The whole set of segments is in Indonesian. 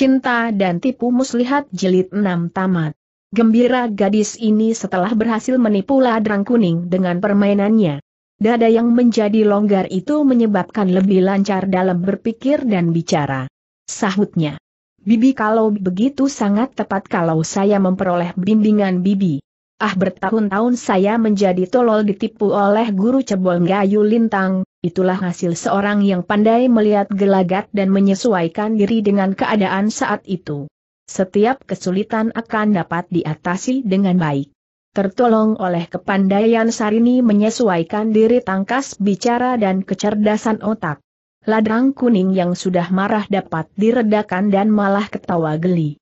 Cinta dan Tipu Muslihat jelit 6 Tamat. Gembira gadis ini setelah berhasil menipu ladrang kuning dengan permainannya. Dada yang menjadi longgar itu menyebabkan lebih lancar dalam berpikir dan bicara. Sahutnya. Bibi kalau begitu sangat tepat kalau saya memperoleh bimbingan Bibi. Ah bertahun-tahun saya menjadi tolol ditipu oleh guru cebol Gayu Lintang, itulah hasil seorang yang pandai melihat gelagat dan menyesuaikan diri dengan keadaan saat itu. Setiap kesulitan akan dapat diatasi dengan baik. Tertolong oleh kepandaian Sarini menyesuaikan diri tangkas bicara dan kecerdasan otak. Ladrang kuning yang sudah marah dapat diredakan dan malah ketawa geli.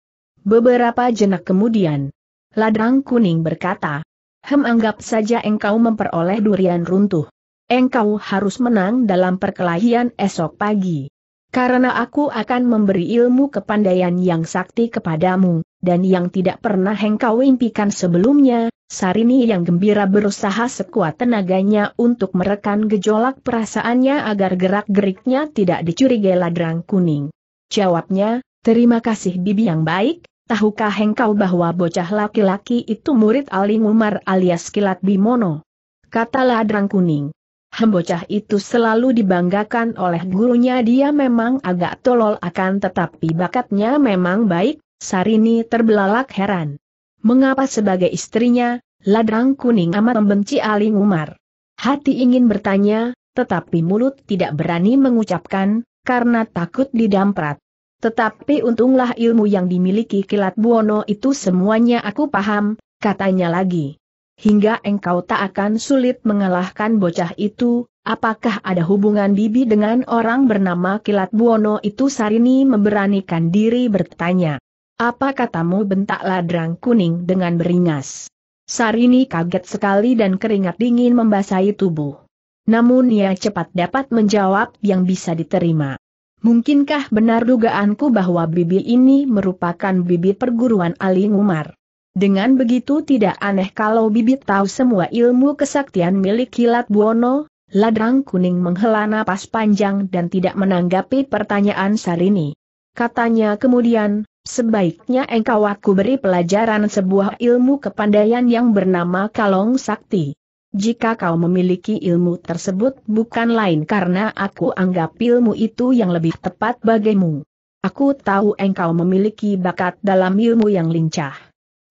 Beberapa jenak kemudian, Ladrang kuning berkata, Hem anggap saja engkau memperoleh durian runtuh. Engkau harus menang dalam perkelahian esok pagi. Karena aku akan memberi ilmu kepandaian yang sakti kepadamu, dan yang tidak pernah engkau impikan sebelumnya, Sarini yang gembira berusaha sekuat tenaganya untuk merekan gejolak perasaannya agar gerak-geriknya tidak dicurigai ladrang kuning. Jawabnya, terima kasih bibi yang baik, tahukah engkau bahwa bocah laki-laki itu murid Aling Umar alias Kilat Bimono? Kata ladrang kuning. Hembocah itu selalu dibanggakan oleh gurunya dia memang agak tolol akan tetapi bakatnya memang baik, Sarini terbelalak heran. Mengapa sebagai istrinya, Ladrang Kuning amat membenci Aling Umar? Hati ingin bertanya, tetapi mulut tidak berani mengucapkan, karena takut didamprat. Tetapi untunglah ilmu yang dimiliki kilat buono itu semuanya aku paham, katanya lagi hingga engkau tak akan sulit mengalahkan bocah itu, apakah ada hubungan bibi dengan orang bernama Kilat Buono itu Sarini memberanikan diri bertanya. Apa katamu bentak ladrang kuning dengan beringas. Sarini kaget sekali dan keringat dingin membasahi tubuh. Namun ia cepat dapat menjawab yang bisa diterima. Mungkinkah benar dugaanku bahwa bibi ini merupakan bibi perguruan Ali Umar? Dengan begitu tidak aneh kalau bibit tahu semua ilmu kesaktian milik kilat buono, ladrang kuning menghela napas panjang dan tidak menanggapi pertanyaan Sarini. Katanya kemudian, sebaiknya engkau aku beri pelajaran sebuah ilmu kepandaian yang bernama Kalong Sakti. Jika kau memiliki ilmu tersebut bukan lain karena aku anggap ilmu itu yang lebih tepat bagimu. Aku tahu engkau memiliki bakat dalam ilmu yang lincah.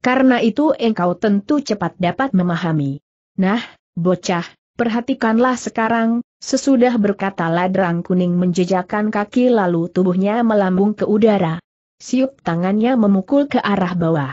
Karena itu engkau tentu cepat dapat memahami. Nah, bocah, perhatikanlah sekarang, sesudah berkata ladrang kuning menjejakan kaki lalu tubuhnya melambung ke udara. Siup tangannya memukul ke arah bawah.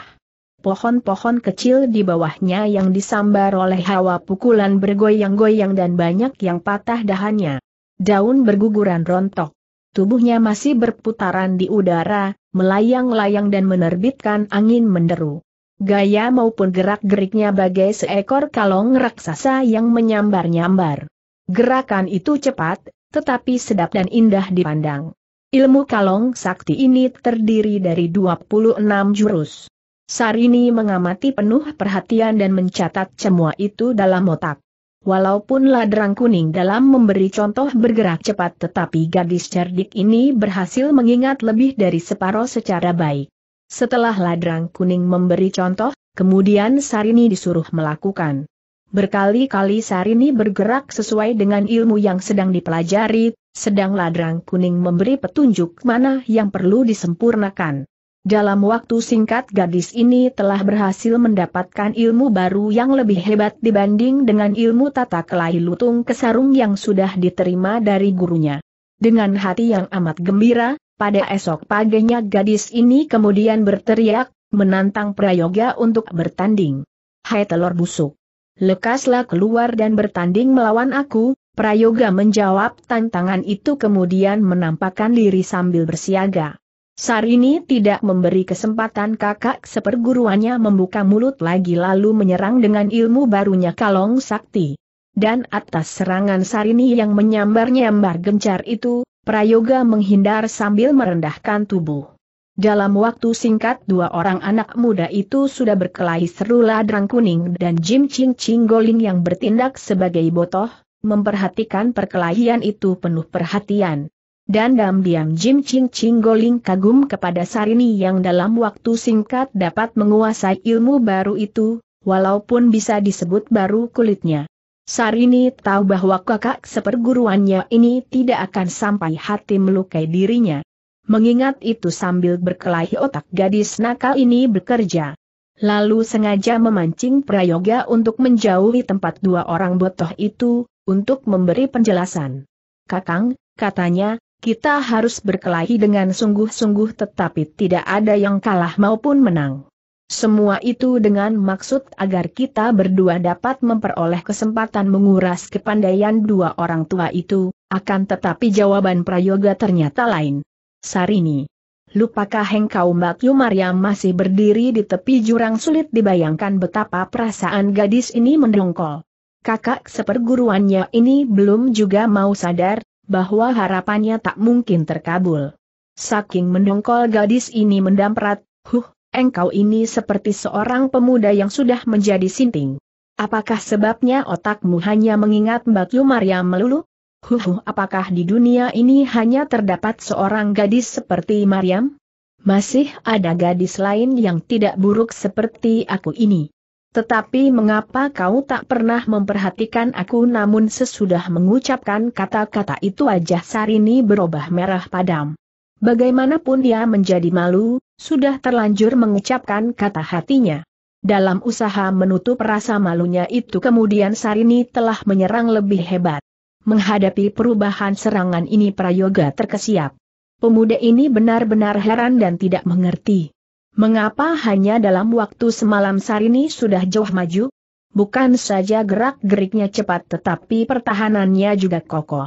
Pohon-pohon kecil di bawahnya yang disambar oleh hawa pukulan bergoyang-goyang dan banyak yang patah dahannya. Daun berguguran rontok. Tubuhnya masih berputaran di udara, melayang-layang dan menerbitkan angin menderu gaya maupun gerak-geriknya bagai seekor kalong raksasa yang menyambar-nyambar. Gerakan itu cepat, tetapi sedap dan indah dipandang. Ilmu kalong sakti ini terdiri dari 26 jurus. Sarini mengamati penuh perhatian dan mencatat semua itu dalam otak. Walaupun ladrang kuning dalam memberi contoh bergerak cepat tetapi gadis cerdik ini berhasil mengingat lebih dari separuh secara baik. Setelah Ladrang Kuning memberi contoh, kemudian Sarini disuruh melakukan. Berkali-kali Sarini bergerak sesuai dengan ilmu yang sedang dipelajari, sedang Ladrang Kuning memberi petunjuk mana yang perlu disempurnakan. Dalam waktu singkat gadis ini telah berhasil mendapatkan ilmu baru yang lebih hebat dibanding dengan ilmu tata kelahi lutung kesarung yang sudah diterima dari gurunya. Dengan hati yang amat gembira, pada esok paginya gadis ini kemudian berteriak, menantang Prayoga untuk bertanding. Hai telur busuk. Lekaslah keluar dan bertanding melawan aku, Prayoga menjawab tantangan itu kemudian menampakkan diri sambil bersiaga. Sarini tidak memberi kesempatan kakak seperguruannya membuka mulut lagi lalu menyerang dengan ilmu barunya kalong sakti. Dan atas serangan Sarini yang menyambar-nyambar gencar itu, Prayoga menghindar sambil merendahkan tubuh. Dalam waktu singkat dua orang anak muda itu sudah berkelahi seru Ladrang Kuning dan Jim Ching Ching Goling yang bertindak sebagai botoh, memperhatikan perkelahian itu penuh perhatian. Dan diam-diam Jim Ching Ching Goling kagum kepada Sarini yang dalam waktu singkat dapat menguasai ilmu baru itu, walaupun bisa disebut baru kulitnya. Sarini tahu bahwa kakak seperguruannya ini tidak akan sampai hati melukai dirinya. Mengingat itu sambil berkelahi otak gadis nakal ini bekerja. Lalu sengaja memancing Prayoga untuk menjauhi tempat dua orang botoh itu, untuk memberi penjelasan. Kakang, katanya, kita harus berkelahi dengan sungguh-sungguh tetapi tidak ada yang kalah maupun menang. Semua itu dengan maksud agar kita berdua dapat memperoleh kesempatan menguras kepandaian dua orang tua itu, akan tetapi jawaban Prayoga ternyata lain. Sarini. Lupakah engkau Mbak Yumarya masih berdiri di tepi jurang sulit dibayangkan betapa perasaan gadis ini mendongkol. Kakak seperguruannya ini belum juga mau sadar, bahwa harapannya tak mungkin terkabul. Saking mendongkol gadis ini mendamprat, huh, engkau ini seperti seorang pemuda yang sudah menjadi sinting. Apakah sebabnya otakmu hanya mengingat Mbak Yu Maria melulu? Huhu, apakah di dunia ini hanya terdapat seorang gadis seperti Maryam? Masih ada gadis lain yang tidak buruk seperti aku ini. Tetapi mengapa kau tak pernah memperhatikan aku namun sesudah mengucapkan kata-kata itu wajah Sarini berubah merah padam. Bagaimanapun dia menjadi malu, sudah terlanjur mengucapkan kata hatinya. Dalam usaha menutup rasa malunya itu kemudian Sarini telah menyerang lebih hebat. Menghadapi perubahan serangan ini Prayoga terkesiap. Pemuda ini benar-benar heran dan tidak mengerti. Mengapa hanya dalam waktu semalam Sarini sudah jauh maju? Bukan saja gerak-geriknya cepat tetapi pertahanannya juga kokoh.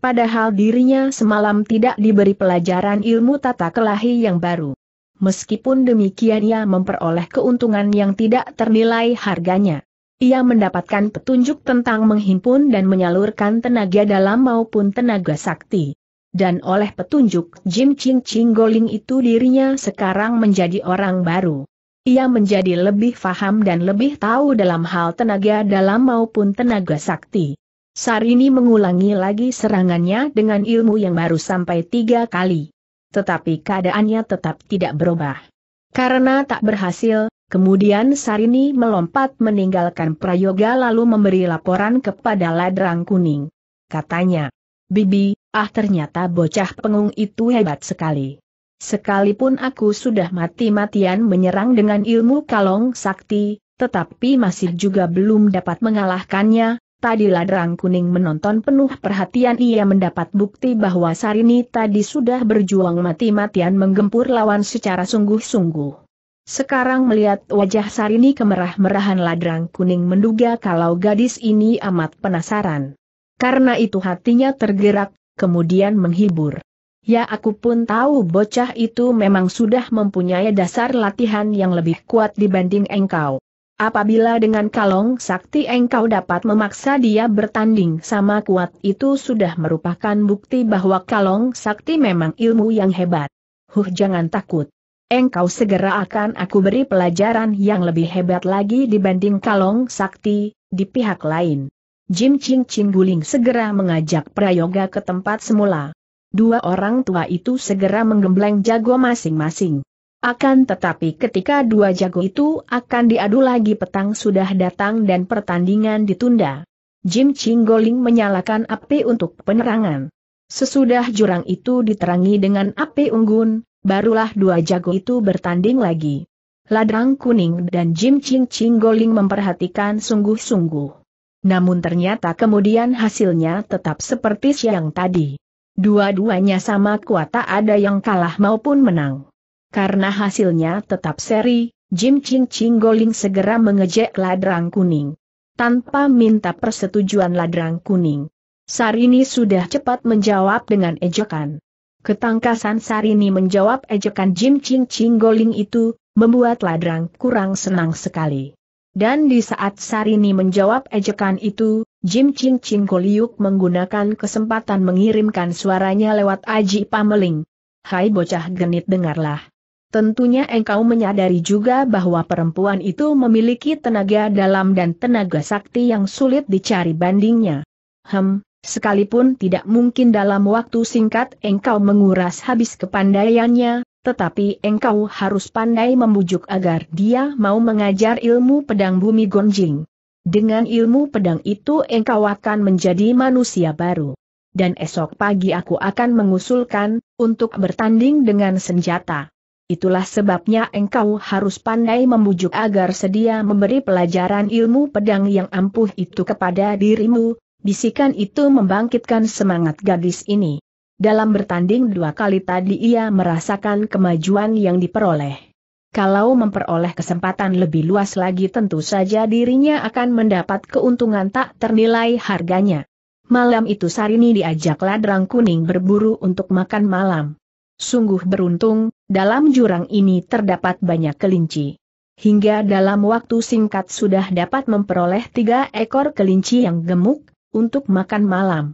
Padahal dirinya semalam tidak diberi pelajaran ilmu tata kelahi yang baru meskipun demikian ia memperoleh keuntungan yang tidak ternilai harganya. Ia mendapatkan petunjuk tentang menghimpun dan menyalurkan tenaga dalam maupun tenaga sakti. Dan oleh petunjuk Jim Ching Ching Goling itu dirinya sekarang menjadi orang baru. Ia menjadi lebih faham dan lebih tahu dalam hal tenaga dalam maupun tenaga sakti. Sarini mengulangi lagi serangannya dengan ilmu yang baru sampai tiga kali tetapi keadaannya tetap tidak berubah. Karena tak berhasil, kemudian Sarini melompat meninggalkan Prayoga lalu memberi laporan kepada Ladrang Kuning. Katanya, Bibi, ah ternyata bocah pengung itu hebat sekali. Sekalipun aku sudah mati-matian menyerang dengan ilmu kalong sakti, tetapi masih juga belum dapat mengalahkannya, Tadi ladrang kuning menonton penuh perhatian ia mendapat bukti bahwa Sarini tadi sudah berjuang mati-matian menggempur lawan secara sungguh-sungguh. Sekarang melihat wajah Sarini kemerah-merahan ladrang kuning menduga kalau gadis ini amat penasaran. Karena itu hatinya tergerak, kemudian menghibur. Ya aku pun tahu bocah itu memang sudah mempunyai dasar latihan yang lebih kuat dibanding engkau. Apabila dengan kalong sakti engkau dapat memaksa dia bertanding sama kuat itu sudah merupakan bukti bahwa kalong sakti memang ilmu yang hebat. Huh jangan takut. Engkau segera akan aku beri pelajaran yang lebih hebat lagi dibanding kalong sakti, di pihak lain. Jim Ching Ching Guling segera mengajak Prayoga ke tempat semula. Dua orang tua itu segera menggembleng jago masing-masing. Akan tetapi ketika dua jago itu akan diadu lagi petang sudah datang dan pertandingan ditunda. Jim Chinggoling menyalakan api untuk penerangan. Sesudah jurang itu diterangi dengan api unggun, barulah dua jago itu bertanding lagi. Ladrang Kuning dan Jim Ching Chinggoling memperhatikan sungguh-sungguh. Namun ternyata kemudian hasilnya tetap seperti siang tadi. Dua-duanya sama kuat tak ada yang kalah maupun menang. Karena hasilnya tetap seri, Jim Ching Ching Goling segera mengejek ladrang kuning. Tanpa minta persetujuan ladrang kuning. Sarini sudah cepat menjawab dengan ejekan. Ketangkasan Sarini menjawab ejekan Jim Ching Ching Goling itu, membuat ladrang kurang senang sekali. Dan di saat Sarini menjawab ejekan itu, Jim Ching Ching Goliuk menggunakan kesempatan mengirimkan suaranya lewat Aji Pameling. Hai bocah genit dengarlah. Tentunya engkau menyadari juga bahwa perempuan itu memiliki tenaga dalam dan tenaga sakti yang sulit dicari bandingnya. Hem, sekalipun tidak mungkin dalam waktu singkat engkau menguras habis kepandaiannya, tetapi engkau harus pandai membujuk agar dia mau mengajar ilmu pedang bumi gonjing. Dengan ilmu pedang itu engkau akan menjadi manusia baru. Dan esok pagi aku akan mengusulkan, untuk bertanding dengan senjata itulah sebabnya engkau harus pandai membujuk agar sedia memberi pelajaran ilmu pedang yang ampuh itu kepada dirimu, bisikan itu membangkitkan semangat gadis ini. Dalam bertanding dua kali tadi ia merasakan kemajuan yang diperoleh. Kalau memperoleh kesempatan lebih luas lagi tentu saja dirinya akan mendapat keuntungan tak ternilai harganya. Malam itu Sarini diajak ladrang kuning berburu untuk makan malam. Sungguh beruntung, dalam jurang ini terdapat banyak kelinci. Hingga dalam waktu singkat sudah dapat memperoleh tiga ekor kelinci yang gemuk, untuk makan malam.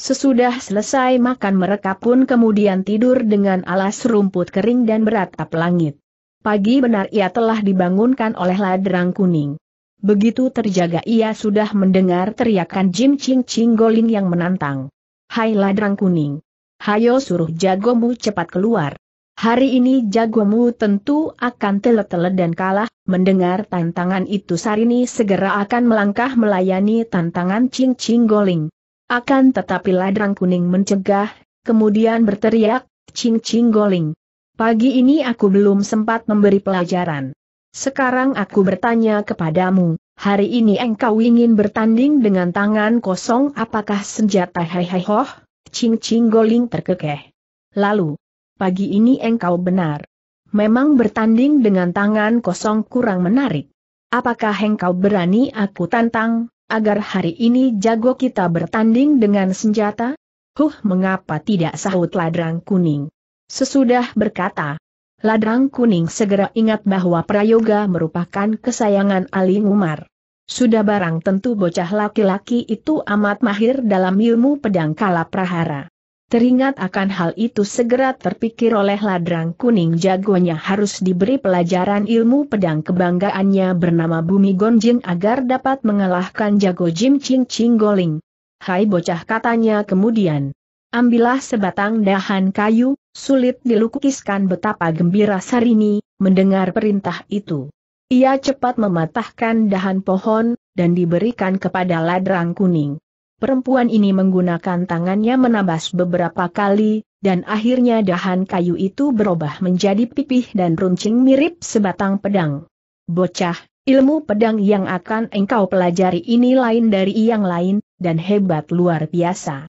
Sesudah selesai makan mereka pun kemudian tidur dengan alas rumput kering dan beratap langit. Pagi benar ia telah dibangunkan oleh ladrang kuning. Begitu terjaga ia sudah mendengar teriakan Jim Ching Ching Goling yang menantang. Hai ladrang kuning hayo suruh jagomu cepat keluar. Hari ini jagomu tentu akan tele-tele dan kalah, mendengar tantangan itu Sarini segera akan melangkah melayani tantangan Ching Ching Goling. Akan tetapi ladrang kuning mencegah, kemudian berteriak, Ching Ching Goling. Pagi ini aku belum sempat memberi pelajaran. Sekarang aku bertanya kepadamu, hari ini engkau ingin bertanding dengan tangan kosong apakah senjata hei hei hoh? cing Ching Goling terkekeh. Lalu, pagi ini engkau benar. Memang bertanding dengan tangan kosong kurang menarik. Apakah engkau berani aku tantang, agar hari ini jago kita bertanding dengan senjata? Huh mengapa tidak sahut ladrang kuning? Sesudah berkata, ladrang kuning segera ingat bahwa Prayoga merupakan kesayangan Ali Umar. Sudah barang tentu bocah laki-laki itu amat mahir dalam ilmu pedang kala prahara. Teringat akan hal itu segera terpikir oleh ladrang kuning jagonya harus diberi pelajaran ilmu pedang kebanggaannya bernama Bumi Gonjing agar dapat mengalahkan jago Jim Ching Ching Goling. Hai bocah katanya kemudian. Ambillah sebatang dahan kayu, sulit dilukiskan betapa gembira Sarini, mendengar perintah itu. Ia cepat mematahkan dahan pohon, dan diberikan kepada ladrang kuning. Perempuan ini menggunakan tangannya menabas beberapa kali, dan akhirnya dahan kayu itu berubah menjadi pipih dan runcing mirip sebatang pedang. Bocah, ilmu pedang yang akan engkau pelajari ini lain dari yang lain, dan hebat luar biasa.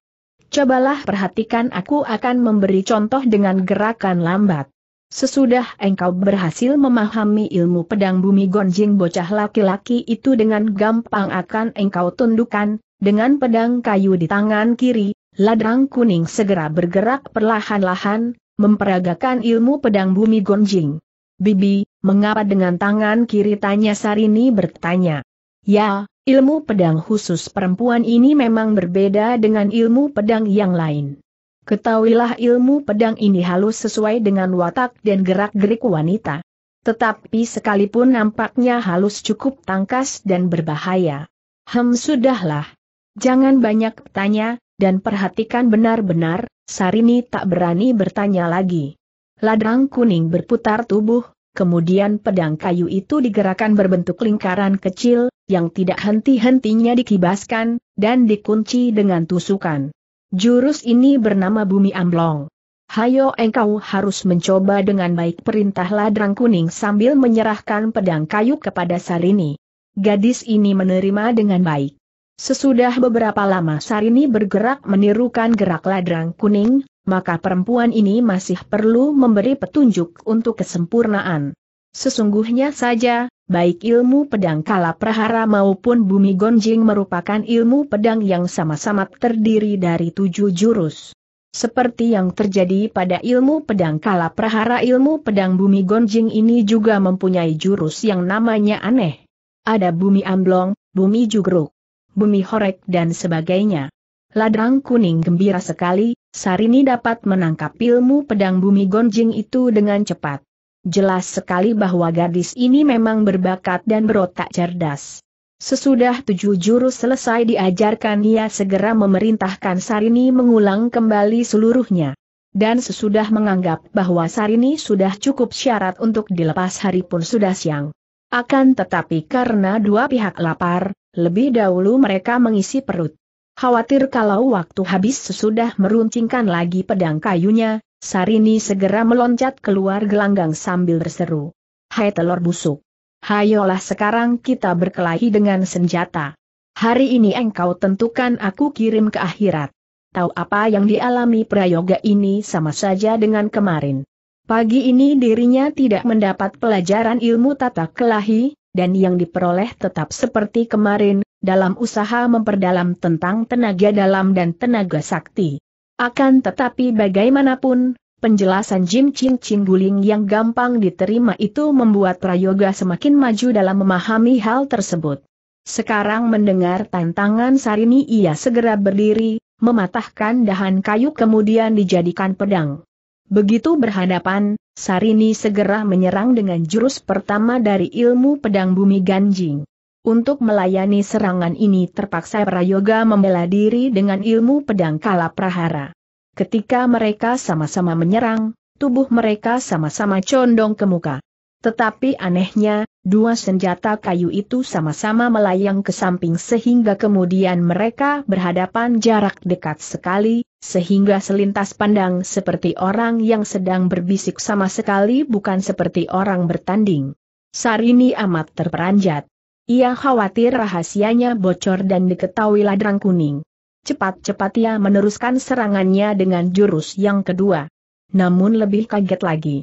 Cobalah perhatikan aku akan memberi contoh dengan gerakan lambat. Sesudah engkau berhasil memahami ilmu pedang bumi gonjing bocah laki-laki itu dengan gampang akan engkau tundukkan, dengan pedang kayu di tangan kiri, Ladang kuning segera bergerak perlahan-lahan, memperagakan ilmu pedang bumi gonjing. Bibi, mengapa dengan tangan kiri tanya Sarini bertanya. Ya, ilmu pedang khusus perempuan ini memang berbeda dengan ilmu pedang yang lain. Ketahuilah ilmu pedang ini halus sesuai dengan watak dan gerak-gerik wanita. Tetapi sekalipun nampaknya halus cukup tangkas dan berbahaya. Hem sudahlah. Jangan banyak tanya, dan perhatikan benar-benar, Sarini tak berani bertanya lagi. Ladang kuning berputar tubuh, kemudian pedang kayu itu digerakkan berbentuk lingkaran kecil, yang tidak henti-hentinya dikibaskan, dan dikunci dengan tusukan. Jurus ini bernama Bumi Amblong. Hayo engkau harus mencoba dengan baik perintah ladrang kuning sambil menyerahkan pedang kayu kepada Sarini. Gadis ini menerima dengan baik. Sesudah beberapa lama Sarini bergerak menirukan gerak ladrang kuning, maka perempuan ini masih perlu memberi petunjuk untuk kesempurnaan. Sesungguhnya saja, baik ilmu pedang kala prahara maupun bumi gonjing merupakan ilmu pedang yang sama-sama terdiri dari tujuh jurus. Seperti yang terjadi pada ilmu pedang kala prahara ilmu pedang bumi gonjing ini juga mempunyai jurus yang namanya aneh. Ada bumi amblong, bumi jugruk, bumi horek dan sebagainya. Ladrang kuning gembira sekali, Sarini dapat menangkap ilmu pedang bumi gonjing itu dengan cepat. Jelas sekali bahwa gadis ini memang berbakat dan berotak cerdas. Sesudah tujuh jurus selesai diajarkan ia segera memerintahkan Sarini mengulang kembali seluruhnya. Dan sesudah menganggap bahwa Sarini sudah cukup syarat untuk dilepas hari pun sudah siang. Akan tetapi karena dua pihak lapar, lebih dahulu mereka mengisi perut. Khawatir kalau waktu habis sesudah meruncingkan lagi pedang kayunya, Sarini segera meloncat keluar gelanggang sambil berseru. Hai telur busuk. Hayolah sekarang kita berkelahi dengan senjata. Hari ini engkau tentukan aku kirim ke akhirat. Tahu apa yang dialami prayoga ini sama saja dengan kemarin. Pagi ini dirinya tidak mendapat pelajaran ilmu tata kelahi, dan yang diperoleh tetap seperti kemarin, dalam usaha memperdalam tentang tenaga dalam dan tenaga sakti. Akan tetapi bagaimanapun, penjelasan Jim Ching Ching Guling yang gampang diterima itu membuat Prayoga semakin maju dalam memahami hal tersebut. Sekarang mendengar tantangan Sarini ia segera berdiri, mematahkan dahan kayu kemudian dijadikan pedang. Begitu berhadapan, Sarini segera menyerang dengan jurus pertama dari ilmu pedang bumi ganjing. Untuk melayani serangan ini terpaksa Prayoga membela diri dengan ilmu pedang kala prahara. Ketika mereka sama-sama menyerang, tubuh mereka sama-sama condong ke muka. Tetapi anehnya, dua senjata kayu itu sama-sama melayang ke samping sehingga kemudian mereka berhadapan jarak dekat sekali, sehingga selintas pandang seperti orang yang sedang berbisik sama sekali bukan seperti orang bertanding. Sarini amat terperanjat. Ia khawatir rahasianya bocor dan diketahui ladrang kuning. Cepat-cepat ia meneruskan serangannya dengan jurus yang kedua. Namun lebih kaget lagi.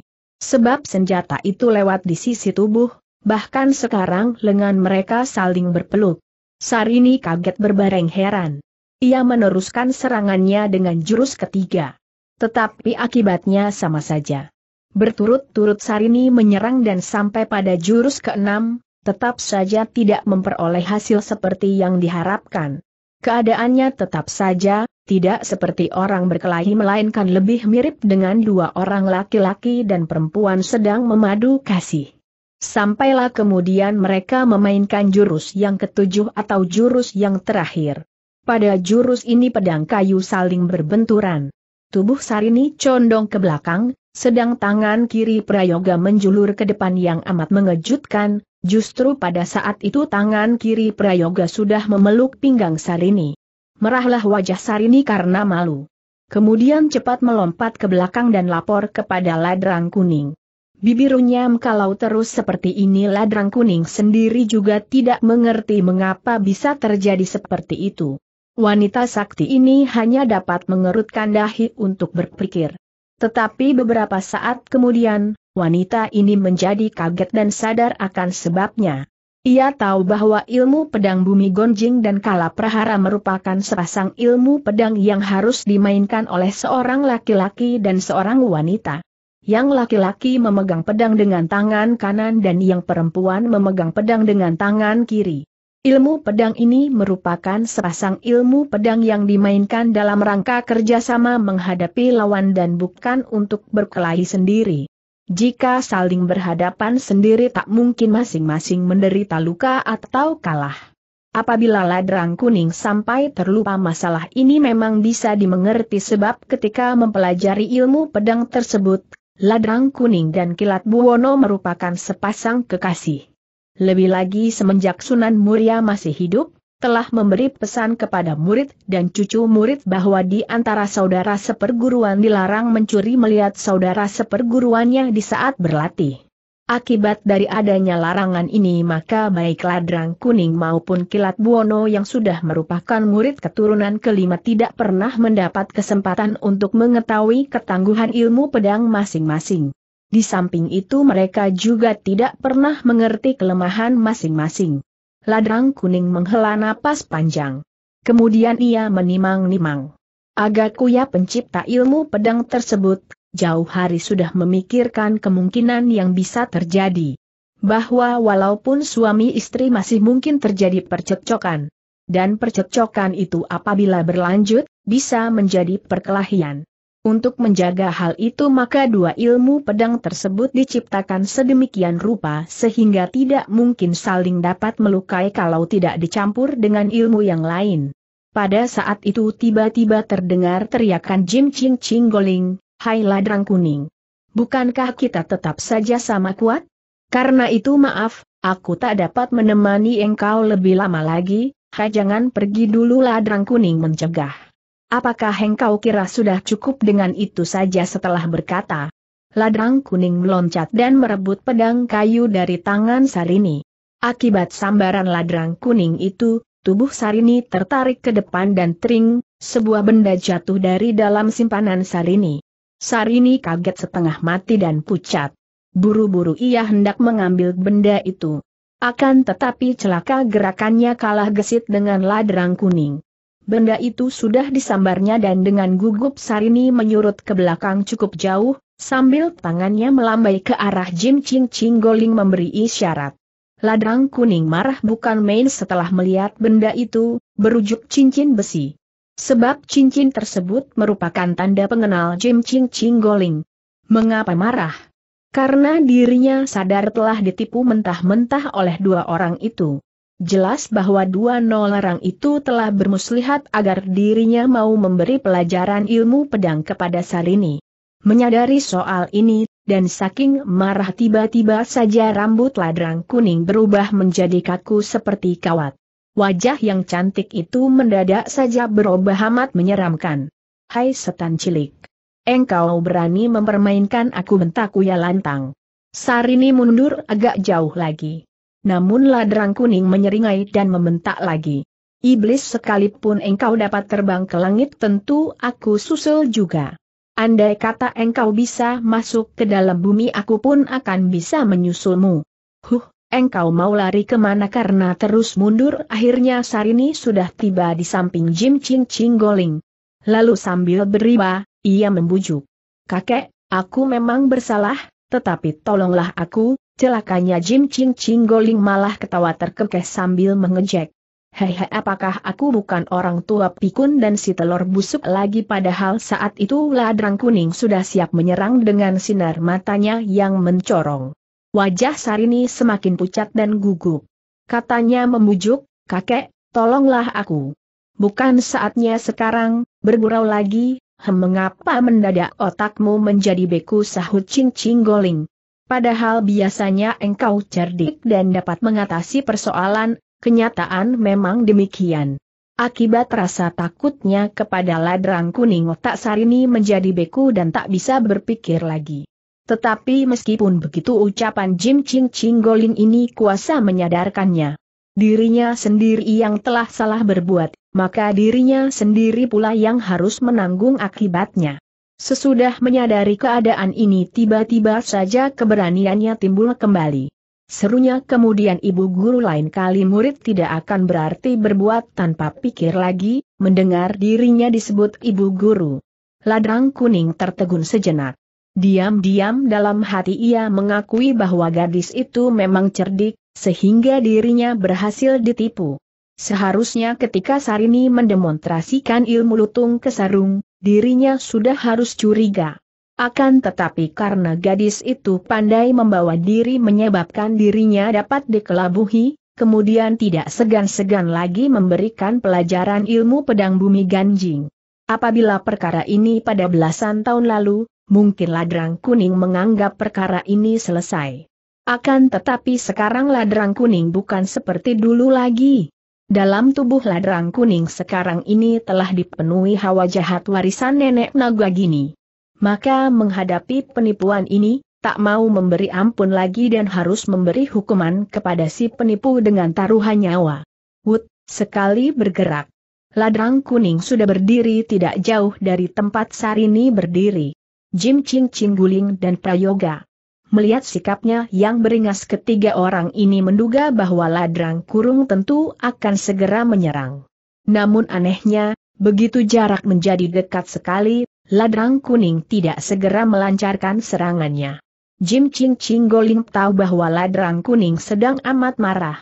Sebab senjata itu lewat di sisi tubuh, bahkan sekarang lengan mereka saling berpeluk. Sarini kaget berbareng heran. Ia meneruskan serangannya dengan jurus ketiga. Tetapi akibatnya sama saja. Berturut-turut Sarini menyerang dan sampai pada jurus keenam, tetap saja tidak memperoleh hasil seperti yang diharapkan. Keadaannya tetap saja, tidak seperti orang berkelahi melainkan lebih mirip dengan dua orang laki-laki dan perempuan sedang memadu kasih. Sampailah kemudian mereka memainkan jurus yang ketujuh atau jurus yang terakhir. Pada jurus ini pedang kayu saling berbenturan. Tubuh Sarini condong ke belakang, sedang tangan kiri Prayoga menjulur ke depan yang amat mengejutkan, Justru pada saat itu tangan kiri Prayoga sudah memeluk pinggang Sarini. Merahlah wajah Sarini karena malu. Kemudian cepat melompat ke belakang dan lapor kepada ladrang kuning. Bibirnya kalau terus seperti ini ladrang kuning sendiri juga tidak mengerti mengapa bisa terjadi seperti itu. Wanita sakti ini hanya dapat mengerutkan dahi untuk berpikir. Tetapi beberapa saat kemudian, wanita ini menjadi kaget dan sadar akan sebabnya. Ia tahu bahwa ilmu pedang bumi gonjing dan kala prahara merupakan sepasang ilmu pedang yang harus dimainkan oleh seorang laki-laki dan seorang wanita. Yang laki-laki memegang pedang dengan tangan kanan dan yang perempuan memegang pedang dengan tangan kiri. Ilmu pedang ini merupakan sepasang ilmu pedang yang dimainkan dalam rangka kerjasama menghadapi lawan dan bukan untuk berkelahi sendiri. Jika saling berhadapan sendiri tak mungkin masing-masing menderita luka atau kalah. Apabila ladrang kuning sampai terlupa masalah ini memang bisa dimengerti sebab ketika mempelajari ilmu pedang tersebut, ladrang kuning dan kilat buwono merupakan sepasang kekasih. Lebih lagi semenjak Sunan Muria masih hidup, telah memberi pesan kepada murid dan cucu murid bahwa di antara saudara seperguruan dilarang mencuri melihat saudara seperguruannya di saat berlatih. Akibat dari adanya larangan ini maka baik ladrang kuning maupun kilat buono yang sudah merupakan murid keturunan kelima tidak pernah mendapat kesempatan untuk mengetahui ketangguhan ilmu pedang masing-masing. Di samping itu mereka juga tidak pernah mengerti kelemahan masing-masing. Ladrang kuning menghela napas panjang. Kemudian ia menimang-nimang. ya pencipta ilmu pedang tersebut, jauh hari sudah memikirkan kemungkinan yang bisa terjadi. Bahwa walaupun suami istri masih mungkin terjadi percekcokan. Dan percekcokan itu apabila berlanjut, bisa menjadi perkelahian. Untuk menjaga hal itu maka dua ilmu pedang tersebut diciptakan sedemikian rupa sehingga tidak mungkin saling dapat melukai kalau tidak dicampur dengan ilmu yang lain. Pada saat itu tiba-tiba terdengar teriakan Jim Ching Ching Goling, Hai Ladrang Kuning. Bukankah kita tetap saja sama kuat? Karena itu maaf, aku tak dapat menemani engkau lebih lama lagi, Hai jangan pergi dulu Ladrang Kuning mencegah. Apakah engkau kira sudah cukup dengan itu saja setelah berkata? Ladrang kuning meloncat dan merebut pedang kayu dari tangan Sarini. Akibat sambaran ladrang kuning itu, tubuh Sarini tertarik ke depan dan tering, sebuah benda jatuh dari dalam simpanan Sarini. Sarini kaget setengah mati dan pucat. Buru-buru ia hendak mengambil benda itu. Akan tetapi celaka gerakannya kalah gesit dengan ladrang kuning. Benda itu sudah disambarnya dan dengan gugup Sarini menyurut ke belakang cukup jauh, sambil tangannya melambai ke arah Jim Ching Ching Goling memberi isyarat. Ladang kuning marah bukan main setelah melihat benda itu, berujuk cincin besi. Sebab cincin tersebut merupakan tanda pengenal Jim Ching Ching Goling. Mengapa marah? Karena dirinya sadar telah ditipu mentah-mentah oleh dua orang itu. Jelas bahwa dua nol nolarang itu telah bermuslihat agar dirinya mau memberi pelajaran ilmu pedang kepada Sarini. Menyadari soal ini, dan saking marah tiba-tiba saja rambut ladrang kuning berubah menjadi kaku seperti kawat. Wajah yang cantik itu mendadak saja berubah amat menyeramkan. Hai setan cilik. Engkau berani mempermainkan aku bentak ya Lantang. Sarini mundur agak jauh lagi namun ladrang kuning menyeringai dan membentak lagi. Iblis sekalipun engkau dapat terbang ke langit tentu aku susul juga. Andai kata engkau bisa masuk ke dalam bumi aku pun akan bisa menyusulmu. Huh, engkau mau lari kemana karena terus mundur akhirnya Sarini sudah tiba di samping Jim Ching Ching Goling. Lalu sambil beriba, ia membujuk. Kakek, aku memang bersalah, tetapi tolonglah aku, Celakanya Jim Ching Ching Goling malah ketawa terkekeh sambil mengejek. Hehe apakah aku bukan orang tua pikun dan si telur busuk lagi padahal saat itu ladrang kuning sudah siap menyerang dengan sinar matanya yang mencorong. Wajah Sarini semakin pucat dan gugup. Katanya membujuk, kakek, tolonglah aku. Bukan saatnya sekarang, bergurau lagi, hem mengapa mendadak otakmu menjadi beku sahut Cing cing Goling. Padahal biasanya engkau cerdik dan dapat mengatasi persoalan, kenyataan memang demikian. Akibat rasa takutnya kepada ladrang kuning otak Sarini menjadi beku dan tak bisa berpikir lagi. Tetapi meskipun begitu ucapan Jim Ching Ching Golin ini kuasa menyadarkannya. Dirinya sendiri yang telah salah berbuat, maka dirinya sendiri pula yang harus menanggung akibatnya. Sesudah menyadari keadaan ini tiba-tiba saja keberaniannya timbul kembali. Serunya kemudian ibu guru lain kali murid tidak akan berarti berbuat tanpa pikir lagi, mendengar dirinya disebut ibu guru. Ladrang kuning tertegun sejenak. Diam-diam dalam hati ia mengakui bahwa gadis itu memang cerdik, sehingga dirinya berhasil ditipu. Seharusnya ketika Sarini mendemonstrasikan ilmu lutung ke sarung, dirinya sudah harus curiga. Akan tetapi karena gadis itu pandai membawa diri menyebabkan dirinya dapat dikelabuhi, kemudian tidak segan-segan lagi memberikan pelajaran ilmu pedang bumi ganjing. Apabila perkara ini pada belasan tahun lalu, mungkin Ladrang Kuning menganggap perkara ini selesai. Akan tetapi sekarang Ladrang Kuning bukan seperti dulu lagi. Dalam tubuh ladrang kuning sekarang ini telah dipenuhi hawa jahat warisan nenek naga gini. Maka menghadapi penipuan ini, tak mau memberi ampun lagi dan harus memberi hukuman kepada si penipu dengan taruhan nyawa. Wut, sekali bergerak. Ladrang kuning sudah berdiri tidak jauh dari tempat Sarini berdiri. Jim Ching Ching Guling dan Prayoga. Melihat sikapnya yang beringas ketiga orang ini menduga bahwa Ladrang Kurung tentu akan segera menyerang. Namun anehnya, begitu jarak menjadi dekat sekali, Ladrang Kuning tidak segera melancarkan serangannya. Jim Ching Ching Goling tahu bahwa Ladrang Kuning sedang amat marah.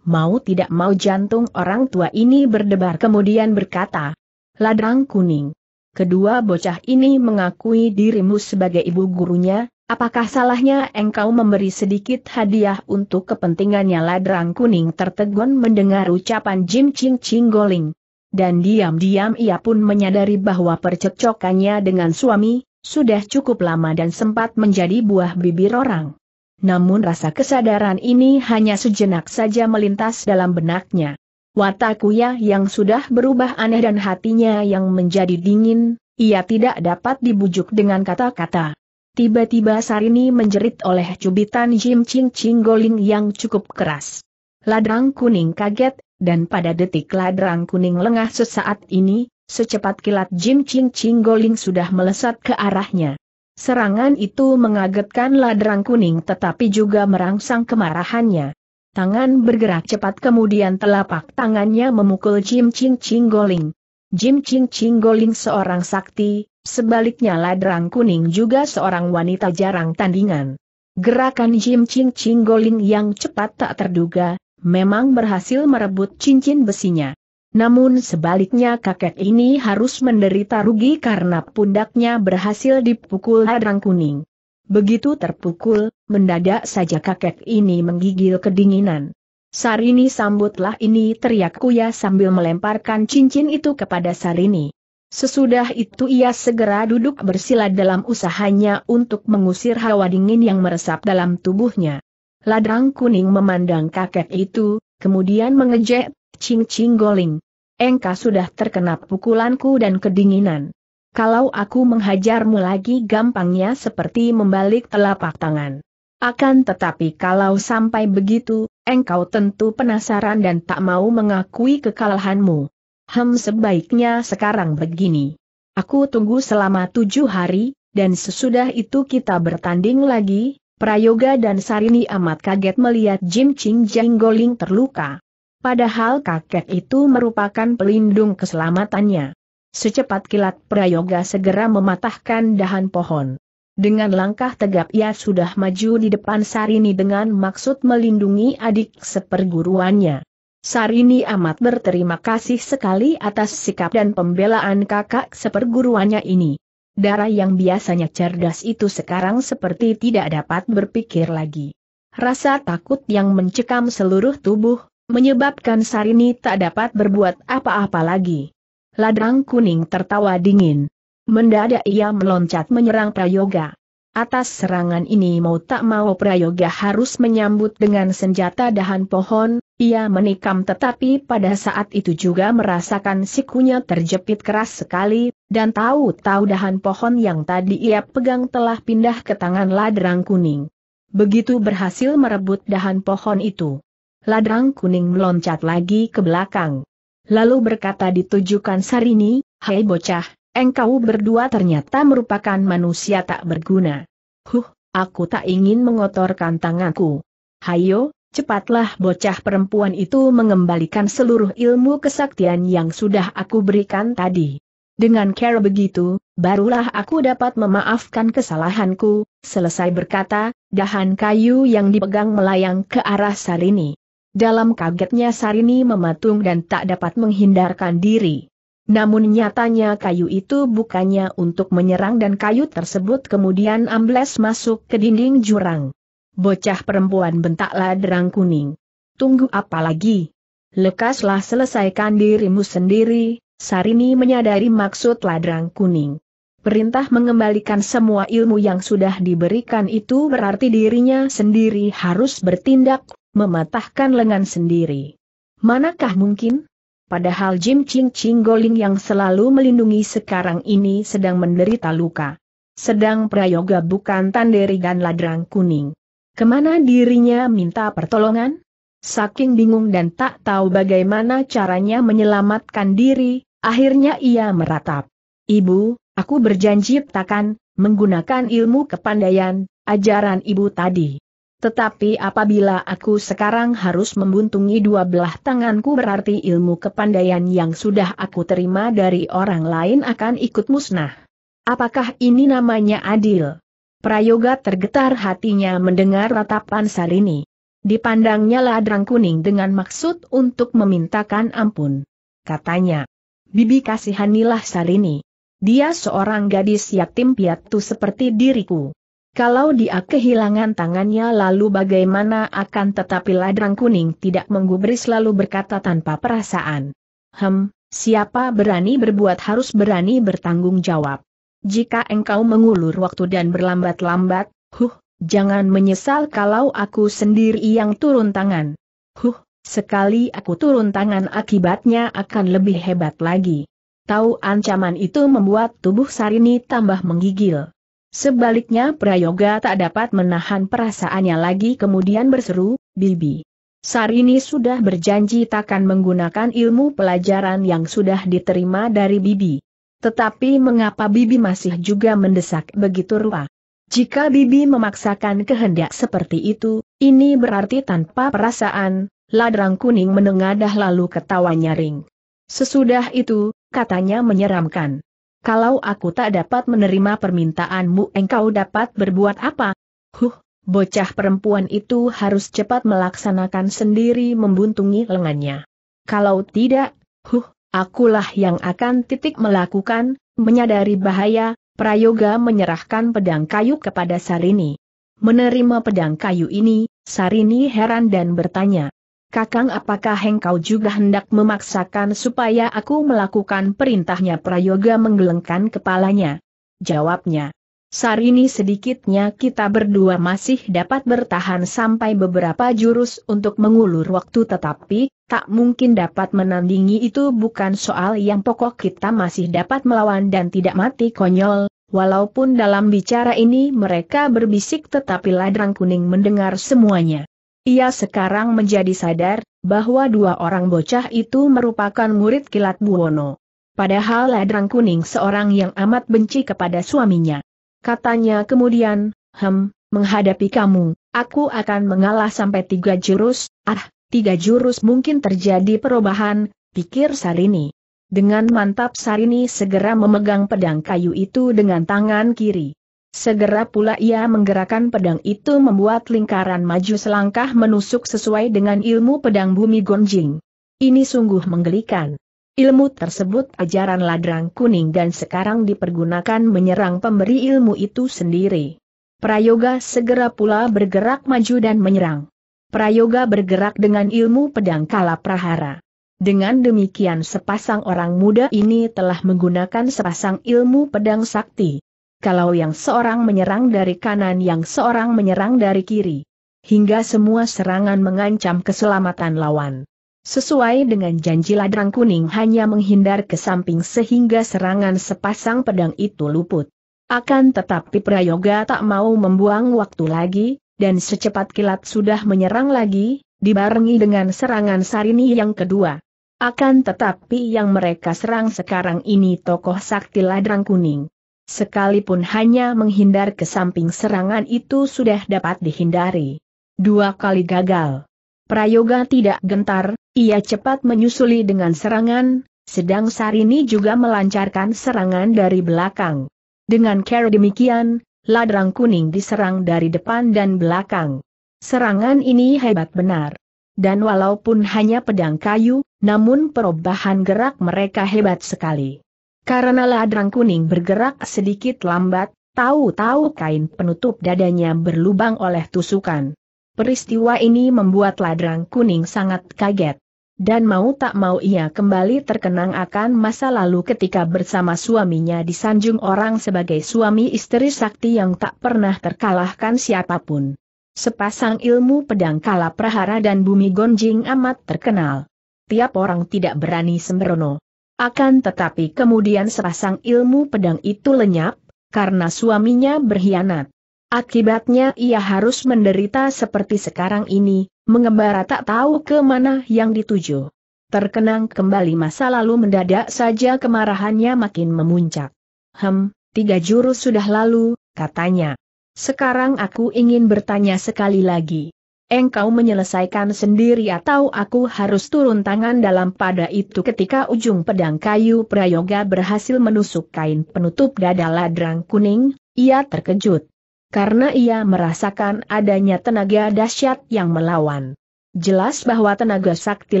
Mau tidak mau jantung orang tua ini berdebar kemudian berkata, Ladrang Kuning. Kedua bocah ini mengakui dirimu sebagai ibu gurunya, Apakah salahnya engkau memberi sedikit hadiah untuk kepentingannya ladrang kuning tertegun mendengar ucapan Jim Ching Ching Goling. Dan diam-diam ia pun menyadari bahwa percekcokannya dengan suami, sudah cukup lama dan sempat menjadi buah bibir orang. Namun rasa kesadaran ini hanya sejenak saja melintas dalam benaknya. Watakuya yang sudah berubah aneh dan hatinya yang menjadi dingin, ia tidak dapat dibujuk dengan kata-kata. Tiba-tiba Sarini menjerit oleh cubitan Jim Ching Ching Goling yang cukup keras. Ladrang kuning kaget, dan pada detik ladrang kuning lengah sesaat ini, secepat kilat Jim Ching Ching Goling sudah melesat ke arahnya. Serangan itu mengagetkan ladrang kuning tetapi juga merangsang kemarahannya. Tangan bergerak cepat kemudian telapak tangannya memukul Jim Ching Ching Goling. Jim Ching Ching Goling seorang sakti, Sebaliknya Ladrang Kuning juga seorang wanita jarang tandingan. Gerakan Jim Ching Ching Goling yang cepat tak terduga, memang berhasil merebut cincin besinya. Namun sebaliknya kakek ini harus menderita rugi karena pundaknya berhasil dipukul Ladrang Kuning. Begitu terpukul, mendadak saja kakek ini menggigil kedinginan. Sarini sambutlah ini teriak Kuya sambil melemparkan cincin itu kepada Sarini. Sesudah itu ia segera duduk bersila dalam usahanya untuk mengusir hawa dingin yang meresap dalam tubuhnya. Ladrang kuning memandang kakek itu, kemudian mengejek, cing-cing goling. Engkau sudah terkena pukulanku dan kedinginan. Kalau aku menghajarmu lagi gampangnya seperti membalik telapak tangan. Akan tetapi kalau sampai begitu, engkau tentu penasaran dan tak mau mengakui kekalahanmu. Hem sebaiknya sekarang begini. Aku tunggu selama tujuh hari, dan sesudah itu kita bertanding lagi, Prayoga dan Sarini amat kaget melihat Jim Ching Jenggoling terluka. Padahal kakek itu merupakan pelindung keselamatannya. Secepat kilat Prayoga segera mematahkan dahan pohon. Dengan langkah tegap ia sudah maju di depan Sarini dengan maksud melindungi adik seperguruannya. Sarini amat berterima kasih sekali atas sikap dan pembelaan kakak seperguruannya ini. Darah yang biasanya cerdas itu sekarang seperti tidak dapat berpikir lagi. Rasa takut yang mencekam seluruh tubuh, menyebabkan Sarini tak dapat berbuat apa-apa lagi. Ladrang kuning tertawa dingin. Mendadak ia meloncat menyerang Prayoga. Atas serangan ini mau tak mau Prayoga harus menyambut dengan senjata dahan pohon, ia menikam tetapi pada saat itu juga merasakan sikunya terjepit keras sekali, dan tahu-tahu dahan pohon yang tadi ia pegang telah pindah ke tangan ladrang kuning. Begitu berhasil merebut dahan pohon itu. Ladrang kuning meloncat lagi ke belakang. Lalu berkata ditujukan Sarini, Hai bocah, engkau berdua ternyata merupakan manusia tak berguna. Huh, aku tak ingin mengotorkan tanganku. Hayo, cepatlah bocah perempuan itu mengembalikan seluruh ilmu kesaktian yang sudah aku berikan tadi. Dengan cara begitu, barulah aku dapat memaafkan kesalahanku, selesai berkata, dahan kayu yang dipegang melayang ke arah Sarini. Dalam kagetnya Sarini mematung dan tak dapat menghindarkan diri. Namun nyatanya kayu itu bukannya untuk menyerang dan kayu tersebut kemudian ambles masuk ke dinding jurang. Bocah perempuan bentaklah derang kuning. Tunggu apa lagi? Lekaslah selesaikan dirimu sendiri, Sarini menyadari maksud ladrang kuning. Perintah mengembalikan semua ilmu yang sudah diberikan itu berarti dirinya sendiri harus bertindak, mematahkan lengan sendiri. Manakah mungkin? Padahal Jim Ching Ching Goling yang selalu melindungi sekarang ini sedang menderita luka. Sedang prayoga bukan tanderigan ladrang kuning. Kemana dirinya minta pertolongan? Saking bingung dan tak tahu bagaimana caranya menyelamatkan diri, akhirnya ia meratap. Ibu, aku berjanji takkan, menggunakan ilmu kepandaian, ajaran ibu tadi. Tetapi apabila aku sekarang harus membuntungi dua belah tanganku berarti ilmu kepandaian yang sudah aku terima dari orang lain akan ikut musnah. Apakah ini namanya adil? Prayoga tergetar hatinya mendengar ratapan Sarini. Dipandangnya ladrang kuning dengan maksud untuk memintakan ampun. Katanya, Bibi kasihanilah Sarini, Dia seorang gadis yatim piatu seperti diriku. Kalau dia kehilangan tangannya lalu bagaimana akan tetapi ladrang kuning tidak menggubris lalu berkata tanpa perasaan. Hem, siapa berani berbuat harus berani bertanggung jawab. Jika engkau mengulur waktu dan berlambat-lambat, huh, jangan menyesal kalau aku sendiri yang turun tangan. Huh, sekali aku turun tangan akibatnya akan lebih hebat lagi. Tahu ancaman itu membuat tubuh Sarini tambah menggigil. Sebaliknya Prayoga tak dapat menahan perasaannya lagi kemudian berseru, Bibi. Sarini sudah berjanji takkan menggunakan ilmu pelajaran yang sudah diterima dari Bibi. Tetapi mengapa Bibi masih juga mendesak begitu rupa? Jika Bibi memaksakan kehendak seperti itu, ini berarti tanpa perasaan, ladrang kuning menengadah lalu ketawa nyaring. Sesudah itu, katanya menyeramkan. Kalau aku tak dapat menerima permintaanmu engkau dapat berbuat apa? Huh, bocah perempuan itu harus cepat melaksanakan sendiri membuntungi lengannya. Kalau tidak, huh, akulah yang akan titik melakukan, menyadari bahaya, Prayoga menyerahkan pedang kayu kepada Sarini. Menerima pedang kayu ini, Sarini heran dan bertanya, Kakang apakah engkau juga hendak memaksakan supaya aku melakukan perintahnya Prayoga menggelengkan kepalanya? Jawabnya. Saat ini sedikitnya kita berdua masih dapat bertahan sampai beberapa jurus untuk mengulur waktu tetapi, tak mungkin dapat menandingi itu bukan soal yang pokok kita masih dapat melawan dan tidak mati konyol, walaupun dalam bicara ini mereka berbisik tetapi ladrang kuning mendengar semuanya. Ia sekarang menjadi sadar, bahwa dua orang bocah itu merupakan murid kilat Buwono. Padahal Ladrang Kuning seorang yang amat benci kepada suaminya. Katanya kemudian, hem, menghadapi kamu, aku akan mengalah sampai tiga jurus, ah, tiga jurus mungkin terjadi perubahan, pikir Sarini. Dengan mantap Sarini segera memegang pedang kayu itu dengan tangan kiri. Segera pula ia menggerakkan pedang itu membuat lingkaran maju selangkah menusuk sesuai dengan ilmu pedang bumi gonjing. Ini sungguh menggelikan. Ilmu tersebut ajaran ladrang kuning dan sekarang dipergunakan menyerang pemberi ilmu itu sendiri. Prayoga segera pula bergerak maju dan menyerang. Prayoga bergerak dengan ilmu pedang kala prahara. Dengan demikian sepasang orang muda ini telah menggunakan sepasang ilmu pedang sakti kalau yang seorang menyerang dari kanan yang seorang menyerang dari kiri. Hingga semua serangan mengancam keselamatan lawan. Sesuai dengan janji ladang kuning hanya menghindar ke samping sehingga serangan sepasang pedang itu luput. Akan tetapi Prayoga tak mau membuang waktu lagi, dan secepat kilat sudah menyerang lagi, dibarengi dengan serangan Sarini yang kedua. Akan tetapi yang mereka serang sekarang ini tokoh sakti ladrang kuning. Sekalipun hanya menghindar ke samping serangan itu sudah dapat dihindari. Dua kali gagal. Prayoga tidak gentar, ia cepat menyusuli dengan serangan, sedang Sarini juga melancarkan serangan dari belakang. Dengan cara demikian, ladrang kuning diserang dari depan dan belakang. Serangan ini hebat benar. Dan walaupun hanya pedang kayu, namun perubahan gerak mereka hebat sekali. Karena ladrang kuning bergerak sedikit lambat, tahu-tahu kain penutup dadanya berlubang oleh tusukan. Peristiwa ini membuat ladrang kuning sangat kaget. Dan mau tak mau ia kembali terkenang akan masa lalu ketika bersama suaminya disanjung orang sebagai suami istri sakti yang tak pernah terkalahkan siapapun. Sepasang ilmu pedang kala prahara dan bumi gonjing amat terkenal. Tiap orang tidak berani sembrono. Akan tetapi kemudian sepasang ilmu pedang itu lenyap, karena suaminya berkhianat. Akibatnya ia harus menderita seperti sekarang ini, mengembara tak tahu ke mana yang dituju. Terkenang kembali masa lalu mendadak saja kemarahannya makin memuncak. Hem, tiga jurus sudah lalu, katanya. Sekarang aku ingin bertanya sekali lagi engkau menyelesaikan sendiri atau aku harus turun tangan dalam pada itu ketika ujung pedang kayu prayoga berhasil menusuk kain penutup dada ladrang kuning, ia terkejut. Karena ia merasakan adanya tenaga dahsyat yang melawan. Jelas bahwa tenaga sakti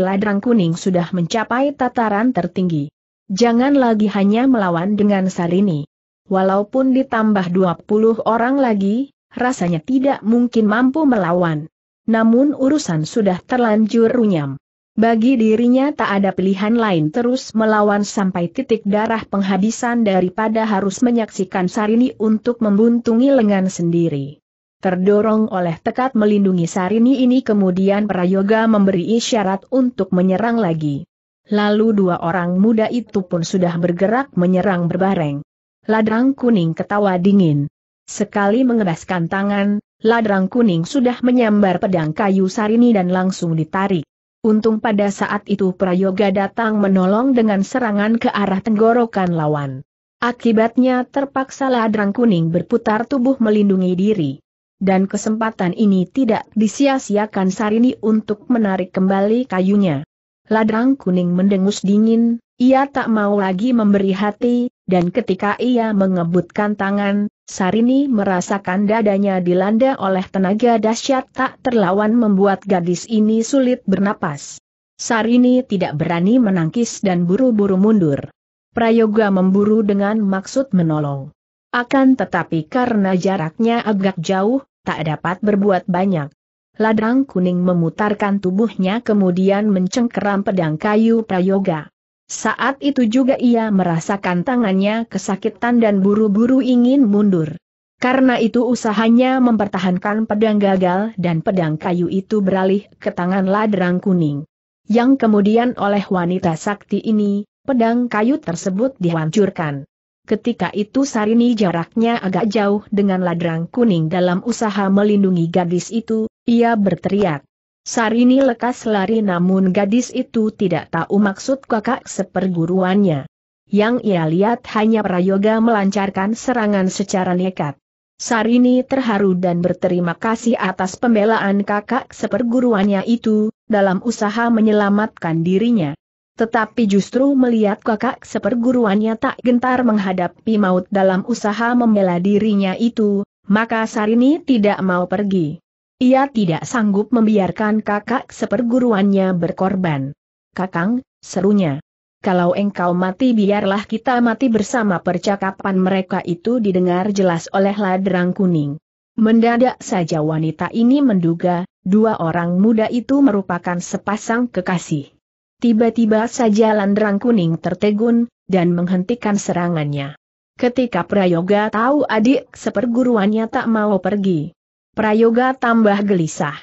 ladrang kuning sudah mencapai tataran tertinggi. Jangan lagi hanya melawan dengan Sarini. Walaupun ditambah 20 orang lagi, rasanya tidak mungkin mampu melawan namun urusan sudah terlanjur runyam. Bagi dirinya tak ada pilihan lain terus melawan sampai titik darah penghabisan daripada harus menyaksikan Sarini untuk membuntungi lengan sendiri. Terdorong oleh tekad melindungi Sarini ini kemudian Prayoga memberi isyarat untuk menyerang lagi. Lalu dua orang muda itu pun sudah bergerak menyerang berbareng. Ladrang kuning ketawa dingin. Sekali mengebaskan tangan, Ladrang kuning sudah menyambar pedang kayu sarini dan langsung ditarik. Untung pada saat itu Prayoga datang menolong dengan serangan ke arah tenggorokan lawan. Akibatnya terpaksa ladrang kuning berputar tubuh melindungi diri. Dan kesempatan ini tidak disia-siakan Sarini untuk menarik kembali kayunya. Ladrang kuning mendengus dingin, ia tak mau lagi memberi hati, dan ketika ia mengebutkan tangan, Sarini merasakan dadanya dilanda oleh tenaga dahsyat tak terlawan membuat gadis ini sulit bernapas. Sarini tidak berani menangkis dan buru-buru mundur. Prayoga memburu dengan maksud menolong. Akan tetapi karena jaraknya agak jauh, tak dapat berbuat banyak. Ladang kuning memutarkan tubuhnya kemudian mencengkeram pedang kayu Prayoga. Saat itu juga ia merasakan tangannya kesakitan dan buru-buru ingin mundur. Karena itu usahanya mempertahankan pedang gagal dan pedang kayu itu beralih ke tangan ladrang kuning. Yang kemudian oleh wanita sakti ini, pedang kayu tersebut dihancurkan. Ketika itu Sarini jaraknya agak jauh dengan ladrang kuning dalam usaha melindungi gadis itu, ia berteriak. Sarini lekas lari namun gadis itu tidak tahu maksud kakak seperguruannya. Yang ia lihat hanya Prayoga melancarkan serangan secara nekat. Sarini terharu dan berterima kasih atas pembelaan kakak seperguruannya itu, dalam usaha menyelamatkan dirinya. Tetapi justru melihat kakak seperguruannya tak gentar menghadapi maut dalam usaha membela dirinya itu, maka Sarini tidak mau pergi. Ia tidak sanggup membiarkan kakak seperguruannya berkorban. Kakang, serunya. Kalau engkau mati biarlah kita mati bersama percakapan mereka itu didengar jelas oleh ladrang kuning. Mendadak saja wanita ini menduga, dua orang muda itu merupakan sepasang kekasih. Tiba-tiba saja ladrang kuning tertegun, dan menghentikan serangannya. Ketika Prayoga tahu adik seperguruannya tak mau pergi, Prayoga tambah gelisah.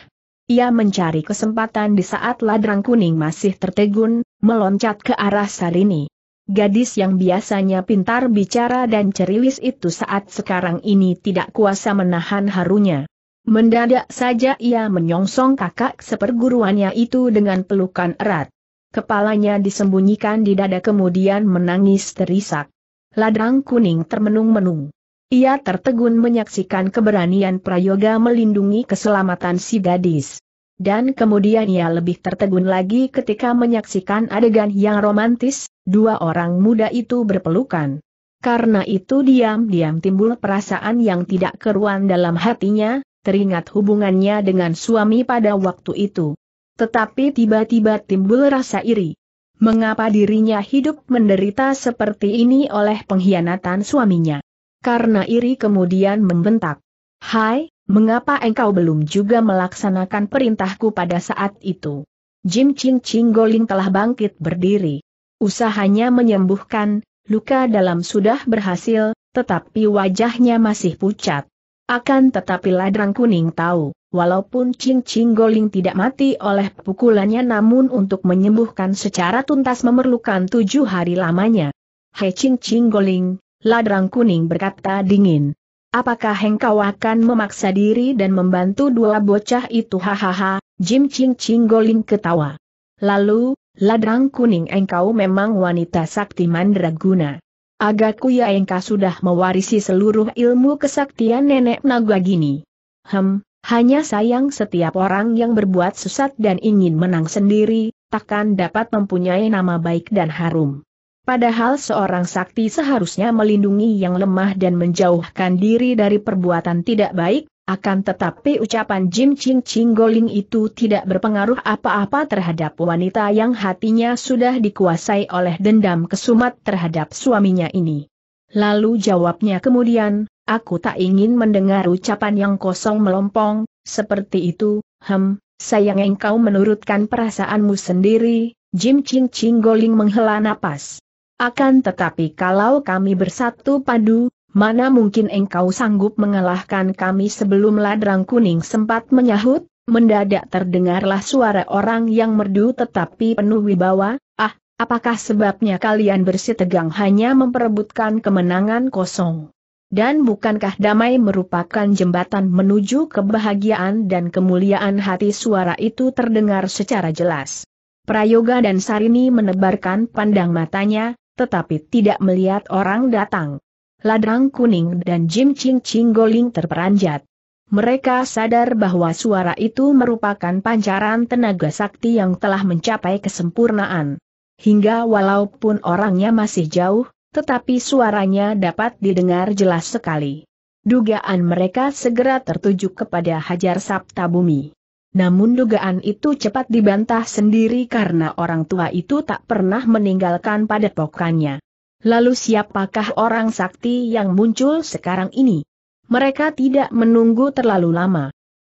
Ia mencari kesempatan di saat ladrang kuning masih tertegun, meloncat ke arah Sarini. Gadis yang biasanya pintar bicara dan ceriwis itu saat sekarang ini tidak kuasa menahan harunya. Mendadak saja ia menyongsong kakak seperguruannya itu dengan pelukan erat. Kepalanya disembunyikan di dada kemudian menangis terisak. Ladrang kuning termenung-menung. Ia tertegun menyaksikan keberanian Prayoga melindungi keselamatan si gadis. Dan kemudian ia lebih tertegun lagi ketika menyaksikan adegan yang romantis, dua orang muda itu berpelukan. Karena itu diam-diam timbul perasaan yang tidak keruan dalam hatinya, teringat hubungannya dengan suami pada waktu itu. Tetapi tiba-tiba timbul rasa iri. Mengapa dirinya hidup menderita seperti ini oleh pengkhianatan suaminya? karena iri kemudian membentak. Hai, mengapa engkau belum juga melaksanakan perintahku pada saat itu? Jim Ching Ching Goling telah bangkit berdiri. Usahanya menyembuhkan, luka dalam sudah berhasil, tetapi wajahnya masih pucat. Akan tetapi ladrang kuning tahu, walaupun Ching Ching Goling tidak mati oleh pukulannya namun untuk menyembuhkan secara tuntas memerlukan tujuh hari lamanya. Hei Ching Ching Goling, Ladrang kuning berkata dingin. Apakah engkau akan memaksa diri dan membantu dua bocah itu hahaha, Jim Ching Ching Goling ketawa. Lalu, ladrang kuning engkau memang wanita sakti mandraguna. Agakku ya engkau sudah mewarisi seluruh ilmu kesaktian nenek naga gini. Hem, hanya sayang setiap orang yang berbuat sesat dan ingin menang sendiri, takkan dapat mempunyai nama baik dan harum. Padahal seorang sakti seharusnya melindungi yang lemah dan menjauhkan diri dari perbuatan tidak baik, akan tetapi ucapan Jim Ching Ching Goling itu tidak berpengaruh apa-apa terhadap wanita yang hatinya sudah dikuasai oleh dendam kesumat terhadap suaminya ini. Lalu jawabnya kemudian, aku tak ingin mendengar ucapan yang kosong melompong, seperti itu, hem, sayang engkau menurutkan perasaanmu sendiri, Jim Ching Ching Goling menghela napas. Akan tetapi kalau kami bersatu padu, mana mungkin engkau sanggup mengalahkan kami sebelum ladrang kuning sempat menyahut, mendadak terdengarlah suara orang yang merdu tetapi penuh wibawa, ah, apakah sebabnya kalian tegang hanya memperebutkan kemenangan kosong? Dan bukankah damai merupakan jembatan menuju kebahagiaan dan kemuliaan hati suara itu terdengar secara jelas? Prayoga dan Sarini menebarkan pandang matanya, tetapi tidak melihat orang datang. Ladang Kuning dan Jim Ching Ching Goling terperanjat. Mereka sadar bahwa suara itu merupakan pancaran tenaga sakti yang telah mencapai kesempurnaan. Hingga walaupun orangnya masih jauh, tetapi suaranya dapat didengar jelas sekali. Dugaan mereka segera tertuju kepada Hajar Sabta Bumi. Namun dugaan itu cepat dibantah sendiri karena orang tua itu tak pernah meninggalkan padepokannya. Lalu siapakah orang sakti yang muncul sekarang ini? Mereka tidak menunggu terlalu lama.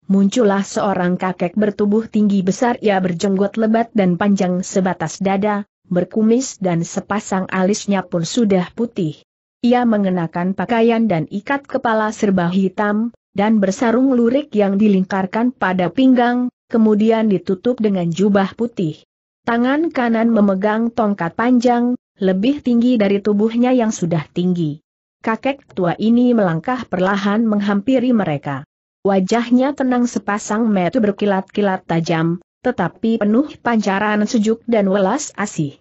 Muncullah seorang kakek bertubuh tinggi besar ia berjenggot lebat dan panjang sebatas dada, berkumis dan sepasang alisnya pun sudah putih. Ia mengenakan pakaian dan ikat kepala serba hitam, dan bersarung lurik yang dilingkarkan pada pinggang, kemudian ditutup dengan jubah putih. Tangan kanan memegang tongkat panjang, lebih tinggi dari tubuhnya yang sudah tinggi. Kakek tua ini melangkah perlahan menghampiri mereka. Wajahnya tenang sepasang mata berkilat-kilat tajam, tetapi penuh pancaran sejuk dan welas asih.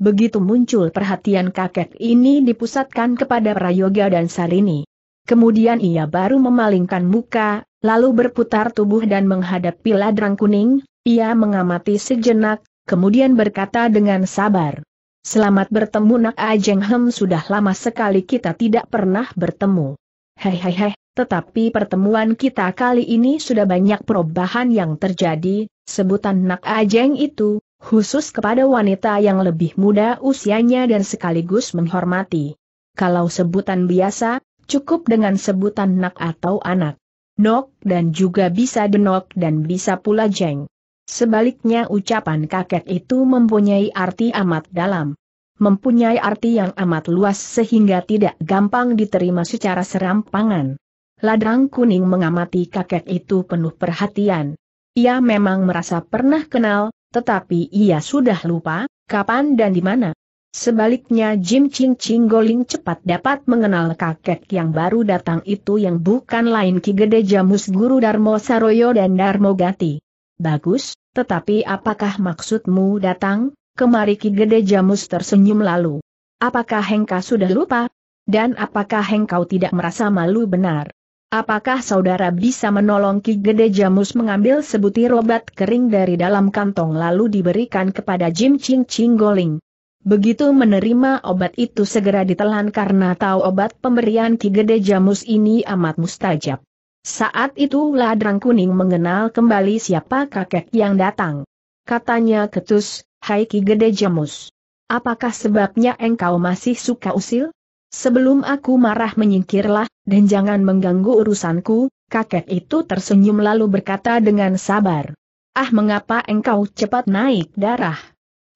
Begitu muncul perhatian kakek ini dipusatkan kepada Prayoga dan Sarini. Kemudian ia baru memalingkan muka, lalu berputar tubuh dan menghadapi ladrang kuning, ia mengamati sejenak, kemudian berkata dengan sabar. Selamat bertemu Nak Ajeng Hem sudah lama sekali kita tidak pernah bertemu. Hei hei hei. tetapi pertemuan kita kali ini sudah banyak perubahan yang terjadi, sebutan Nak Ajeng itu, khusus kepada wanita yang lebih muda usianya dan sekaligus menghormati. Kalau sebutan biasa, cukup dengan sebutan nak atau anak. Nok dan juga bisa denok dan bisa pula jeng. Sebaliknya ucapan kakek itu mempunyai arti amat dalam. Mempunyai arti yang amat luas sehingga tidak gampang diterima secara serampangan. Ladrang kuning mengamati kakek itu penuh perhatian. Ia memang merasa pernah kenal, tetapi ia sudah lupa, kapan dan di mana. Sebaliknya Jim Ching Ching Goling cepat dapat mengenal kakek yang baru datang itu yang bukan lain Ki Gede Jamus Guru Darmo Saroyo dan Darmo Gati. Bagus, tetapi apakah maksudmu datang? Kemari Ki Gede Jamus tersenyum lalu. Apakah Hengka sudah lupa? Dan apakah Hengkau tidak merasa malu benar? Apakah saudara bisa menolong Ki Gede Jamus mengambil sebutir obat kering dari dalam kantong lalu diberikan kepada Jim Ching Ching Goling? Begitu menerima obat itu segera ditelan karena tahu obat pemberian Ki Gede Jamus ini amat mustajab. Saat itu Ladrang Kuning mengenal kembali siapa kakek yang datang. Katanya ketus, Hai Ki Gede Jamus. Apakah sebabnya engkau masih suka usil? Sebelum aku marah menyingkirlah, dan jangan mengganggu urusanku, kakek itu tersenyum lalu berkata dengan sabar. Ah mengapa engkau cepat naik darah?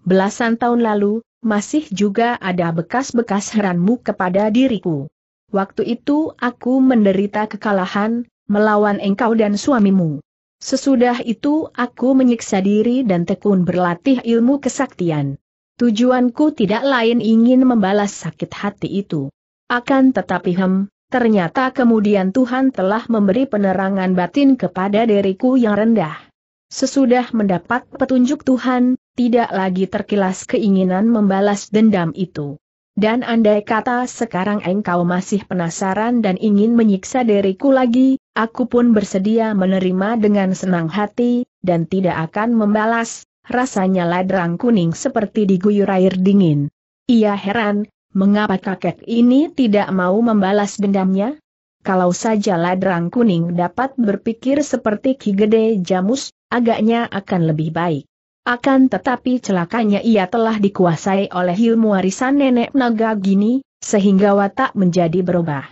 Belasan tahun lalu, masih juga ada bekas-bekas heranmu kepada diriku. Waktu itu aku menderita kekalahan, melawan engkau dan suamimu. Sesudah itu aku menyiksa diri dan tekun berlatih ilmu kesaktian. Tujuanku tidak lain ingin membalas sakit hati itu. Akan tetapi hem, ternyata kemudian Tuhan telah memberi penerangan batin kepada diriku yang rendah. Sesudah mendapat petunjuk Tuhan, tidak lagi terkilas keinginan membalas dendam itu. Dan andai kata sekarang engkau masih penasaran dan ingin menyiksa diriku lagi, aku pun bersedia menerima dengan senang hati, dan tidak akan membalas, rasanya ladrang kuning seperti diguyur air dingin. Ia heran, mengapa kakek ini tidak mau membalas dendamnya? Kalau saja ladrang kuning dapat berpikir seperti Ki Gede Jamus, agaknya akan lebih baik. Akan tetapi celakanya ia telah dikuasai oleh ilmu warisan nenek naga gini, sehingga watak menjadi berubah.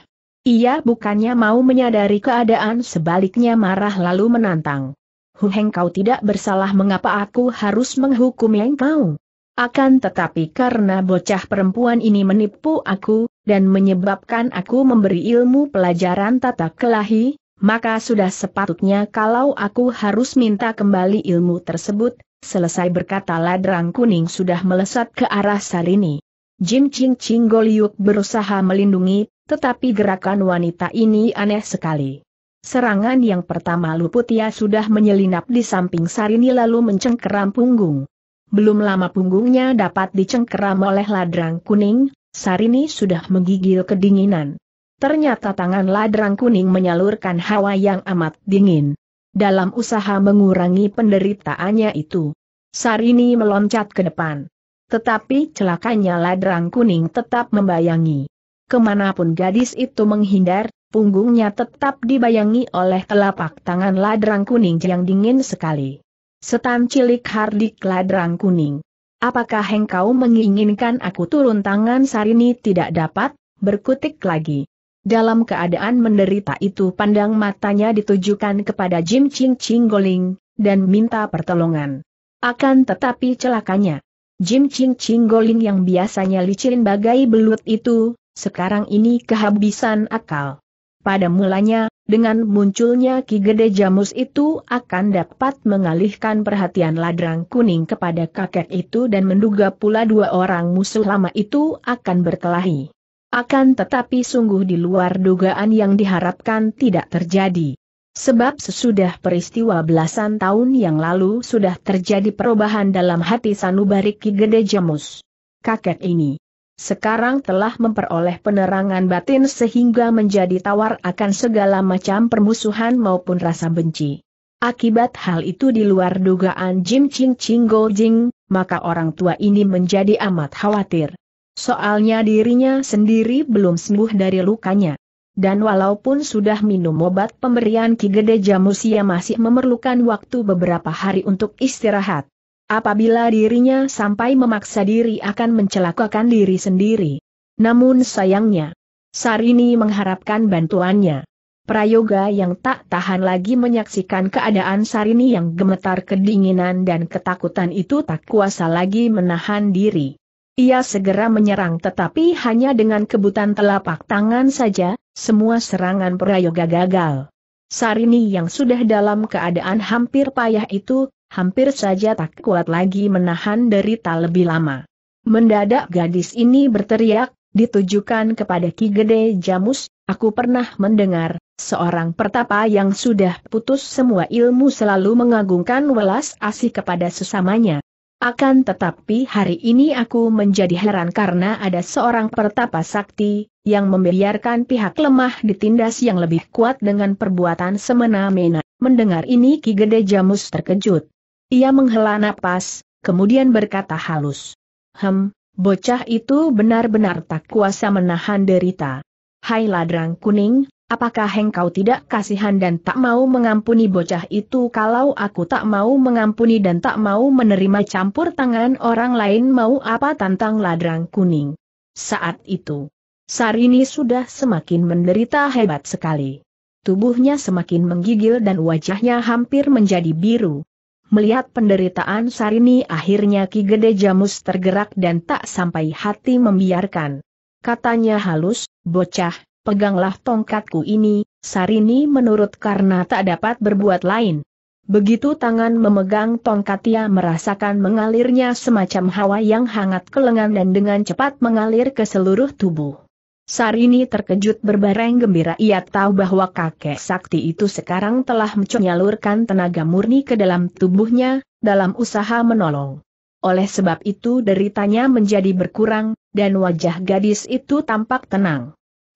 Ia bukannya mau menyadari keadaan sebaliknya marah lalu menantang. Hu heng kau tidak bersalah mengapa aku harus menghukum yang kau? Akan tetapi karena bocah perempuan ini menipu aku, dan menyebabkan aku memberi ilmu pelajaran tata kelahi, maka sudah sepatutnya kalau aku harus minta kembali ilmu tersebut, selesai berkata ladrang kuning sudah melesat ke arah Sarini. Jin Ching Ching Goliuk berusaha melindungi, tetapi gerakan wanita ini aneh sekali. Serangan yang pertama luput Luputia sudah menyelinap di samping Sarini lalu mencengkeram punggung. Belum lama punggungnya dapat dicengkeram oleh ladrang kuning, Sarini sudah menggigil kedinginan. Ternyata tangan ladrang kuning menyalurkan hawa yang amat dingin. Dalam usaha mengurangi penderitaannya itu, Sarini meloncat ke depan. Tetapi celakanya ladrang kuning tetap membayangi. Kemanapun gadis itu menghindar, punggungnya tetap dibayangi oleh telapak tangan ladrang kuning yang dingin sekali. Setan cilik hardik ladrang kuning. Apakah engkau menginginkan aku turun tangan Sarini tidak dapat, berkutik lagi. Dalam keadaan menderita itu pandang matanya ditujukan kepada Jim Ching Ching Goling, dan minta pertolongan. Akan tetapi celakanya, Jim Ching Ching Goling yang biasanya licin bagai belut itu, sekarang ini kehabisan akal. Pada mulanya, dengan munculnya Ki Gede Jamus itu akan dapat mengalihkan perhatian Ladrang Kuning kepada kakek itu dan menduga pula dua orang musuh lama itu akan berkelahi. Akan tetapi sungguh di luar dugaan yang diharapkan tidak terjadi. Sebab sesudah peristiwa belasan tahun yang lalu sudah terjadi perubahan dalam hati Sanubari Ki Gede Jemus. Kakek ini sekarang telah memperoleh penerangan batin sehingga menjadi tawar akan segala macam permusuhan maupun rasa benci. Akibat hal itu di luar dugaan Jim Ching Ching Go Jing, maka orang tua ini menjadi amat khawatir. Soalnya dirinya sendiri belum sembuh dari lukanya. Dan walaupun sudah minum obat pemberian Ki Gede Jamusia masih memerlukan waktu beberapa hari untuk istirahat. Apabila dirinya sampai memaksa diri akan mencelakakan diri sendiri. Namun sayangnya, Sarini mengharapkan bantuannya. Prayoga yang tak tahan lagi menyaksikan keadaan Sarini yang gemetar kedinginan dan ketakutan itu tak kuasa lagi menahan diri. Ia segera menyerang tetapi hanya dengan kebutan telapak tangan saja, semua serangan Prayoga gagal. Sarini yang sudah dalam keadaan hampir payah itu, hampir saja tak kuat lagi menahan derita lebih lama. Mendadak gadis ini berteriak, ditujukan kepada Ki Gede Jamus, aku pernah mendengar, seorang pertapa yang sudah putus semua ilmu selalu mengagungkan welas asih kepada sesamanya. Akan tetapi hari ini aku menjadi heran karena ada seorang pertapa sakti, yang membiarkan pihak lemah ditindas yang lebih kuat dengan perbuatan semena-mena. Mendengar ini Ki Gede Jamus terkejut. Ia menghela napas, kemudian berkata halus. Hem, bocah itu benar-benar tak kuasa menahan derita. Hai ladrang kuning, Apakah engkau tidak kasihan dan tak mau mengampuni bocah itu kalau aku tak mau mengampuni dan tak mau menerima campur tangan orang lain mau apa tantang ladrang kuning. Saat itu, Sarini sudah semakin menderita hebat sekali. Tubuhnya semakin menggigil dan wajahnya hampir menjadi biru. Melihat penderitaan Sarini akhirnya Ki Gede Jamus tergerak dan tak sampai hati membiarkan. Katanya halus, bocah, peganglah tongkatku ini, Sarini menurut karena tak dapat berbuat lain. Begitu tangan memegang tongkat ia merasakan mengalirnya semacam hawa yang hangat ke lengan dan dengan cepat mengalir ke seluruh tubuh. Sarini terkejut berbareng gembira ia tahu bahwa kakek sakti itu sekarang telah menyalurkan tenaga murni ke dalam tubuhnya, dalam usaha menolong. Oleh sebab itu deritanya menjadi berkurang, dan wajah gadis itu tampak tenang.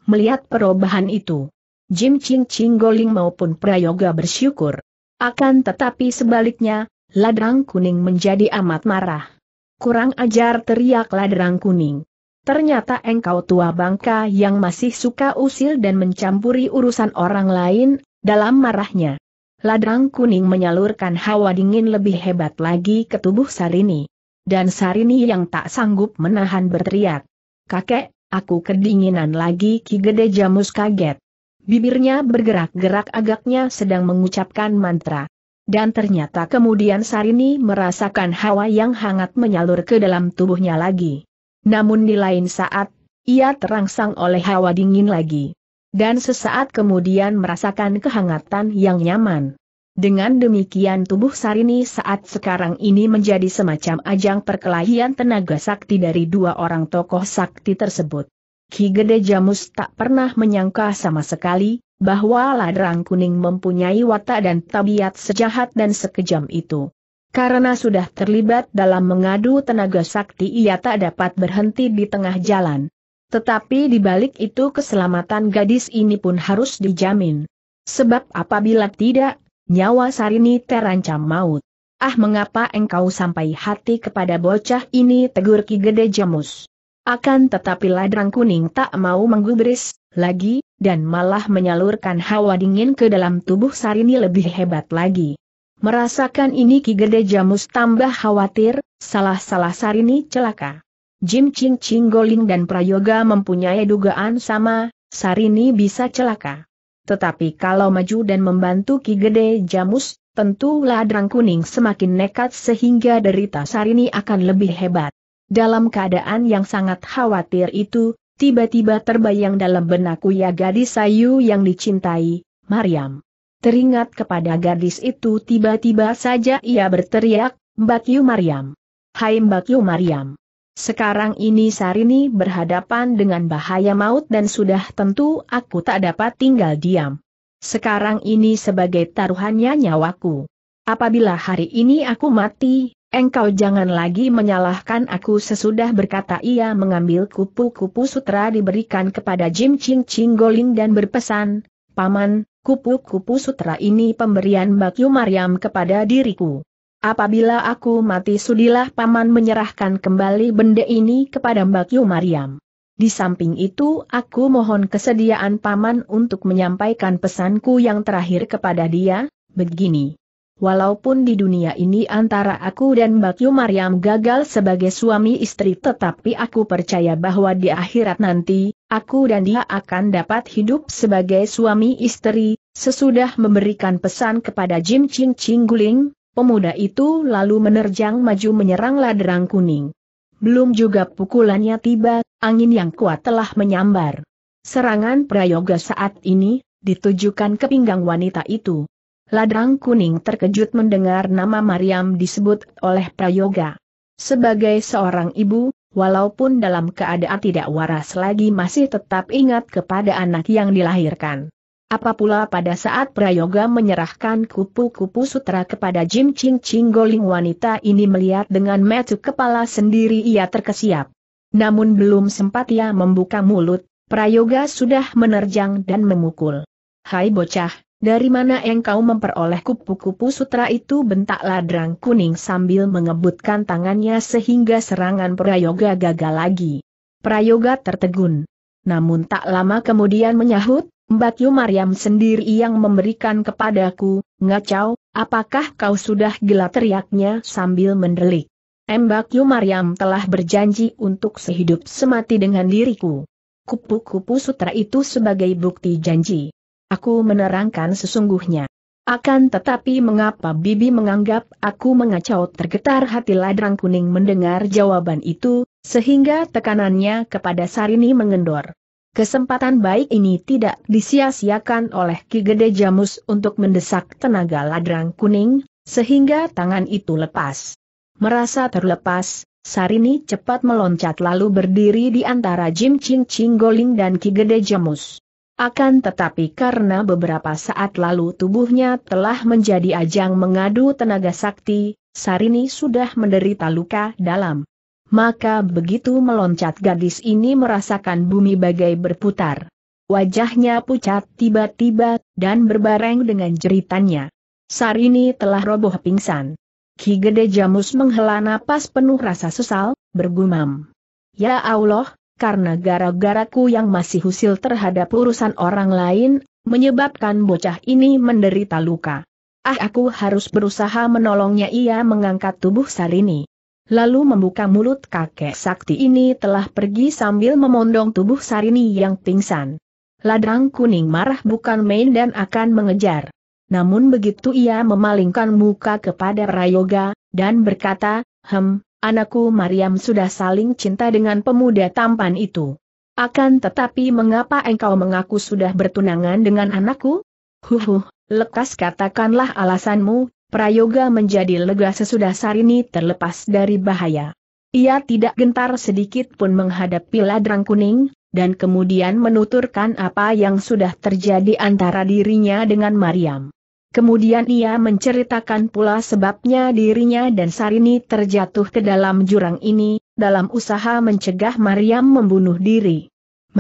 Melihat perubahan itu, Jim Ching Ching Goling maupun Prayoga bersyukur. Akan tetapi sebaliknya, Ladrang Kuning menjadi amat marah. Kurang ajar teriak Ladrang Kuning. Ternyata engkau tua bangka yang masih suka usil dan mencampuri urusan orang lain, dalam marahnya. Ladrang Kuning menyalurkan hawa dingin lebih hebat lagi ke tubuh Sarini. Dan Sarini yang tak sanggup menahan berteriak. Kakek, Aku kedinginan lagi Ki Gede Jamus kaget. Bibirnya bergerak-gerak agaknya sedang mengucapkan mantra. Dan ternyata kemudian Sarini merasakan hawa yang hangat menyalur ke dalam tubuhnya lagi. Namun di lain saat, ia terangsang oleh hawa dingin lagi. Dan sesaat kemudian merasakan kehangatan yang nyaman. Dengan demikian tubuh Sarini saat sekarang ini menjadi semacam ajang perkelahian tenaga sakti dari dua orang tokoh sakti tersebut. Ki Gede Jamus tak pernah menyangka sama sekali, bahwa Ladrang Kuning mempunyai watak dan tabiat sejahat dan sekejam itu. Karena sudah terlibat dalam mengadu tenaga sakti ia tak dapat berhenti di tengah jalan. Tetapi di balik itu keselamatan gadis ini pun harus dijamin. Sebab apabila tidak, nyawa Sarini terancam maut. Ah mengapa engkau sampai hati kepada bocah ini tegur Ki Gede Jamus. Akan tetapi ladang kuning tak mau menggubris, lagi, dan malah menyalurkan hawa dingin ke dalam tubuh Sarini lebih hebat lagi. Merasakan ini Ki Gede Jamus tambah khawatir, salah-salah Sarini celaka. Jim Ching Ching Goling dan Prayoga mempunyai dugaan sama, Sarini bisa celaka. Tetapi kalau maju dan membantu Ki Gede Jamus, tentu Ladrang Kuning semakin nekat sehingga derita Sarini akan lebih hebat. Dalam keadaan yang sangat khawatir itu, tiba-tiba terbayang dalam benakku ya gadis sayu yang dicintai, Mariam. Teringat kepada gadis itu tiba-tiba saja ia berteriak, Mbak Yu Mariam. Hai Mbak Yu Mariam. Sekarang ini Sarini berhadapan dengan bahaya maut dan sudah tentu aku tak dapat tinggal diam. Sekarang ini sebagai taruhannya nyawaku. Apabila hari ini aku mati, engkau jangan lagi menyalahkan aku sesudah berkata ia mengambil kupu-kupu sutra diberikan kepada Jim Ching Ching Goling dan berpesan, Paman, kupu-kupu sutra ini pemberian Yu Mariam kepada diriku. Apabila aku mati sudilah paman menyerahkan kembali benda ini kepada Mbak Yu Mariam. Di samping itu aku mohon kesediaan paman untuk menyampaikan pesanku yang terakhir kepada dia, begini. Walaupun di dunia ini antara aku dan Mbak Yu Mariam gagal sebagai suami istri tetapi aku percaya bahwa di akhirat nanti, aku dan dia akan dapat hidup sebagai suami istri, sesudah memberikan pesan kepada Jim Ching Ching Guling, Pemuda itu lalu menerjang maju menyerang laderang kuning. Belum juga pukulannya tiba, angin yang kuat telah menyambar. Serangan prayoga saat ini, ditujukan ke pinggang wanita itu. Ladrang kuning terkejut mendengar nama Mariam disebut oleh prayoga. Sebagai seorang ibu, walaupun dalam keadaan tidak waras lagi masih tetap ingat kepada anak yang dilahirkan. Apa pula pada saat Prayoga menyerahkan kupu-kupu sutra kepada Jim Ching Ching Goling wanita ini melihat dengan metu kepala sendiri ia terkesiap. Namun belum sempat ia membuka mulut, Prayoga sudah menerjang dan memukul. Hai bocah, dari mana engkau memperoleh kupu-kupu sutra itu bentak ladrang kuning sambil mengebutkan tangannya sehingga serangan Prayoga gagal lagi. Prayoga tertegun. Namun tak lama kemudian menyahut, Mbak Yu Mariam sendiri yang memberikan kepadaku, ngacau, apakah kau sudah gila teriaknya sambil mendelik. Mbak Yu Mariam telah berjanji untuk sehidup semati dengan diriku. Kupu-kupu sutra itu sebagai bukti janji. Aku menerangkan sesungguhnya. Akan tetapi mengapa Bibi menganggap aku mengacau tergetar hati ladrang kuning mendengar jawaban itu, sehingga tekanannya kepada Sarini mengendor. Kesempatan baik ini tidak disia-siakan oleh Ki Gede Jamus untuk mendesak tenaga ladrang kuning, sehingga tangan itu lepas. Merasa terlepas, Sarini cepat meloncat lalu berdiri di antara Jim Ching Ching Goling dan Ki Gede Jamus. Akan tetapi karena beberapa saat lalu tubuhnya telah menjadi ajang mengadu tenaga sakti, Sarini sudah menderita luka dalam. Maka begitu meloncat gadis ini merasakan bumi bagai berputar. Wajahnya pucat tiba-tiba, dan berbareng dengan jeritannya. Sarini telah roboh pingsan. Ki Gede Jamus menghela napas penuh rasa sesal, bergumam. Ya Allah, karena gara-garaku yang masih husil terhadap urusan orang lain, menyebabkan bocah ini menderita luka. Ah aku harus berusaha menolongnya ia mengangkat tubuh Sarini. Lalu membuka mulut kakek sakti ini telah pergi sambil memondong tubuh Sarini yang pingsan. Ladang kuning marah bukan main dan akan mengejar. Namun begitu ia memalingkan muka kepada Rayoga, dan berkata, Hem, anakku Mariam sudah saling cinta dengan pemuda tampan itu. Akan tetapi mengapa engkau mengaku sudah bertunangan dengan anakku? Huhuh, lekas katakanlah alasanmu, Prayoga menjadi lega sesudah Sarini terlepas dari bahaya. Ia tidak gentar sedikit pun menghadapi ladrang kuning, dan kemudian menuturkan apa yang sudah terjadi antara dirinya dengan Mariam. Kemudian ia menceritakan pula sebabnya dirinya dan Sarini terjatuh ke dalam jurang ini, dalam usaha mencegah Mariam membunuh diri.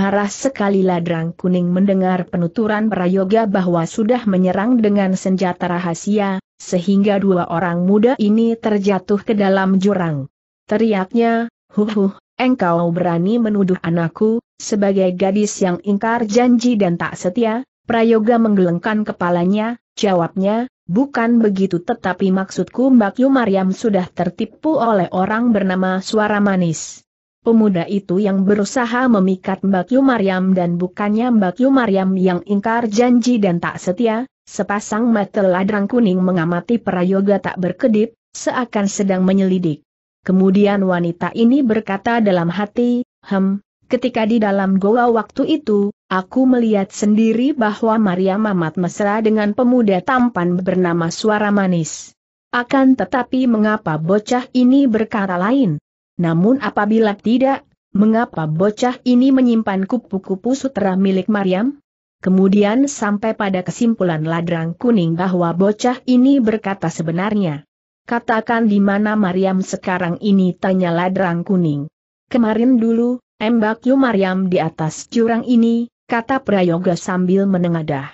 Marah sekali Ladrang Kuning mendengar penuturan Prayoga bahwa sudah menyerang dengan senjata rahasia, sehingga dua orang muda ini terjatuh ke dalam jurang. Teriaknya, huhuh, engkau berani menuduh anakku, sebagai gadis yang ingkar janji dan tak setia? Prayoga menggelengkan kepalanya, jawabnya, bukan begitu tetapi maksudku Mbak Yumaryam sudah tertipu oleh orang bernama Suara Manis pemuda itu yang berusaha memikat Mbak Yu Mariam dan bukannya Mbak Yu Mariam yang ingkar janji dan tak setia, sepasang mata ladrang kuning mengamati Prayoga tak berkedip, seakan sedang menyelidik. Kemudian wanita ini berkata dalam hati, hem, ketika di dalam goa waktu itu, aku melihat sendiri bahwa Maria mamat mesra dengan pemuda tampan bernama Suara Manis. Akan tetapi mengapa bocah ini berkata lain? Namun apabila tidak, mengapa bocah ini menyimpan kupu-kupu sutera milik Mariam? Kemudian sampai pada kesimpulan ladrang kuning bahwa bocah ini berkata sebenarnya. Katakan di mana Mariam sekarang ini tanya ladrang kuning. Kemarin dulu, embakyu Mariam di atas jurang ini, kata Prayoga sambil menengadah.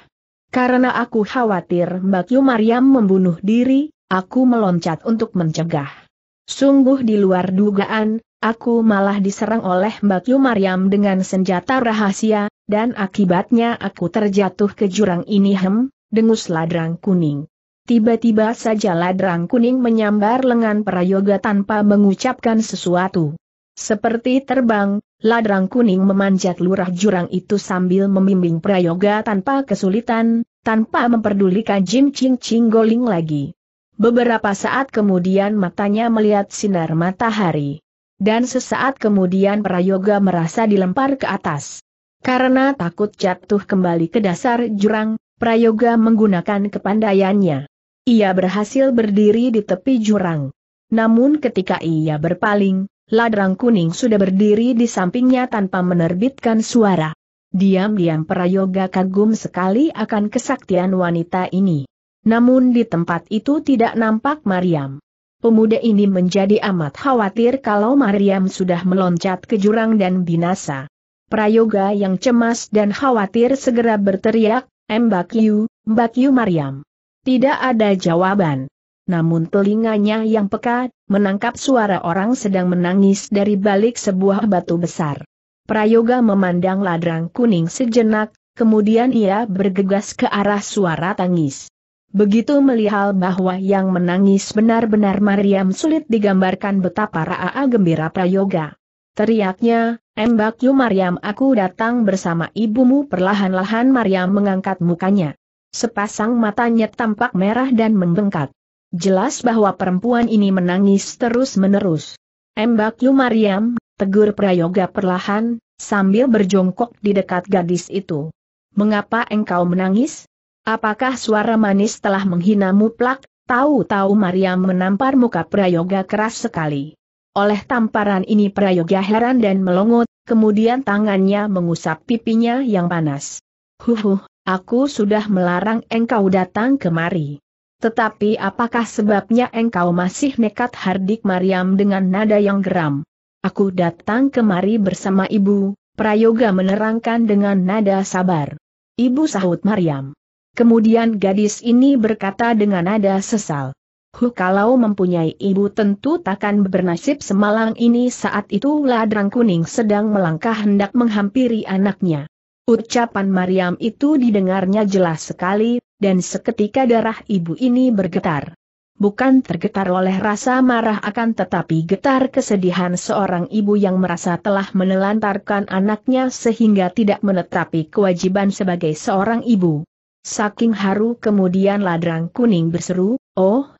Karena aku khawatir Mbak Yu Mariam membunuh diri, aku meloncat untuk mencegah. Sungguh di luar dugaan, aku malah diserang oleh Mbak Mariam dengan senjata rahasia, dan akibatnya aku terjatuh ke jurang ini hem, dengus ladrang kuning. Tiba-tiba saja ladrang kuning menyambar lengan Prayoga tanpa mengucapkan sesuatu. Seperti terbang, ladrang kuning memanjat lurah jurang itu sambil membimbing Prayoga tanpa kesulitan, tanpa memperdulikan Jim Ching Ching Goling lagi. Beberapa saat kemudian matanya melihat sinar matahari. Dan sesaat kemudian Prayoga merasa dilempar ke atas. Karena takut jatuh kembali ke dasar jurang, Prayoga menggunakan kepandaiannya. Ia berhasil berdiri di tepi jurang. Namun ketika ia berpaling, ladrang kuning sudah berdiri di sampingnya tanpa menerbitkan suara. Diam-diam Prayoga kagum sekali akan kesaktian wanita ini. Namun di tempat itu tidak nampak Mariam. Pemuda ini menjadi amat khawatir kalau Mariam sudah meloncat ke jurang dan binasa. Prayoga yang cemas dan khawatir segera berteriak, Mbak Yu, Mbak Yu Mariam. Tidak ada jawaban. Namun telinganya yang peka, menangkap suara orang sedang menangis dari balik sebuah batu besar. Prayoga memandang ladrang kuning sejenak, kemudian ia bergegas ke arah suara tangis. Begitu melihat bahwa yang menangis benar-benar Mariam sulit digambarkan betapa Raa gembira Prayoga. Teriaknya, Embak Yu Mariam aku datang bersama ibumu perlahan-lahan Mariam mengangkat mukanya. Sepasang matanya tampak merah dan membengkak. Jelas bahwa perempuan ini menangis terus-menerus. Embak Yu Mariam, tegur Prayoga perlahan, sambil berjongkok di dekat gadis itu. Mengapa engkau menangis? Apakah suara manis telah menghinamu plak? Tahu-tahu Maria menampar muka Prayoga keras sekali. Oleh tamparan ini Prayoga heran dan melongot, kemudian tangannya mengusap pipinya yang panas. Huhuh, aku sudah melarang engkau datang kemari. Tetapi apakah sebabnya engkau masih nekat hardik Mariam dengan nada yang geram? Aku datang kemari bersama ibu, Prayoga menerangkan dengan nada sabar. Ibu sahut Mariam. Kemudian gadis ini berkata dengan nada sesal. Huh kalau mempunyai ibu tentu takkan bernasib semalang ini saat itu ladrang kuning sedang melangkah hendak menghampiri anaknya. Ucapan Mariam itu didengarnya jelas sekali, dan seketika darah ibu ini bergetar. Bukan tergetar oleh rasa marah akan tetapi getar kesedihan seorang ibu yang merasa telah menelantarkan anaknya sehingga tidak menetapi kewajiban sebagai seorang ibu. Saking haru kemudian ladrang kuning berseru, Oh,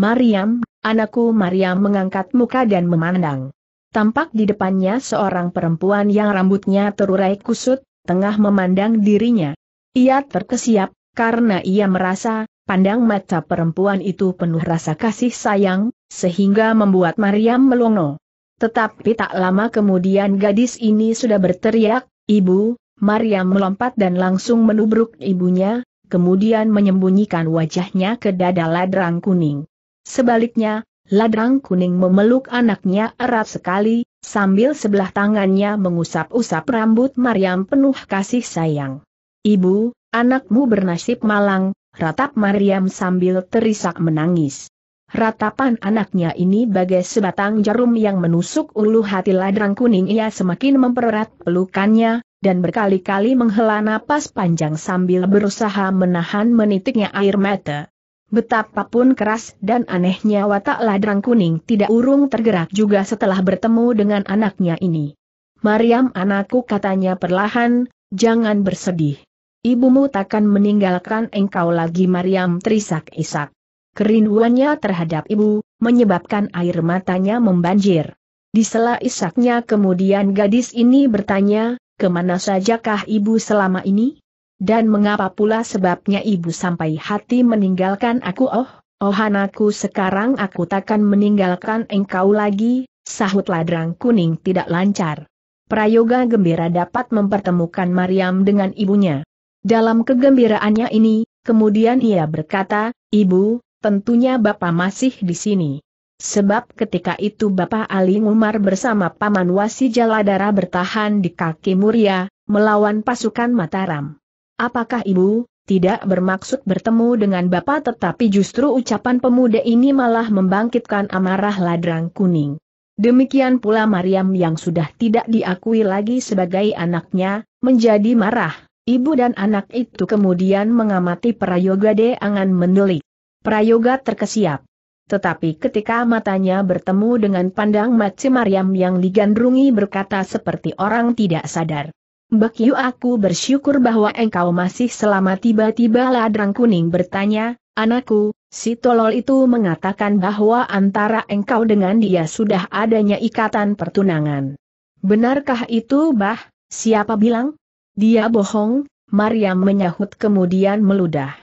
Mariam, anakku Mariam mengangkat muka dan memandang. Tampak di depannya seorang perempuan yang rambutnya terurai kusut, tengah memandang dirinya. Ia terkesiap, karena ia merasa, pandang mata perempuan itu penuh rasa kasih sayang, sehingga membuat Mariam melongo. Tetapi tak lama kemudian gadis ini sudah berteriak, Ibu, Mariam melompat dan langsung menubruk ibunya, kemudian menyembunyikan wajahnya ke dada ladrang kuning. Sebaliknya, ladrang kuning memeluk anaknya erat sekali, sambil sebelah tangannya mengusap-usap rambut Maryam penuh kasih sayang. Ibu, anakmu bernasib malang, ratap Maryam sambil terisak menangis. Ratapan anaknya ini bagai sebatang jarum yang menusuk ulu hati ladrang kuning ia semakin mempererat pelukannya, dan berkali-kali menghela napas panjang sambil berusaha menahan menitiknya air mata. Betapapun keras dan anehnya watak ladrang kuning tidak urung tergerak juga setelah bertemu dengan anaknya ini. Mariam anakku katanya perlahan, jangan bersedih. Ibumu takkan meninggalkan engkau lagi Mariam terisak-isak. Kerinduannya terhadap ibu, menyebabkan air matanya membanjir. Di sela isaknya kemudian gadis ini bertanya, kemana sajakah ibu selama ini? Dan mengapa pula sebabnya ibu sampai hati meninggalkan aku oh, oh anakku sekarang aku takkan meninggalkan engkau lagi, sahut ladrang kuning tidak lancar. Prayoga gembira dapat mempertemukan Mariam dengan ibunya. Dalam kegembiraannya ini, kemudian ia berkata, Ibu, tentunya Bapak masih di sini. Sebab ketika itu Bapak Ali Umar bersama Paman Wasi Jaladara bertahan di kaki Muria, melawan pasukan Mataram. Apakah Ibu, tidak bermaksud bertemu dengan Bapak tetapi justru ucapan pemuda ini malah membangkitkan amarah ladrang kuning. Demikian pula Mariam yang sudah tidak diakui lagi sebagai anaknya, menjadi marah. Ibu dan anak itu kemudian mengamati Prayoga De Angan mendelik. Prayoga terkesiap. Tetapi ketika matanya bertemu dengan pandang Maci Maryam yang digandrungi berkata seperti orang tidak sadar. Bekyu aku bersyukur bahwa engkau masih selamat tiba-tiba ladrang kuning bertanya, anakku, si tolol itu mengatakan bahwa antara engkau dengan dia sudah adanya ikatan pertunangan. Benarkah itu bah, siapa bilang? Dia bohong, Maryam menyahut kemudian meludah.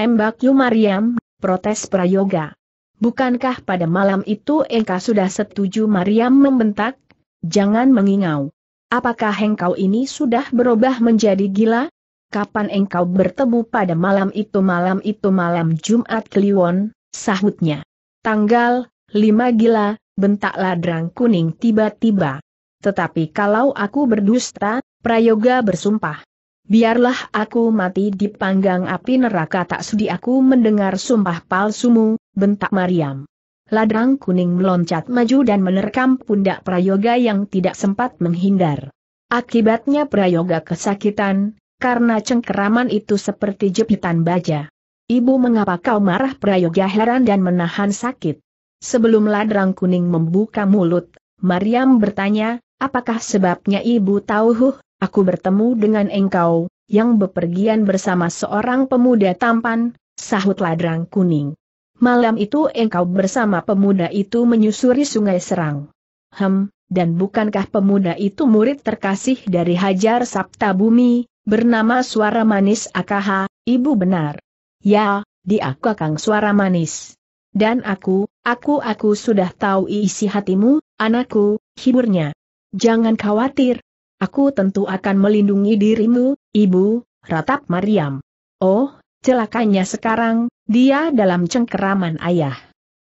Embakyu eh, Maryam, protes Prayoga. Bukankah pada malam itu engkau sudah setuju Mariam membentak? Jangan mengingau. Apakah engkau ini sudah berubah menjadi gila? Kapan engkau bertemu pada malam itu malam itu malam Jumat Kliwon, sahutnya. Tanggal, lima gila, bentak ladrang kuning tiba-tiba. Tetapi kalau aku berdusta, Prayoga bersumpah. Biarlah aku mati di panggang api neraka tak sudi aku mendengar sumpah palsumu, bentak Mariam. Ladrang kuning meloncat maju dan menerkam pundak Prayoga yang tidak sempat menghindar. Akibatnya Prayoga kesakitan, karena cengkeraman itu seperti jepitan baja. Ibu mengapa kau marah Prayoga heran dan menahan sakit. Sebelum ladrang kuning membuka mulut, Mariam bertanya, apakah sebabnya ibu tahu huh, aku bertemu dengan engkau, yang bepergian bersama seorang pemuda tampan, sahut ladrang kuning. Malam itu engkau bersama pemuda itu menyusuri sungai Serang. Hem, dan bukankah pemuda itu murid terkasih dari Hajar Sabta Bumi, bernama Suara Manis Akaha, ibu benar. Ya, di aku akang Suara Manis. Dan aku, aku aku sudah tahu isi hatimu, anakku, hiburnya. Jangan khawatir. Aku tentu akan melindungi dirimu, ibu, ratap Mariam. Oh, Celakanya sekarang, dia dalam cengkeraman ayah.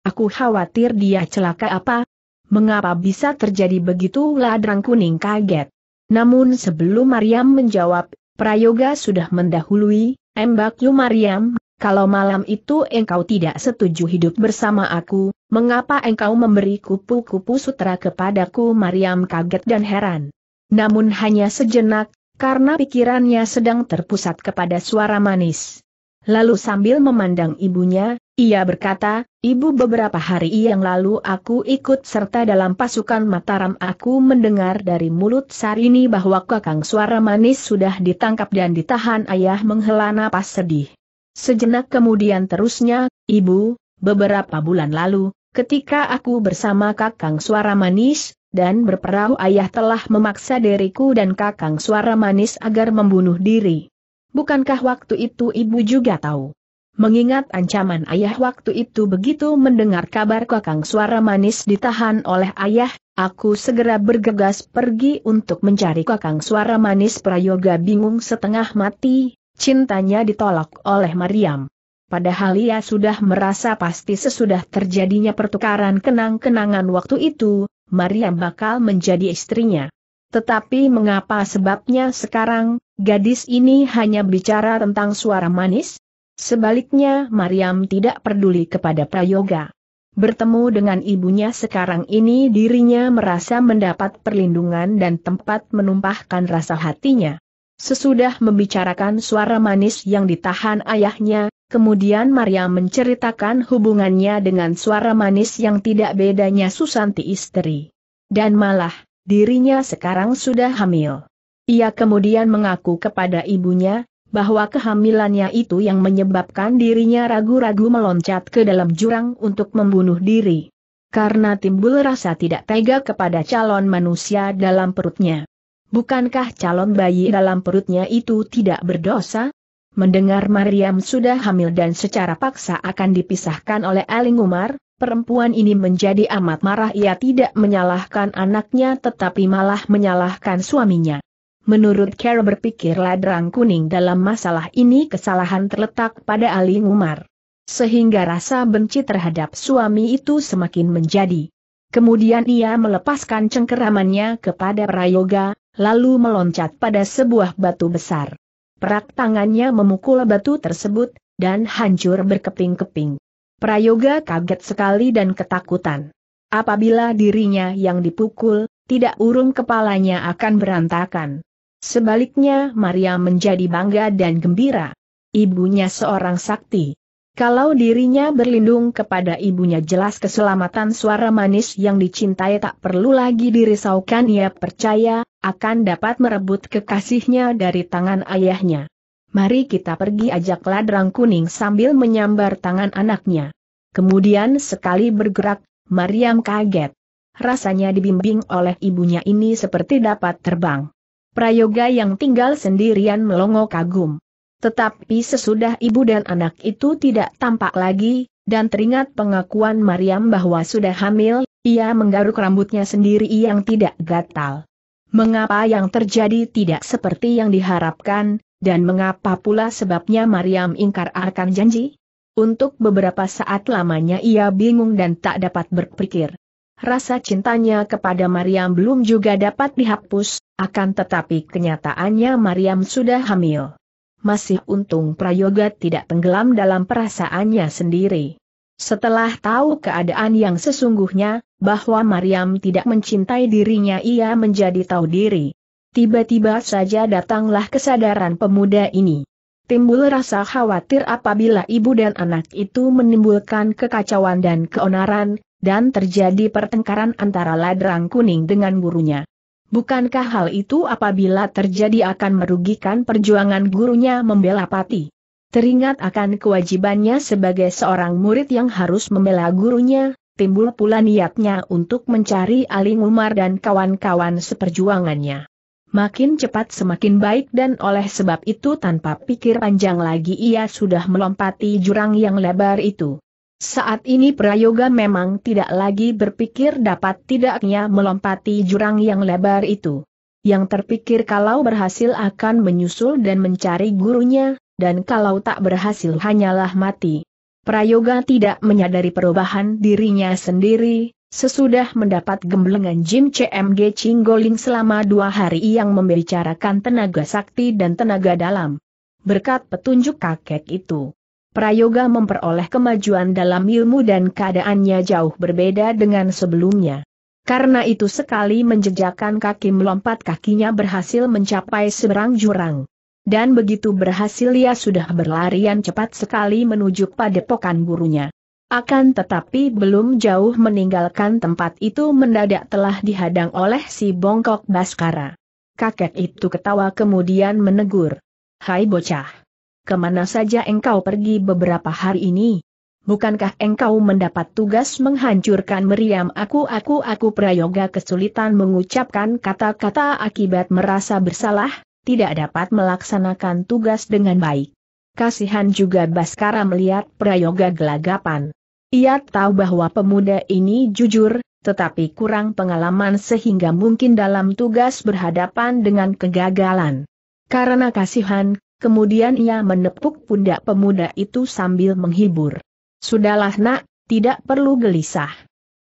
Aku khawatir dia celaka apa? Mengapa bisa terjadi begitu ladrang kuning kaget? Namun sebelum Mariam menjawab, Prayoga sudah mendahului, embak lu Mariam, kalau malam itu engkau tidak setuju hidup bersama aku, mengapa engkau memberi kupu-kupu sutra kepadaku Mariam kaget dan heran. Namun hanya sejenak, karena pikirannya sedang terpusat kepada suara manis. Lalu sambil memandang ibunya, ia berkata, Ibu beberapa hari yang lalu aku ikut serta dalam pasukan Mataram aku mendengar dari mulut Sarini bahwa kakang suara manis sudah ditangkap dan ditahan ayah menghela napas sedih. Sejenak kemudian terusnya, Ibu, beberapa bulan lalu, ketika aku bersama kakang suara manis, dan berperahu ayah telah memaksa diriku dan kakang suara manis agar membunuh diri. Bukankah waktu itu ibu juga tahu? Mengingat ancaman ayah waktu itu begitu mendengar kabar kakang suara manis ditahan oleh ayah, aku segera bergegas pergi untuk mencari kakang suara manis Prayoga bingung setengah mati, cintanya ditolak oleh Mariam. Padahal ia sudah merasa pasti sesudah terjadinya pertukaran kenang-kenangan waktu itu, Mariam bakal menjadi istrinya. Tetapi mengapa sebabnya sekarang, gadis ini hanya bicara tentang suara manis? Sebaliknya Mariam tidak peduli kepada Prayoga. Bertemu dengan ibunya sekarang ini dirinya merasa mendapat perlindungan dan tempat menumpahkan rasa hatinya. Sesudah membicarakan suara manis yang ditahan ayahnya, kemudian Maria menceritakan hubungannya dengan suara manis yang tidak bedanya Susanti istri. Dan malah, Dirinya sekarang sudah hamil. Ia kemudian mengaku kepada ibunya, bahwa kehamilannya itu yang menyebabkan dirinya ragu-ragu meloncat ke dalam jurang untuk membunuh diri. Karena timbul rasa tidak tega kepada calon manusia dalam perutnya. Bukankah calon bayi dalam perutnya itu tidak berdosa? Mendengar Maryam sudah hamil dan secara paksa akan dipisahkan oleh Aling Umar, Perempuan ini menjadi amat marah ia tidak menyalahkan anaknya tetapi malah menyalahkan suaminya. Menurut Kara berpikir ladrang kuning dalam masalah ini kesalahan terletak pada Ali Umar. Sehingga rasa benci terhadap suami itu semakin menjadi. Kemudian ia melepaskan cengkeramannya kepada Prayoga, lalu meloncat pada sebuah batu besar. Perak tangannya memukul batu tersebut, dan hancur berkeping-keping. Prayoga kaget sekali dan ketakutan. Apabila dirinya yang dipukul, tidak urung kepalanya akan berantakan. Sebaliknya Maria menjadi bangga dan gembira. Ibunya seorang sakti. Kalau dirinya berlindung kepada ibunya jelas keselamatan suara manis yang dicintai tak perlu lagi dirisaukan ia percaya, akan dapat merebut kekasihnya dari tangan ayahnya. Mari kita pergi ajak ladrang kuning sambil menyambar tangan anaknya. Kemudian sekali bergerak, Mariam kaget. Rasanya dibimbing oleh ibunya ini seperti dapat terbang. Prayoga yang tinggal sendirian melongo kagum. Tetapi sesudah ibu dan anak itu tidak tampak lagi, dan teringat pengakuan Mariam bahwa sudah hamil, ia menggaruk rambutnya sendiri yang tidak gatal. Mengapa yang terjadi tidak seperti yang diharapkan, dan mengapa pula sebabnya Mariam ingkar akan janji? Untuk beberapa saat lamanya ia bingung dan tak dapat berpikir. Rasa cintanya kepada Mariam belum juga dapat dihapus, akan tetapi kenyataannya Mariam sudah hamil. Masih untung Prayoga tidak tenggelam dalam perasaannya sendiri. Setelah tahu keadaan yang sesungguhnya, bahwa Mariam tidak mencintai dirinya ia menjadi tahu diri tiba-tiba saja datanglah kesadaran pemuda ini. Timbul rasa khawatir apabila ibu dan anak itu menimbulkan kekacauan dan keonaran, dan terjadi pertengkaran antara ladrang kuning dengan gurunya. Bukankah hal itu apabila terjadi akan merugikan perjuangan gurunya membela pati? Teringat akan kewajibannya sebagai seorang murid yang harus membela gurunya, timbul pula niatnya untuk mencari Aling Umar dan kawan-kawan seperjuangannya. Makin cepat semakin baik dan oleh sebab itu tanpa pikir panjang lagi ia sudah melompati jurang yang lebar itu. Saat ini Prayoga memang tidak lagi berpikir dapat tidaknya melompati jurang yang lebar itu. Yang terpikir kalau berhasil akan menyusul dan mencari gurunya, dan kalau tak berhasil hanyalah mati. Prayoga tidak menyadari perubahan dirinya sendiri, Sesudah mendapat gemblengan Jim CMG Chinggoling selama dua hari yang membicarakan tenaga sakti dan tenaga dalam. Berkat petunjuk kakek itu, Prayoga memperoleh kemajuan dalam ilmu dan keadaannya jauh berbeda dengan sebelumnya. Karena itu sekali menjejakkan kaki melompat kakinya berhasil mencapai seberang jurang. Dan begitu berhasil ia sudah berlarian cepat sekali menuju padepokan gurunya. Akan tetapi belum jauh meninggalkan tempat itu mendadak telah dihadang oleh si bongkok Baskara. Kakek itu ketawa kemudian menegur. Hai bocah. Kemana saja engkau pergi beberapa hari ini? Bukankah engkau mendapat tugas menghancurkan meriam aku-aku-aku prayoga kesulitan mengucapkan kata-kata akibat merasa bersalah, tidak dapat melaksanakan tugas dengan baik. Kasihan juga Baskara melihat prayoga gelagapan. Ia tahu bahwa pemuda ini jujur, tetapi kurang pengalaman sehingga mungkin dalam tugas berhadapan dengan kegagalan. Karena kasihan, kemudian ia menepuk pundak pemuda itu sambil menghibur. Sudahlah nak, tidak perlu gelisah.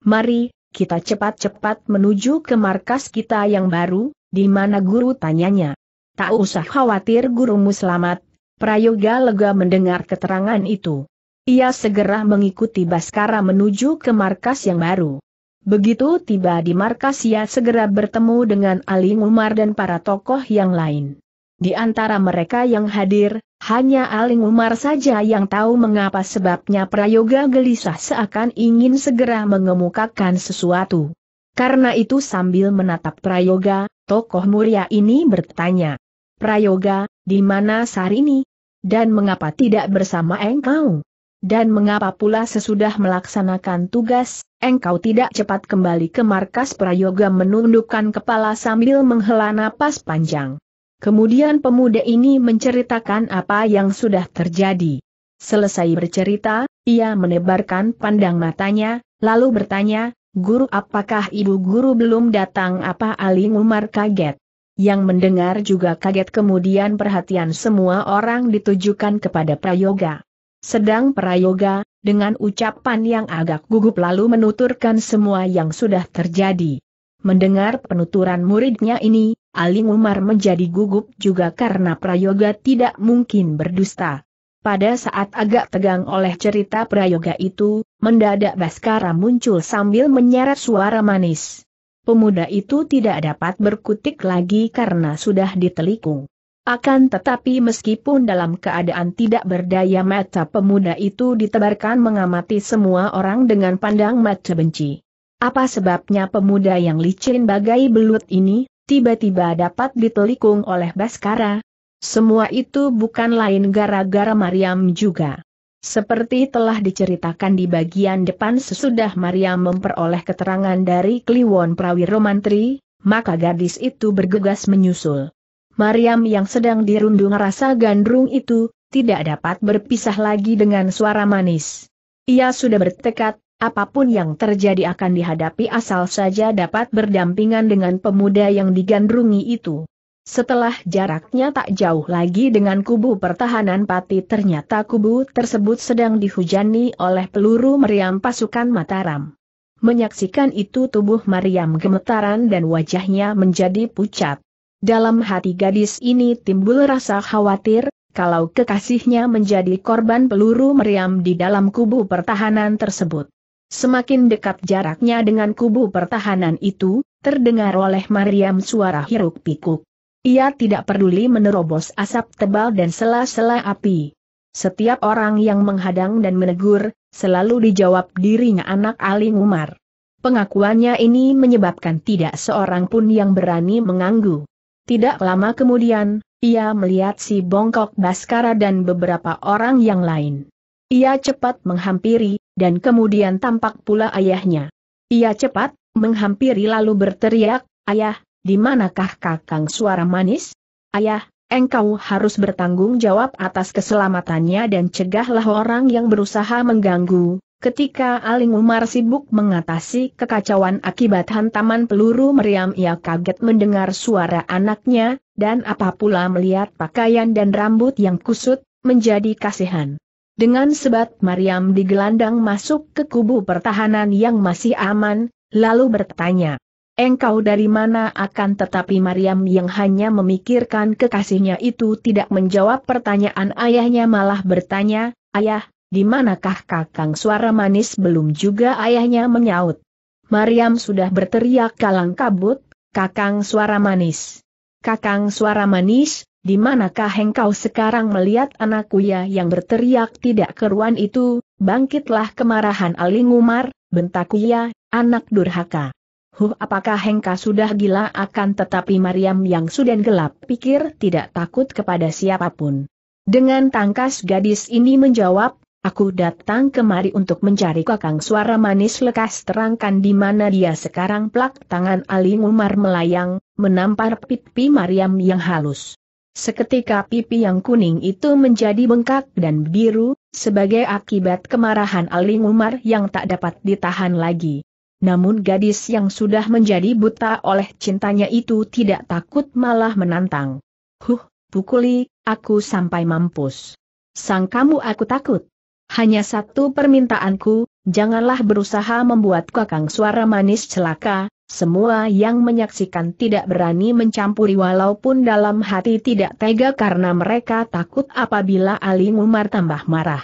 Mari, kita cepat-cepat menuju ke markas kita yang baru, di mana guru tanyanya. Tak usah khawatir gurumu selamat, Prayoga lega mendengar keterangan itu. Ia segera mengikuti Baskara menuju ke markas yang baru. Begitu tiba di markas ia segera bertemu dengan Ali Umar dan para tokoh yang lain. Di antara mereka yang hadir, hanya Ali Umar saja yang tahu mengapa sebabnya Prayoga gelisah seakan ingin segera mengemukakan sesuatu. Karena itu sambil menatap Prayoga, tokoh muria ini bertanya. Prayoga, di mana Sarini? Dan mengapa tidak bersama engkau? Dan mengapa pula sesudah melaksanakan tugas, engkau tidak cepat kembali ke markas Prayoga menundukkan kepala sambil menghela napas panjang. Kemudian pemuda ini menceritakan apa yang sudah terjadi. Selesai bercerita, ia menebarkan pandang matanya, lalu bertanya, Guru apakah ibu guru belum datang apa Ali Umar kaget? Yang mendengar juga kaget kemudian perhatian semua orang ditujukan kepada Prayoga. Sedang Prayoga, dengan ucapan yang agak gugup lalu menuturkan semua yang sudah terjadi. Mendengar penuturan muridnya ini, Ali Umar menjadi gugup juga karena Prayoga tidak mungkin berdusta. Pada saat agak tegang oleh cerita Prayoga itu, mendadak Baskara muncul sambil menyeret suara manis. Pemuda itu tidak dapat berkutik lagi karena sudah ditelikung. Akan tetapi meskipun dalam keadaan tidak berdaya mata pemuda itu ditebarkan mengamati semua orang dengan pandang mata benci. Apa sebabnya pemuda yang licin bagai belut ini, tiba-tiba dapat ditelikung oleh Baskara? Semua itu bukan lain gara-gara Mariam juga. Seperti telah diceritakan di bagian depan sesudah Mariam memperoleh keterangan dari Kliwon Prawiromantri, maka gadis itu bergegas menyusul. Mariam yang sedang dirundung rasa gandrung itu, tidak dapat berpisah lagi dengan suara manis. Ia sudah bertekad, apapun yang terjadi akan dihadapi asal saja dapat berdampingan dengan pemuda yang digandrungi itu. Setelah jaraknya tak jauh lagi dengan kubu pertahanan pati ternyata kubu tersebut sedang dihujani oleh peluru meriam pasukan Mataram. Menyaksikan itu tubuh Mariam gemetaran dan wajahnya menjadi pucat. Dalam hati gadis ini timbul rasa khawatir, kalau kekasihnya menjadi korban peluru meriam di dalam kubu pertahanan tersebut. Semakin dekat jaraknya dengan kubu pertahanan itu, terdengar oleh Mariam suara hiruk pikuk. Ia tidak peduli menerobos asap tebal dan sela-sela api. Setiap orang yang menghadang dan menegur, selalu dijawab dirinya anak Ali Umar. Pengakuannya ini menyebabkan tidak seorang pun yang berani mengganggu. Tidak lama kemudian, ia melihat si bongkok Baskara dan beberapa orang yang lain. Ia cepat menghampiri, dan kemudian tampak pula ayahnya. Ia cepat menghampiri lalu berteriak, Ayah, di manakah kakang suara manis? Ayah, engkau harus bertanggung jawab atas keselamatannya dan cegahlah orang yang berusaha mengganggu, Ketika Aling Umar sibuk mengatasi kekacauan akibat hantaman peluru meriam ia kaget mendengar suara anaknya, dan apa melihat pakaian dan rambut yang kusut, menjadi kasihan. Dengan sebat Mariam digelandang masuk ke kubu pertahanan yang masih aman, lalu bertanya, Engkau dari mana akan tetapi Mariam yang hanya memikirkan kekasihnya itu tidak menjawab pertanyaan ayahnya malah bertanya, Ayah, di manakah kakang suara manis belum juga ayahnya menyaut. Mariam sudah berteriak kalang kabut, kakang suara manis. Kakang suara manis, di manakah engkau sekarang melihat anakku ya yang berteriak tidak keruan itu, bangkitlah kemarahan Aling Umar, bentak ya, anak durhaka. Huh apakah Hengka sudah gila akan tetapi Mariam yang sudah gelap pikir tidak takut kepada siapapun. Dengan tangkas gadis ini menjawab, Aku datang kemari untuk mencari kakang suara manis lekas terangkan di mana dia sekarang plak tangan Ali Umar melayang, menampar pipi Mariam yang halus. Seketika pipi yang kuning itu menjadi bengkak dan biru, sebagai akibat kemarahan Ali Umar yang tak dapat ditahan lagi. Namun gadis yang sudah menjadi buta oleh cintanya itu tidak takut malah menantang. Huh, pukuli, aku sampai mampus. Sang kamu aku takut. Hanya satu permintaanku, janganlah berusaha membuat kakang suara manis celaka, semua yang menyaksikan tidak berani mencampuri walaupun dalam hati tidak tega karena mereka takut apabila Ali Umar tambah marah.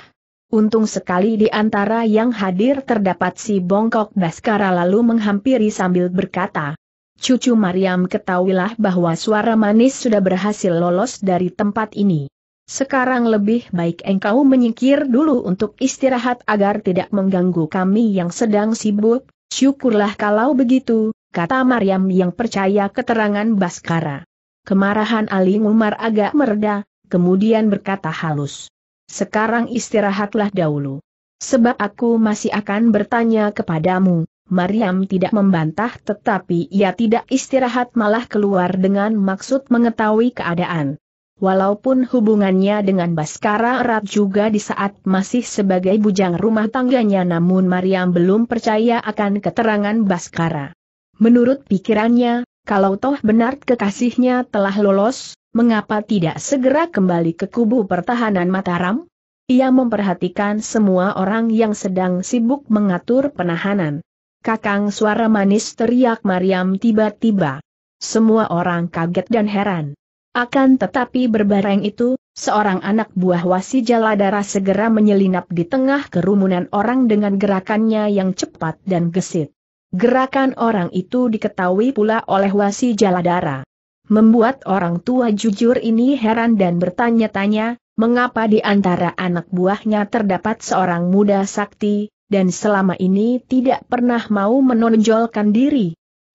Untung sekali di antara yang hadir terdapat si bongkok Baskara lalu menghampiri sambil berkata, Cucu Mariam ketahuilah bahwa suara manis sudah berhasil lolos dari tempat ini sekarang lebih baik engkau menyingkir dulu untuk istirahat agar tidak mengganggu kami yang sedang sibuk, syukurlah kalau begitu, kata Mariam yang percaya keterangan Baskara. Kemarahan Ali Umar agak mereda, kemudian berkata halus. Sekarang istirahatlah dahulu. Sebab aku masih akan bertanya kepadamu, Mariam tidak membantah tetapi ia tidak istirahat malah keluar dengan maksud mengetahui keadaan. Walaupun hubungannya dengan Baskara erat juga di saat masih sebagai bujang rumah tangganya namun Mariam belum percaya akan keterangan Baskara. Menurut pikirannya, kalau toh benar kekasihnya telah lolos, mengapa tidak segera kembali ke kubu pertahanan Mataram? Ia memperhatikan semua orang yang sedang sibuk mengatur penahanan. Kakang suara manis teriak Mariam tiba-tiba. Semua orang kaget dan heran. Akan tetapi berbareng itu, seorang anak buah wasi jaladara segera menyelinap di tengah kerumunan orang dengan gerakannya yang cepat dan gesit. Gerakan orang itu diketahui pula oleh wasi jaladara. Membuat orang tua jujur ini heran dan bertanya-tanya, mengapa di antara anak buahnya terdapat seorang muda sakti, dan selama ini tidak pernah mau menonjolkan diri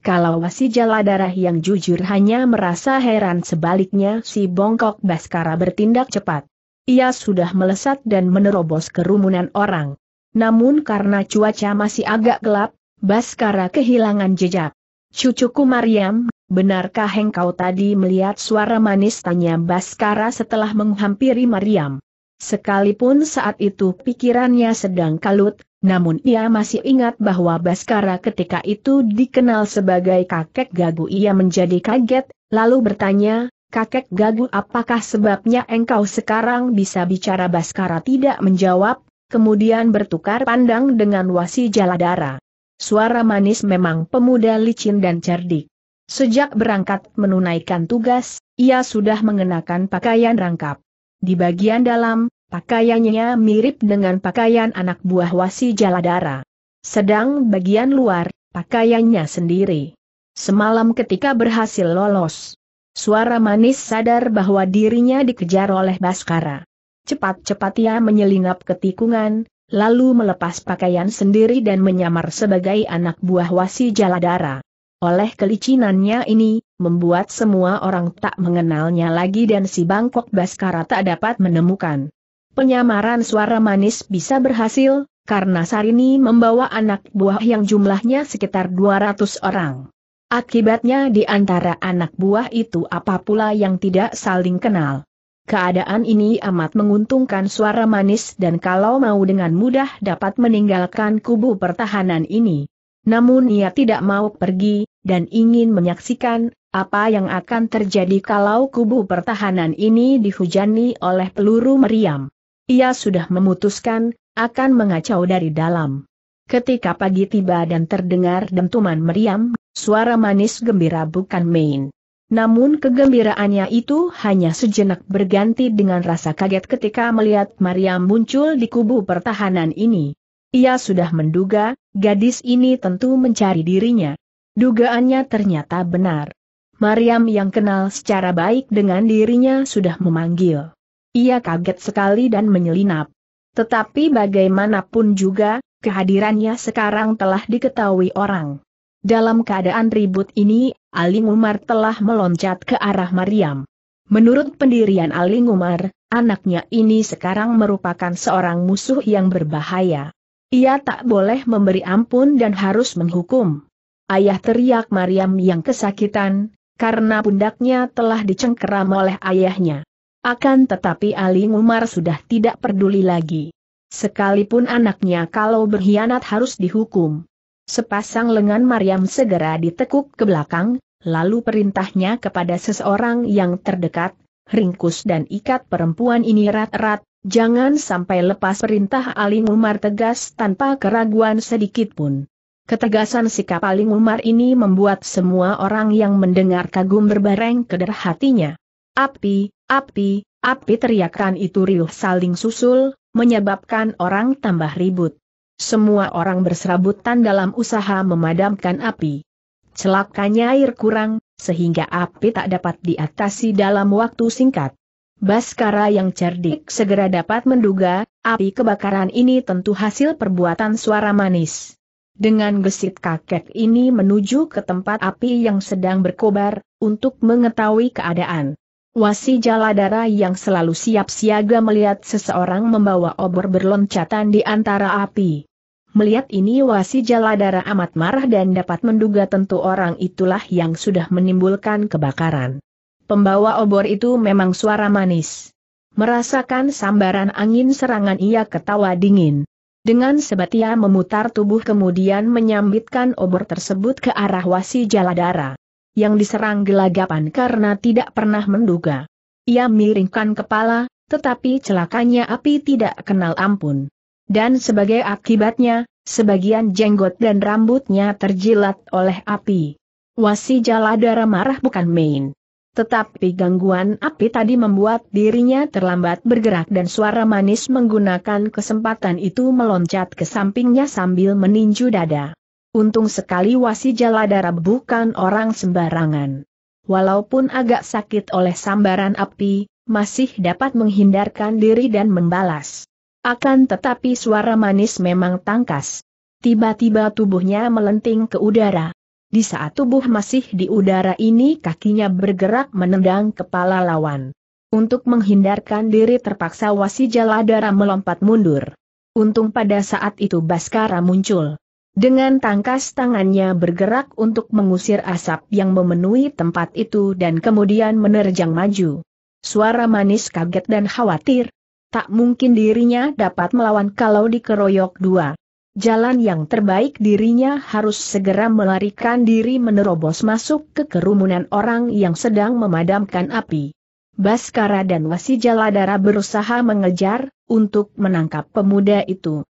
kalau si darah yang jujur hanya merasa heran sebaliknya si bongkok Baskara bertindak cepat. Ia sudah melesat dan menerobos kerumunan orang. Namun karena cuaca masih agak gelap, Baskara kehilangan jejak. Cucuku Mariam, benarkah engkau tadi melihat suara manis tanya Baskara setelah menghampiri Mariam? Sekalipun saat itu pikirannya sedang kalut, namun ia masih ingat bahwa Baskara ketika itu dikenal sebagai kakek gagu ia menjadi kaget, lalu bertanya, kakek gagu apakah sebabnya engkau sekarang bisa bicara Baskara tidak menjawab, kemudian bertukar pandang dengan wasi jaladara. Suara manis memang pemuda licin dan cerdik. Sejak berangkat menunaikan tugas, ia sudah mengenakan pakaian rangkap. Di bagian dalam, Pakaiannya mirip dengan pakaian anak buah wasi jaladara. Sedang bagian luar, pakaiannya sendiri. Semalam ketika berhasil lolos, suara manis sadar bahwa dirinya dikejar oleh Baskara. Cepat-cepat ia menyelinap ke tikungan, lalu melepas pakaian sendiri dan menyamar sebagai anak buah wasi jaladara. Oleh kelicinannya ini, membuat semua orang tak mengenalnya lagi dan si Bangkok Baskara tak dapat menemukan. Penyamaran suara manis bisa berhasil, karena Sarini membawa anak buah yang jumlahnya sekitar 200 orang. Akibatnya di antara anak buah itu apa pula yang tidak saling kenal. Keadaan ini amat menguntungkan suara manis dan kalau mau dengan mudah dapat meninggalkan kubu pertahanan ini. Namun ia tidak mau pergi, dan ingin menyaksikan, apa yang akan terjadi kalau kubu pertahanan ini dihujani oleh peluru meriam. Ia sudah memutuskan, akan mengacau dari dalam. Ketika pagi tiba dan terdengar dentuman meriam, suara manis gembira bukan main. Namun kegembiraannya itu hanya sejenak berganti dengan rasa kaget ketika melihat Mariam muncul di kubu pertahanan ini. Ia sudah menduga, gadis ini tentu mencari dirinya. Dugaannya ternyata benar. Mariam yang kenal secara baik dengan dirinya sudah memanggil. Ia kaget sekali dan menyelinap. Tetapi bagaimanapun juga, kehadirannya sekarang telah diketahui orang. Dalam keadaan ribut ini, Aling Umar telah meloncat ke arah Mariam. Menurut pendirian Aling Umar, anaknya ini sekarang merupakan seorang musuh yang berbahaya. Ia tak boleh memberi ampun dan harus menghukum. Ayah teriak Mariam yang kesakitan, karena pundaknya telah dicengkeram oleh ayahnya. Akan tetapi Ali Umar sudah tidak peduli lagi. Sekalipun anaknya kalau berkhianat harus dihukum. Sepasang lengan Maryam segera ditekuk ke belakang, lalu perintahnya kepada seseorang yang terdekat, ringkus dan ikat perempuan ini rat-rat, jangan sampai lepas perintah Ali Umar tegas tanpa keraguan sedikit pun. Ketegasan sikap Ali Umar ini membuat semua orang yang mendengar kagum berbareng keder hatinya. Api, Api, api teriakan itu riuh saling susul, menyebabkan orang tambah ribut. Semua orang berserabutan dalam usaha memadamkan api. Celakanya air kurang, sehingga api tak dapat diatasi dalam waktu singkat. Baskara yang cerdik segera dapat menduga, api kebakaran ini tentu hasil perbuatan suara manis. Dengan gesit kakek ini menuju ke tempat api yang sedang berkobar, untuk mengetahui keadaan. Wasi Jaladara yang selalu siap siaga melihat seseorang membawa obor berloncatan di antara api. Melihat ini Wasi Jaladara amat marah dan dapat menduga tentu orang itulah yang sudah menimbulkan kebakaran. Pembawa obor itu memang suara manis. Merasakan sambaran angin serangan ia ketawa dingin. Dengan sebat ia memutar tubuh kemudian menyambitkan obor tersebut ke arah Wasi Jaladara yang diserang gelagapan karena tidak pernah menduga. Ia miringkan kepala, tetapi celakanya api tidak kenal ampun. Dan sebagai akibatnya, sebagian jenggot dan rambutnya terjilat oleh api. Wasi Jaladara marah bukan main. Tetapi gangguan api tadi membuat dirinya terlambat bergerak dan suara manis menggunakan kesempatan itu meloncat ke sampingnya sambil meninju dada. Untung sekali Wasi Jaladara bukan orang sembarangan. Walaupun agak sakit oleh sambaran api, masih dapat menghindarkan diri dan membalas. Akan tetapi suara manis memang tangkas. Tiba-tiba tubuhnya melenting ke udara. Di saat tubuh masih di udara ini kakinya bergerak menendang kepala lawan. Untuk menghindarkan diri terpaksa Wasi Jaladara melompat mundur. Untung pada saat itu Baskara muncul. Dengan tangkas tangannya bergerak untuk mengusir asap yang memenuhi tempat itu dan kemudian menerjang maju. Suara manis kaget dan khawatir. Tak mungkin dirinya dapat melawan kalau dikeroyok dua. Jalan yang terbaik dirinya harus segera melarikan diri menerobos masuk ke kerumunan orang yang sedang memadamkan api. Baskara dan Wasi Jaladara berusaha mengejar, untuk menangkap pemuda itu.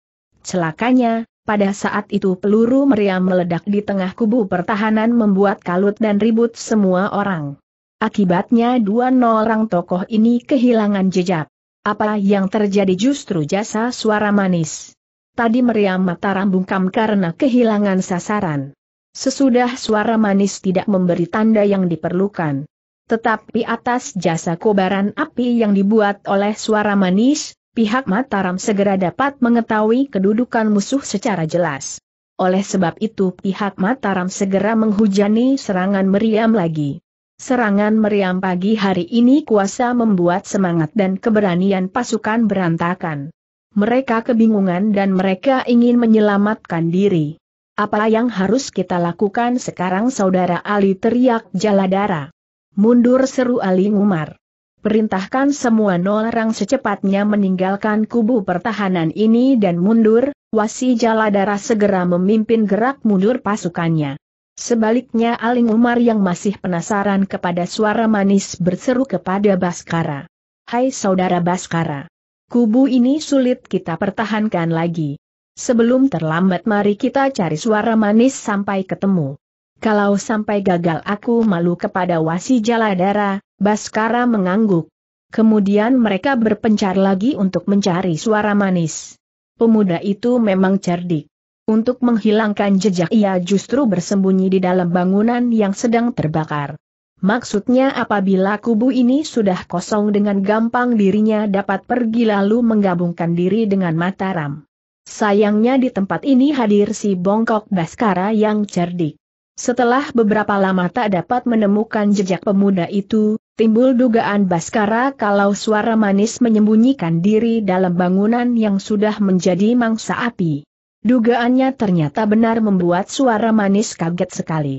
Celakanya, pada saat itu peluru meriam meledak di tengah kubu pertahanan membuat kalut dan ribut semua orang. Akibatnya dua orang tokoh ini kehilangan jejak. Apa yang terjadi justru jasa suara manis. Tadi meriam mataram bungkam karena kehilangan sasaran. Sesudah suara manis tidak memberi tanda yang diperlukan. Tetapi atas jasa kobaran api yang dibuat oleh suara manis, pihak Mataram segera dapat mengetahui kedudukan musuh secara jelas. Oleh sebab itu pihak Mataram segera menghujani serangan meriam lagi. Serangan meriam pagi hari ini kuasa membuat semangat dan keberanian pasukan berantakan. Mereka kebingungan dan mereka ingin menyelamatkan diri. Apa yang harus kita lakukan sekarang saudara Ali teriak Jaladara. Mundur seru Ali Umar perintahkan semua orang secepatnya meninggalkan kubu pertahanan ini dan mundur, Wasi Jaladara segera memimpin gerak mundur pasukannya. Sebaliknya Aling Umar yang masih penasaran kepada suara manis berseru kepada Baskara. Hai Saudara Baskara. Kubu ini sulit kita pertahankan lagi. Sebelum terlambat mari kita cari suara manis sampai ketemu. Kalau sampai gagal aku malu kepada Wasi Jaladara, Baskara mengangguk. Kemudian mereka berpencar lagi untuk mencari suara manis. Pemuda itu memang cerdik. Untuk menghilangkan jejak ia justru bersembunyi di dalam bangunan yang sedang terbakar. Maksudnya apabila kubu ini sudah kosong dengan gampang dirinya dapat pergi lalu menggabungkan diri dengan Mataram. Sayangnya di tempat ini hadir si bongkok Baskara yang cerdik. Setelah beberapa lama tak dapat menemukan jejak pemuda itu, Timbul dugaan Baskara kalau suara manis menyembunyikan diri dalam bangunan yang sudah menjadi mangsa api. Dugaannya ternyata benar membuat suara manis kaget sekali.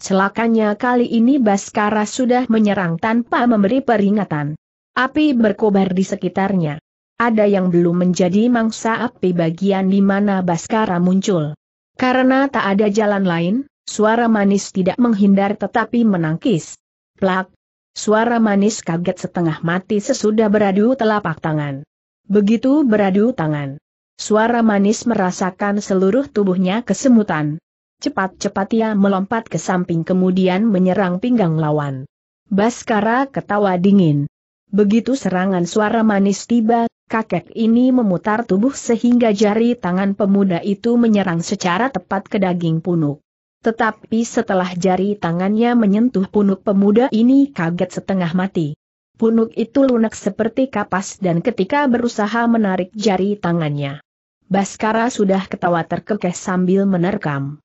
Celakanya kali ini Baskara sudah menyerang tanpa memberi peringatan. Api berkobar di sekitarnya. Ada yang belum menjadi mangsa api bagian di mana Baskara muncul. Karena tak ada jalan lain, suara manis tidak menghindar tetapi menangkis. Plak, Suara manis kaget setengah mati sesudah beradu telapak tangan. Begitu beradu tangan. Suara manis merasakan seluruh tubuhnya kesemutan. Cepat-cepat ia melompat ke samping kemudian menyerang pinggang lawan. Baskara ketawa dingin. Begitu serangan suara manis tiba, kakek ini memutar tubuh sehingga jari tangan pemuda itu menyerang secara tepat ke daging punuk. Tetapi setelah jari tangannya menyentuh punuk pemuda ini kaget setengah mati. Punuk itu lunak seperti kapas dan ketika berusaha menarik jari tangannya. Baskara sudah ketawa terkekeh sambil menerkam.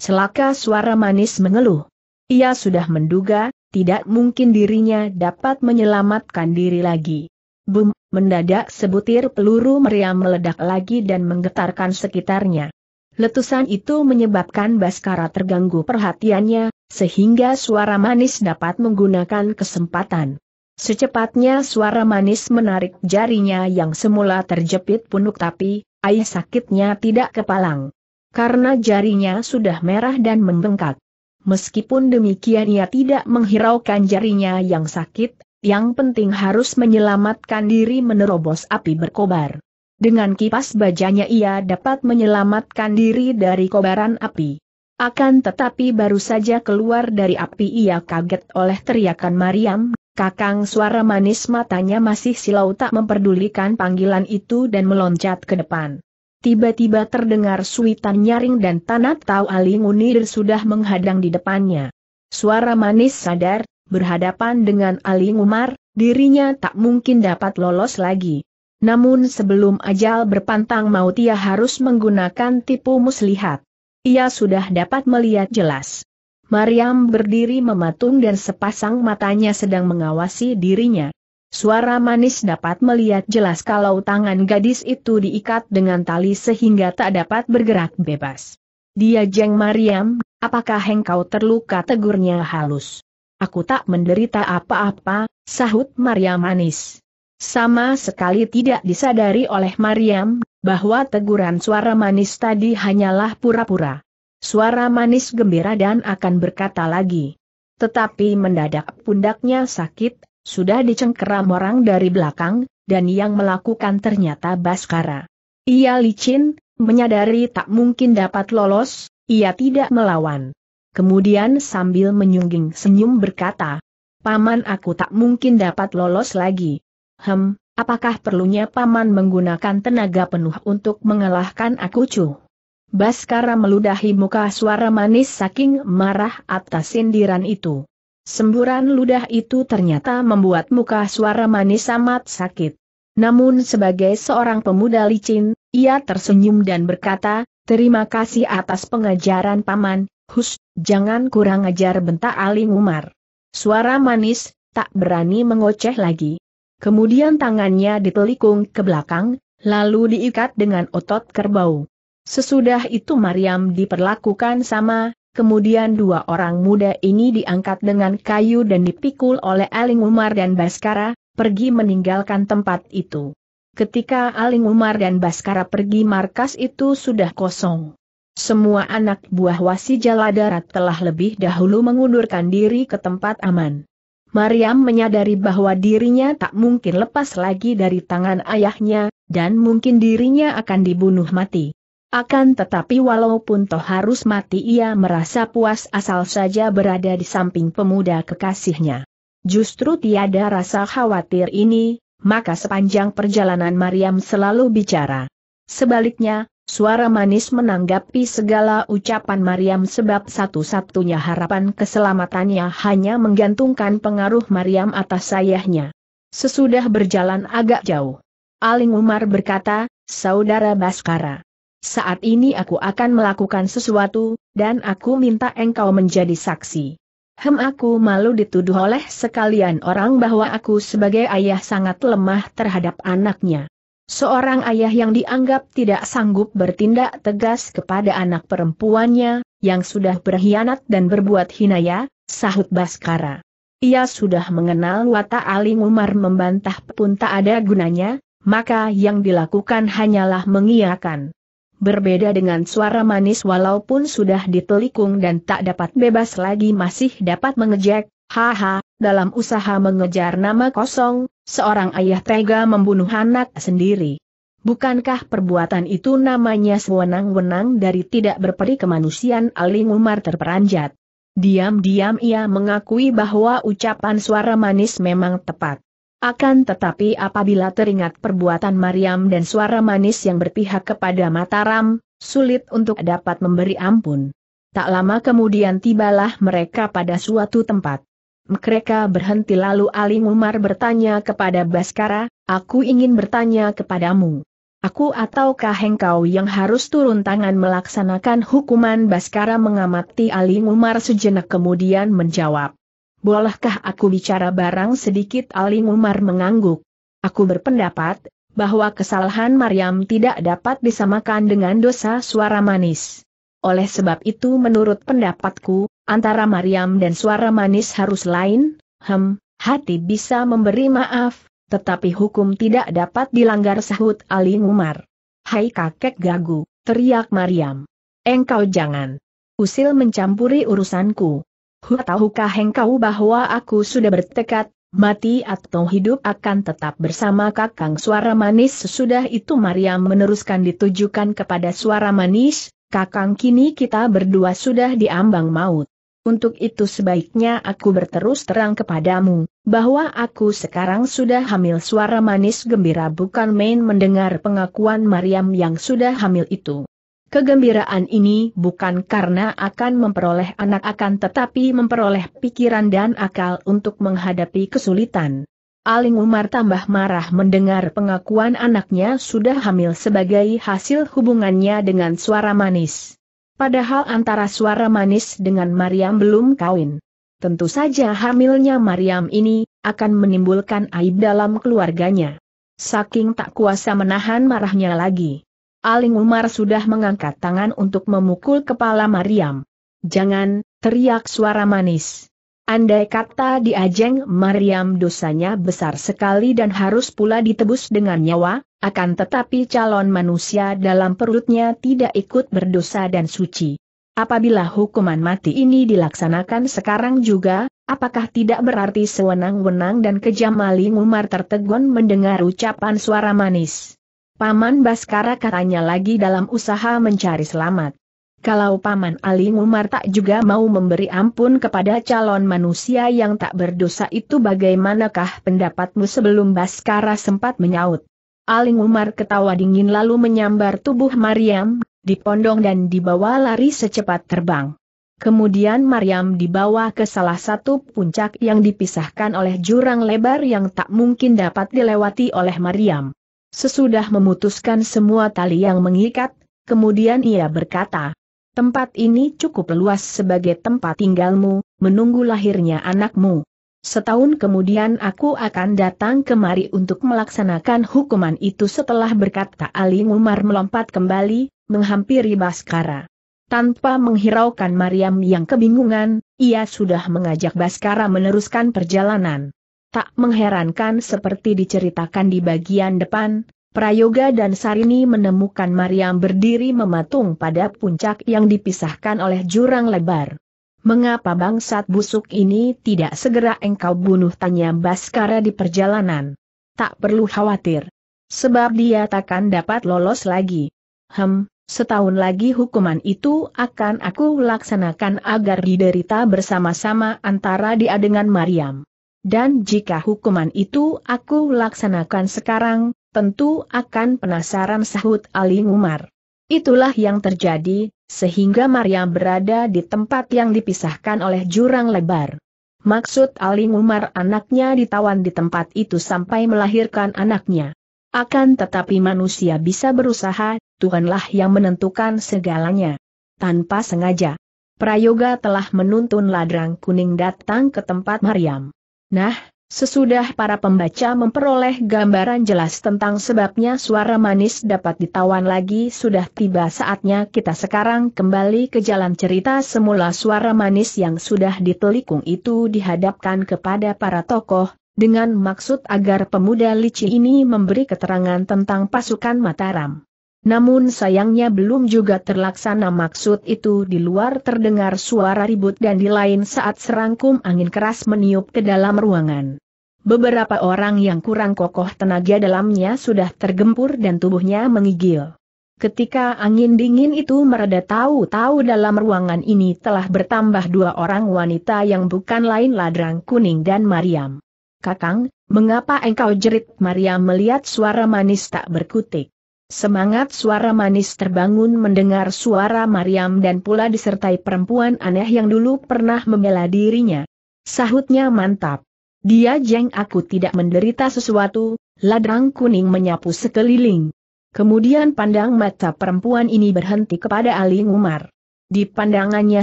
Celaka suara manis mengeluh. Ia sudah menduga, tidak mungkin dirinya dapat menyelamatkan diri lagi. Bum, mendadak sebutir peluru meriam meledak lagi dan menggetarkan sekitarnya. Letusan itu menyebabkan Baskara terganggu perhatiannya, sehingga suara manis dapat menggunakan kesempatan. Secepatnya suara manis menarik jarinya yang semula terjepit punuk tapi, air sakitnya tidak kepalang. Karena jarinya sudah merah dan membengkak. Meskipun demikian ia tidak menghiraukan jarinya yang sakit, yang penting harus menyelamatkan diri menerobos api berkobar. Dengan kipas bajanya ia dapat menyelamatkan diri dari kobaran api. Akan tetapi baru saja keluar dari api ia kaget oleh teriakan Mariam, kakang suara manis matanya masih silau tak memperdulikan panggilan itu dan meloncat ke depan. Tiba-tiba terdengar suitan nyaring dan tanah tahu Ali Ngunir sudah menghadang di depannya. Suara manis sadar, berhadapan dengan Ali Umar, dirinya tak mungkin dapat lolos lagi. Namun sebelum ajal berpantang maut ia harus menggunakan tipu muslihat. Ia sudah dapat melihat jelas. Mariam berdiri mematung dan sepasang matanya sedang mengawasi dirinya. Suara manis dapat melihat jelas kalau tangan gadis itu diikat dengan tali sehingga tak dapat bergerak bebas. Dia jeng Mariam, apakah engkau terluka tegurnya halus? Aku tak menderita apa-apa, sahut Mariam manis. Sama sekali tidak disadari oleh Mariam, bahwa teguran suara manis tadi hanyalah pura-pura. Suara manis gembira dan akan berkata lagi. Tetapi mendadak pundaknya sakit, sudah dicengkeram orang dari belakang, dan yang melakukan ternyata Baskara. Ia licin, menyadari tak mungkin dapat lolos, ia tidak melawan. Kemudian sambil menyungging senyum berkata, Paman aku tak mungkin dapat lolos lagi, Hem, apakah perlunya paman menggunakan tenaga penuh untuk mengalahkan aku cu? Baskara meludahi muka suara manis saking marah atas sindiran itu. Semburan ludah itu ternyata membuat muka suara manis amat sakit. Namun sebagai seorang pemuda licin, ia tersenyum dan berkata, terima kasih atas pengajaran paman, hus, jangan kurang ajar bentak Ali Umar. Suara manis, tak berani mengoceh lagi. Kemudian tangannya ditelikung ke belakang, lalu diikat dengan otot kerbau. Sesudah itu Mariam diperlakukan sama, kemudian dua orang muda ini diangkat dengan kayu dan dipikul oleh Aling Umar dan Baskara, pergi meninggalkan tempat itu. Ketika Aling Umar dan Baskara pergi markas itu sudah kosong. Semua anak buah wasi Jaladarat telah lebih dahulu mengundurkan diri ke tempat aman. Mariam menyadari bahwa dirinya tak mungkin lepas lagi dari tangan ayahnya, dan mungkin dirinya akan dibunuh mati. Akan tetapi walaupun toh harus mati ia merasa puas asal saja berada di samping pemuda kekasihnya. Justru tiada rasa khawatir ini, maka sepanjang perjalanan Mariam selalu bicara. Sebaliknya, Suara manis menanggapi segala ucapan Mariam sebab satu-satunya harapan keselamatannya hanya menggantungkan pengaruh Mariam atas sayahnya. Sesudah berjalan agak jauh, Aling Umar berkata, Saudara Baskara, saat ini aku akan melakukan sesuatu, dan aku minta engkau menjadi saksi. Hem aku malu dituduh oleh sekalian orang bahwa aku sebagai ayah sangat lemah terhadap anaknya seorang ayah yang dianggap tidak sanggup bertindak tegas kepada anak perempuannya, yang sudah berkhianat dan berbuat hinaya, sahut Baskara. Ia sudah mengenal watak Ali Umar membantah pun tak ada gunanya, maka yang dilakukan hanyalah mengiakan. Berbeda dengan suara manis walaupun sudah ditelikung dan tak dapat bebas lagi masih dapat mengejek, haha, dalam usaha mengejar nama kosong, Seorang ayah tega membunuh anak sendiri. Bukankah perbuatan itu namanya sewenang-wenang dari tidak berperi kemanusiaan Aling Umar terperanjat? Diam-diam ia mengakui bahwa ucapan suara manis memang tepat. Akan tetapi apabila teringat perbuatan Mariam dan suara manis yang berpihak kepada Mataram, sulit untuk dapat memberi ampun. Tak lama kemudian tibalah mereka pada suatu tempat. Mereka berhenti lalu Ali Umar bertanya kepada Baskara, aku ingin bertanya kepadamu. Aku ataukah engkau yang harus turun tangan melaksanakan hukuman Baskara mengamati Ali Umar sejenak kemudian menjawab. Bolehkah aku bicara barang sedikit Ali Umar mengangguk. Aku berpendapat, bahwa kesalahan Maryam tidak dapat disamakan dengan dosa suara manis oleh sebab itu menurut pendapatku, antara Mariam dan suara manis harus lain, hem, hati bisa memberi maaf, tetapi hukum tidak dapat dilanggar sahut Ali Umar. Hai kakek gagu, teriak Mariam. Engkau jangan. Usil mencampuri urusanku. Hu tahukah engkau bahwa aku sudah bertekad, mati atau hidup akan tetap bersama kakang suara manis sesudah itu Mariam meneruskan ditujukan kepada suara manis, Kakang kini kita berdua sudah diambang maut. Untuk itu sebaiknya aku berterus terang kepadamu, bahwa aku sekarang sudah hamil suara manis gembira bukan main mendengar pengakuan Mariam yang sudah hamil itu. Kegembiraan ini bukan karena akan memperoleh anak akan tetapi memperoleh pikiran dan akal untuk menghadapi kesulitan. Aling Umar tambah marah mendengar pengakuan anaknya sudah hamil sebagai hasil hubungannya dengan suara manis. Padahal antara suara manis dengan Mariam belum kawin. Tentu saja hamilnya Mariam ini, akan menimbulkan aib dalam keluarganya. Saking tak kuasa menahan marahnya lagi. Aling Umar sudah mengangkat tangan untuk memukul kepala Mariam. Jangan, teriak suara manis. Andai kata di Ajeng Mariam dosanya besar sekali dan harus pula ditebus dengan nyawa, akan tetapi calon manusia dalam perutnya tidak ikut berdosa dan suci. Apabila hukuman mati ini dilaksanakan sekarang juga, apakah tidak berarti sewenang-wenang dan kejam maling Umar tertegun mendengar ucapan suara manis? Paman Baskara katanya lagi dalam usaha mencari selamat. Kalau Paman Ali Umar tak juga mau memberi ampun kepada calon manusia yang tak berdosa itu bagaimanakah pendapatmu sebelum Baskara sempat menyaut? Ali Umar ketawa dingin lalu menyambar tubuh Mariam, dipondong dan dibawa lari secepat terbang. Kemudian Mariam dibawa ke salah satu puncak yang dipisahkan oleh jurang lebar yang tak mungkin dapat dilewati oleh Mariam. Sesudah memutuskan semua tali yang mengikat, kemudian ia berkata, Tempat ini cukup luas sebagai tempat tinggalmu, menunggu lahirnya anakmu. Setahun kemudian aku akan datang kemari untuk melaksanakan hukuman itu setelah berkata Ali Umar melompat kembali, menghampiri Baskara. Tanpa menghiraukan Mariam yang kebingungan, ia sudah mengajak Baskara meneruskan perjalanan. Tak mengherankan seperti diceritakan di bagian depan, Prayoga dan Sarini menemukan Mariam berdiri mematung pada puncak yang dipisahkan oleh jurang lebar. Mengapa bangsat busuk ini tidak segera engkau bunuh tanya Baskara di perjalanan? Tak perlu khawatir. Sebab dia takkan dapat lolos lagi. Hem, setahun lagi hukuman itu akan aku laksanakan agar diderita bersama-sama antara dia dengan Mariam. Dan jika hukuman itu aku laksanakan sekarang, tentu akan penasaran sahut Ali Umar. Itulah yang terjadi, sehingga Maria berada di tempat yang dipisahkan oleh jurang lebar. Maksud Ali Umar anaknya ditawan di tempat itu sampai melahirkan anaknya. Akan tetapi manusia bisa berusaha, Tuhanlah yang menentukan segalanya. Tanpa sengaja. Prayoga telah menuntun ladrang kuning datang ke tempat Mariam. Nah, Sesudah para pembaca memperoleh gambaran jelas tentang sebabnya suara manis dapat ditawan lagi sudah tiba saatnya kita sekarang kembali ke jalan cerita semula suara manis yang sudah ditelikung itu dihadapkan kepada para tokoh, dengan maksud agar pemuda licin ini memberi keterangan tentang pasukan Mataram. Namun sayangnya belum juga terlaksana maksud itu di luar terdengar suara ribut dan di lain saat serangkum angin keras meniup ke dalam ruangan. Beberapa orang yang kurang kokoh tenaga dalamnya sudah tergempur dan tubuhnya mengigil. Ketika angin dingin itu mereda tahu-tahu dalam ruangan ini telah bertambah dua orang wanita yang bukan lain Ladrang Kuning dan Mariam. Kakang, mengapa engkau jerit Mariam melihat suara manis tak berkutik? Semangat suara manis terbangun mendengar suara Mariam dan pula disertai perempuan aneh yang dulu pernah membela dirinya. Sahutnya mantap. Dia jeng aku tidak menderita sesuatu, ladrang kuning menyapu sekeliling. Kemudian pandang mata perempuan ini berhenti kepada Ali Umar. Di pandangannya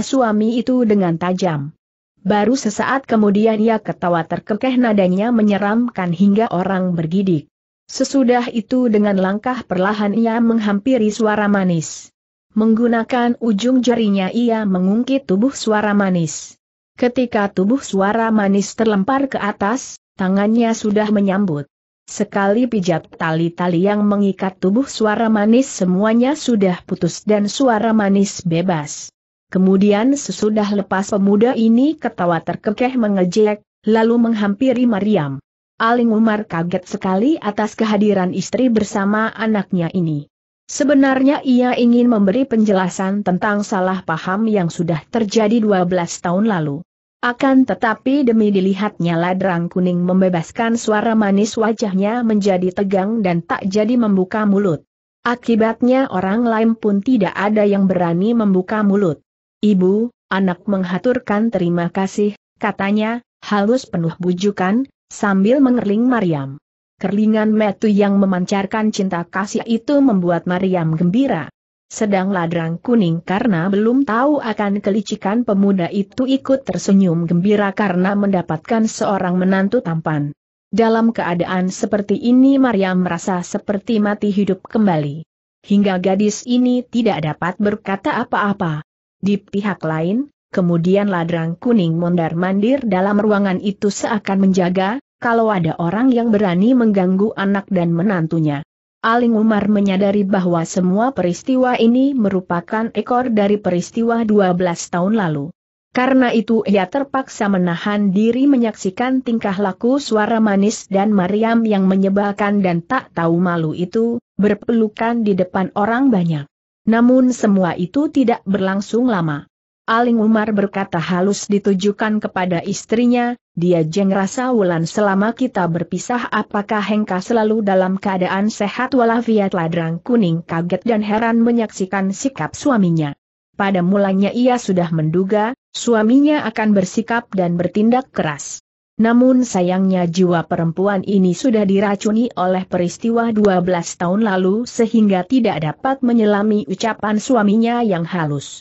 suami itu dengan tajam. Baru sesaat kemudian ia ketawa terkekeh nadanya menyeramkan hingga orang bergidik. Sesudah itu dengan langkah perlahan ia menghampiri suara manis. Menggunakan ujung jarinya ia mengungkit tubuh suara manis. Ketika tubuh suara manis terlempar ke atas, tangannya sudah menyambut. Sekali pijat tali-tali yang mengikat tubuh suara manis semuanya sudah putus dan suara manis bebas. Kemudian sesudah lepas pemuda ini ketawa terkekeh mengejek, lalu menghampiri Mariam. Aling Umar kaget sekali atas kehadiran istri bersama anaknya ini. Sebenarnya ia ingin memberi penjelasan tentang salah paham yang sudah terjadi 12 tahun lalu. Akan tetapi demi dilihatnya ladrang kuning membebaskan suara manis wajahnya menjadi tegang dan tak jadi membuka mulut. Akibatnya orang lain pun tidak ada yang berani membuka mulut. Ibu, anak menghaturkan terima kasih, katanya, halus penuh bujukan, sambil mengerling Mariam. Kerlingan metu yang memancarkan cinta kasih itu membuat Mariam gembira. Sedang ladrang kuning karena belum tahu akan kelicikan pemuda itu ikut tersenyum gembira karena mendapatkan seorang menantu tampan. Dalam keadaan seperti ini Maria merasa seperti mati hidup kembali. Hingga gadis ini tidak dapat berkata apa-apa. Di pihak lain, kemudian ladrang kuning mondar-mandir dalam ruangan itu seakan menjaga, kalau ada orang yang berani mengganggu anak dan menantunya. Aling Umar menyadari bahwa semua peristiwa ini merupakan ekor dari peristiwa 12 tahun lalu. Karena itu ia terpaksa menahan diri menyaksikan tingkah laku suara manis dan Mariam yang menyebalkan dan tak tahu malu itu, berpelukan di depan orang banyak. Namun semua itu tidak berlangsung lama. Aling Umar berkata halus ditujukan kepada istrinya, dia jeng rasa wulan selama kita berpisah apakah Hengka selalu dalam keadaan sehat walafiat ladrang kuning kaget dan heran menyaksikan sikap suaminya. Pada mulanya ia sudah menduga, suaminya akan bersikap dan bertindak keras. Namun sayangnya jiwa perempuan ini sudah diracuni oleh peristiwa 12 tahun lalu sehingga tidak dapat menyelami ucapan suaminya yang halus.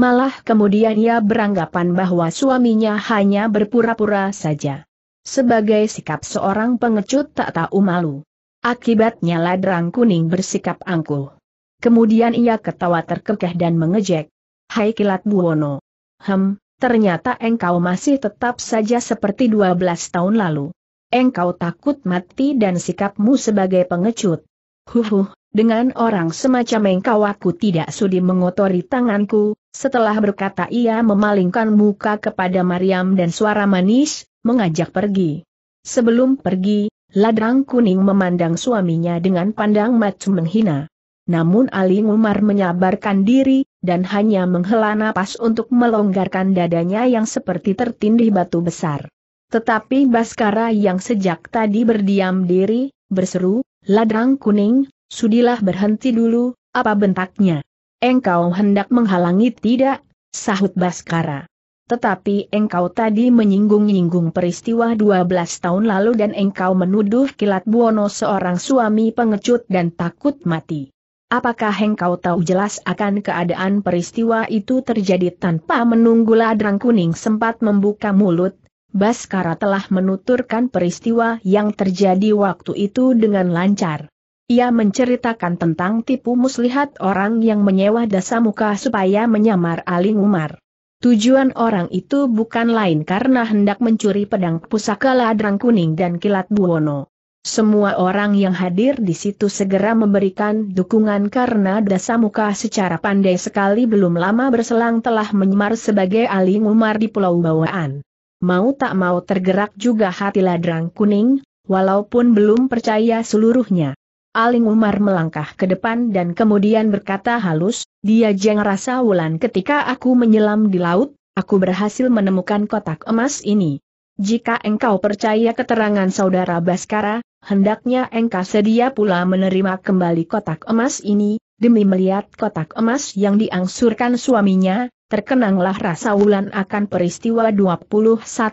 Malah kemudian ia beranggapan bahwa suaminya hanya berpura-pura saja. Sebagai sikap seorang pengecut tak tahu malu. Akibatnya ladrang kuning bersikap angkuh. Kemudian ia ketawa terkekeh dan mengejek. Hai kilat buono. Hem, ternyata engkau masih tetap saja seperti 12 tahun lalu. Engkau takut mati dan sikapmu sebagai pengecut. Huhuh, dengan orang semacam engkau aku tidak sudi mengotori tanganku, setelah berkata ia memalingkan muka kepada Mariam dan suara manis, mengajak pergi. Sebelum pergi, Ladrang Kuning memandang suaminya dengan pandang mata menghina. Namun Ali Umar menyabarkan diri, dan hanya menghela napas untuk melonggarkan dadanya yang seperti tertindih batu besar. Tetapi Baskara yang sejak tadi berdiam diri, berseru, Ladrang Kuning, sudilah berhenti dulu, apa bentaknya? Engkau hendak menghalangi tidak? Sahut Baskara. Tetapi engkau tadi menyinggung-nyinggung peristiwa 12 tahun lalu dan engkau menuduh kilat Buono seorang suami pengecut dan takut mati. Apakah engkau tahu jelas akan keadaan peristiwa itu terjadi tanpa menunggu ladrang kuning sempat membuka mulut? Baskara telah menuturkan peristiwa yang terjadi waktu itu dengan lancar. Ia menceritakan tentang tipu muslihat orang yang menyewa dasa muka supaya menyamar Aling Umar. Tujuan orang itu bukan lain karena hendak mencuri pedang pusaka ladrang kuning dan kilat buwono. Semua orang yang hadir di situ segera memberikan dukungan karena dasa muka secara pandai sekali belum lama berselang telah menyamar sebagai Ali Umar di Pulau Bawaan. Mau tak mau tergerak juga hati ladrang kuning, walaupun belum percaya seluruhnya. Aling Umar melangkah ke depan dan kemudian berkata halus, dia jeng rasa wulan ketika aku menyelam di laut, aku berhasil menemukan kotak emas ini. Jika engkau percaya keterangan saudara Baskara, hendaknya engkau sedia pula menerima kembali kotak emas ini, demi melihat kotak emas yang diangsurkan suaminya, terkenanglah rasa wulan akan peristiwa 21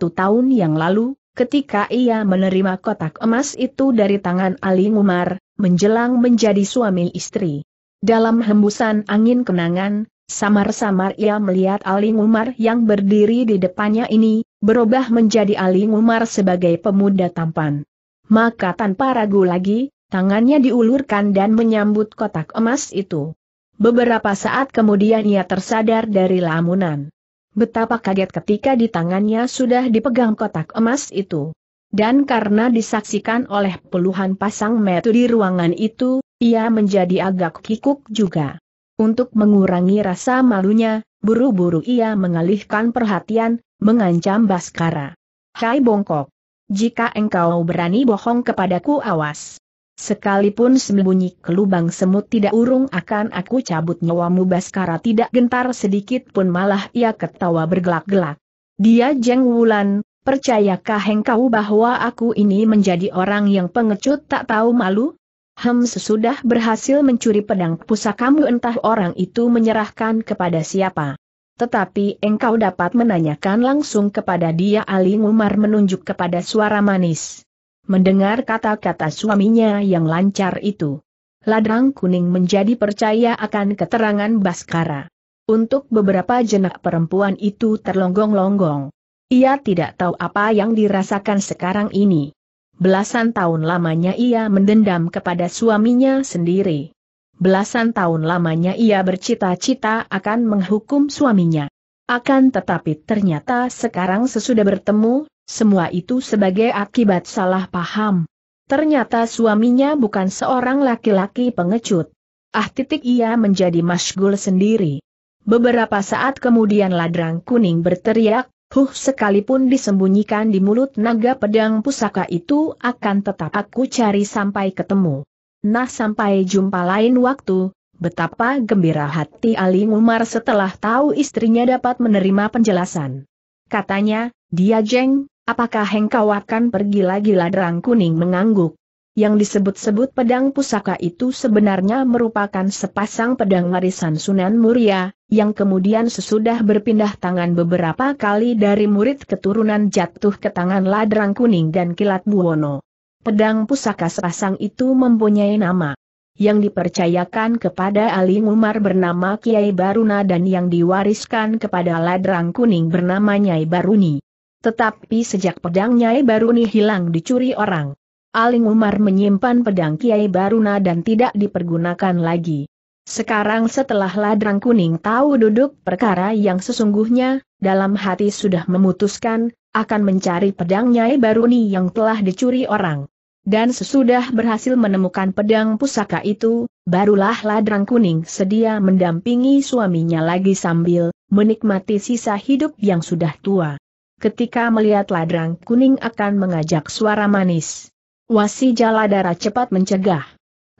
tahun yang lalu, Ketika ia menerima kotak emas itu dari tangan Ali Umar, menjelang menjadi suami istri. Dalam hembusan angin kenangan, samar-samar ia melihat Ali Umar yang berdiri di depannya ini, berubah menjadi Ali Umar sebagai pemuda tampan. Maka tanpa ragu lagi, tangannya diulurkan dan menyambut kotak emas itu. Beberapa saat kemudian ia tersadar dari lamunan. Betapa kaget ketika di tangannya sudah dipegang kotak emas itu. Dan karena disaksikan oleh puluhan pasang metu di ruangan itu, ia menjadi agak kikuk juga. Untuk mengurangi rasa malunya, buru-buru ia mengalihkan perhatian, mengancam Baskara. Hai bongkok! Jika engkau berani bohong kepadaku awas. Sekalipun sembunyi ke lubang semut tidak urung akan aku cabut nyawamu Baskara tidak gentar sedikit pun malah ia ketawa bergelak-gelak. Dia jeng wulan, percayakah engkau bahwa aku ini menjadi orang yang pengecut tak tahu malu? Hem sesudah berhasil mencuri pedang pusakamu entah orang itu menyerahkan kepada siapa. Tetapi engkau dapat menanyakan langsung kepada dia Ali Umar menunjuk kepada suara manis mendengar kata-kata suaminya yang lancar itu. Ladrang kuning menjadi percaya akan keterangan Baskara. Untuk beberapa jenak perempuan itu terlonggong-longgong. Ia tidak tahu apa yang dirasakan sekarang ini. Belasan tahun lamanya ia mendendam kepada suaminya sendiri. Belasan tahun lamanya ia bercita-cita akan menghukum suaminya. Akan tetapi ternyata sekarang sesudah bertemu, semua itu sebagai akibat salah paham. Ternyata suaminya bukan seorang laki-laki pengecut. Ah titik ia menjadi masgul sendiri. Beberapa saat kemudian ladrang kuning berteriak, Huh sekalipun disembunyikan di mulut naga pedang pusaka itu akan tetap aku cari sampai ketemu. Nah sampai jumpa lain waktu, betapa gembira hati Ali Umar setelah tahu istrinya dapat menerima penjelasan. Katanya, dia jeng, Apakah engkau akan pergi lagi ladrang kuning mengangguk? Yang disebut-sebut pedang pusaka itu sebenarnya merupakan sepasang pedang warisan Sunan Muria, yang kemudian sesudah berpindah tangan beberapa kali dari murid keturunan jatuh ke tangan ladrang kuning dan kilat buwono. Pedang pusaka sepasang itu mempunyai nama yang dipercayakan kepada Ali Umar bernama Kiai Baruna dan yang diwariskan kepada Ladrang Kuning bernama Nyai Baruni. Tetapi sejak pedang Nyai Baruni hilang dicuri orang. Aling Umar menyimpan pedang Kiai Baruna dan tidak dipergunakan lagi. Sekarang setelah Ladrang Kuning tahu duduk perkara yang sesungguhnya, dalam hati sudah memutuskan, akan mencari pedang Nyai Baruni yang telah dicuri orang. Dan sesudah berhasil menemukan pedang pusaka itu, barulah Ladrang Kuning sedia mendampingi suaminya lagi sambil menikmati sisa hidup yang sudah tua ketika melihat ladrang kuning akan mengajak suara manis. Wasi Jaladara cepat mencegah.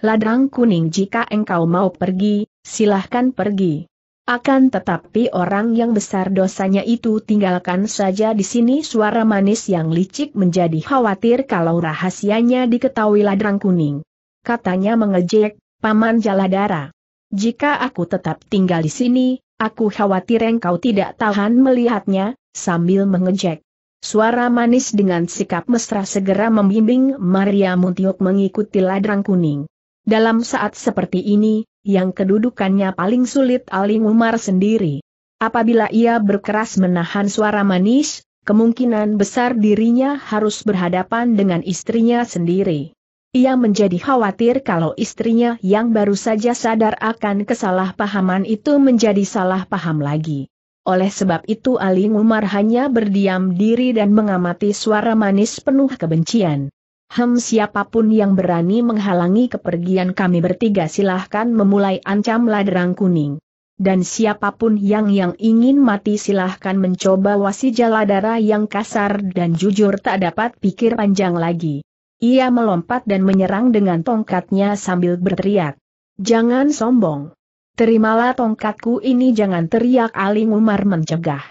Ladrang kuning jika engkau mau pergi, silahkan pergi. Akan tetapi orang yang besar dosanya itu tinggalkan saja di sini suara manis yang licik menjadi khawatir kalau rahasianya diketahui ladrang kuning. Katanya mengejek, Paman Jaladara. Jika aku tetap tinggal di sini, aku khawatir engkau tidak tahan melihatnya, sambil mengejek. Suara manis dengan sikap mesra segera membimbing Maria Muntiok mengikuti ladrang kuning. Dalam saat seperti ini, yang kedudukannya paling sulit Aling Umar sendiri. Apabila ia berkeras menahan suara manis, kemungkinan besar dirinya harus berhadapan dengan istrinya sendiri. Ia menjadi khawatir kalau istrinya yang baru saja sadar akan kesalahpahaman itu menjadi salah paham lagi. Oleh sebab itu Ali Umar hanya berdiam diri dan mengamati suara manis penuh kebencian. Hem siapapun yang berani menghalangi kepergian kami bertiga silahkan memulai ancam laderang kuning. Dan siapapun yang yang ingin mati silahkan mencoba wasi jaladara yang kasar dan jujur tak dapat pikir panjang lagi. Ia melompat dan menyerang dengan tongkatnya sambil berteriak. Jangan sombong. Terimalah tongkatku ini jangan teriak Aling Umar mencegah.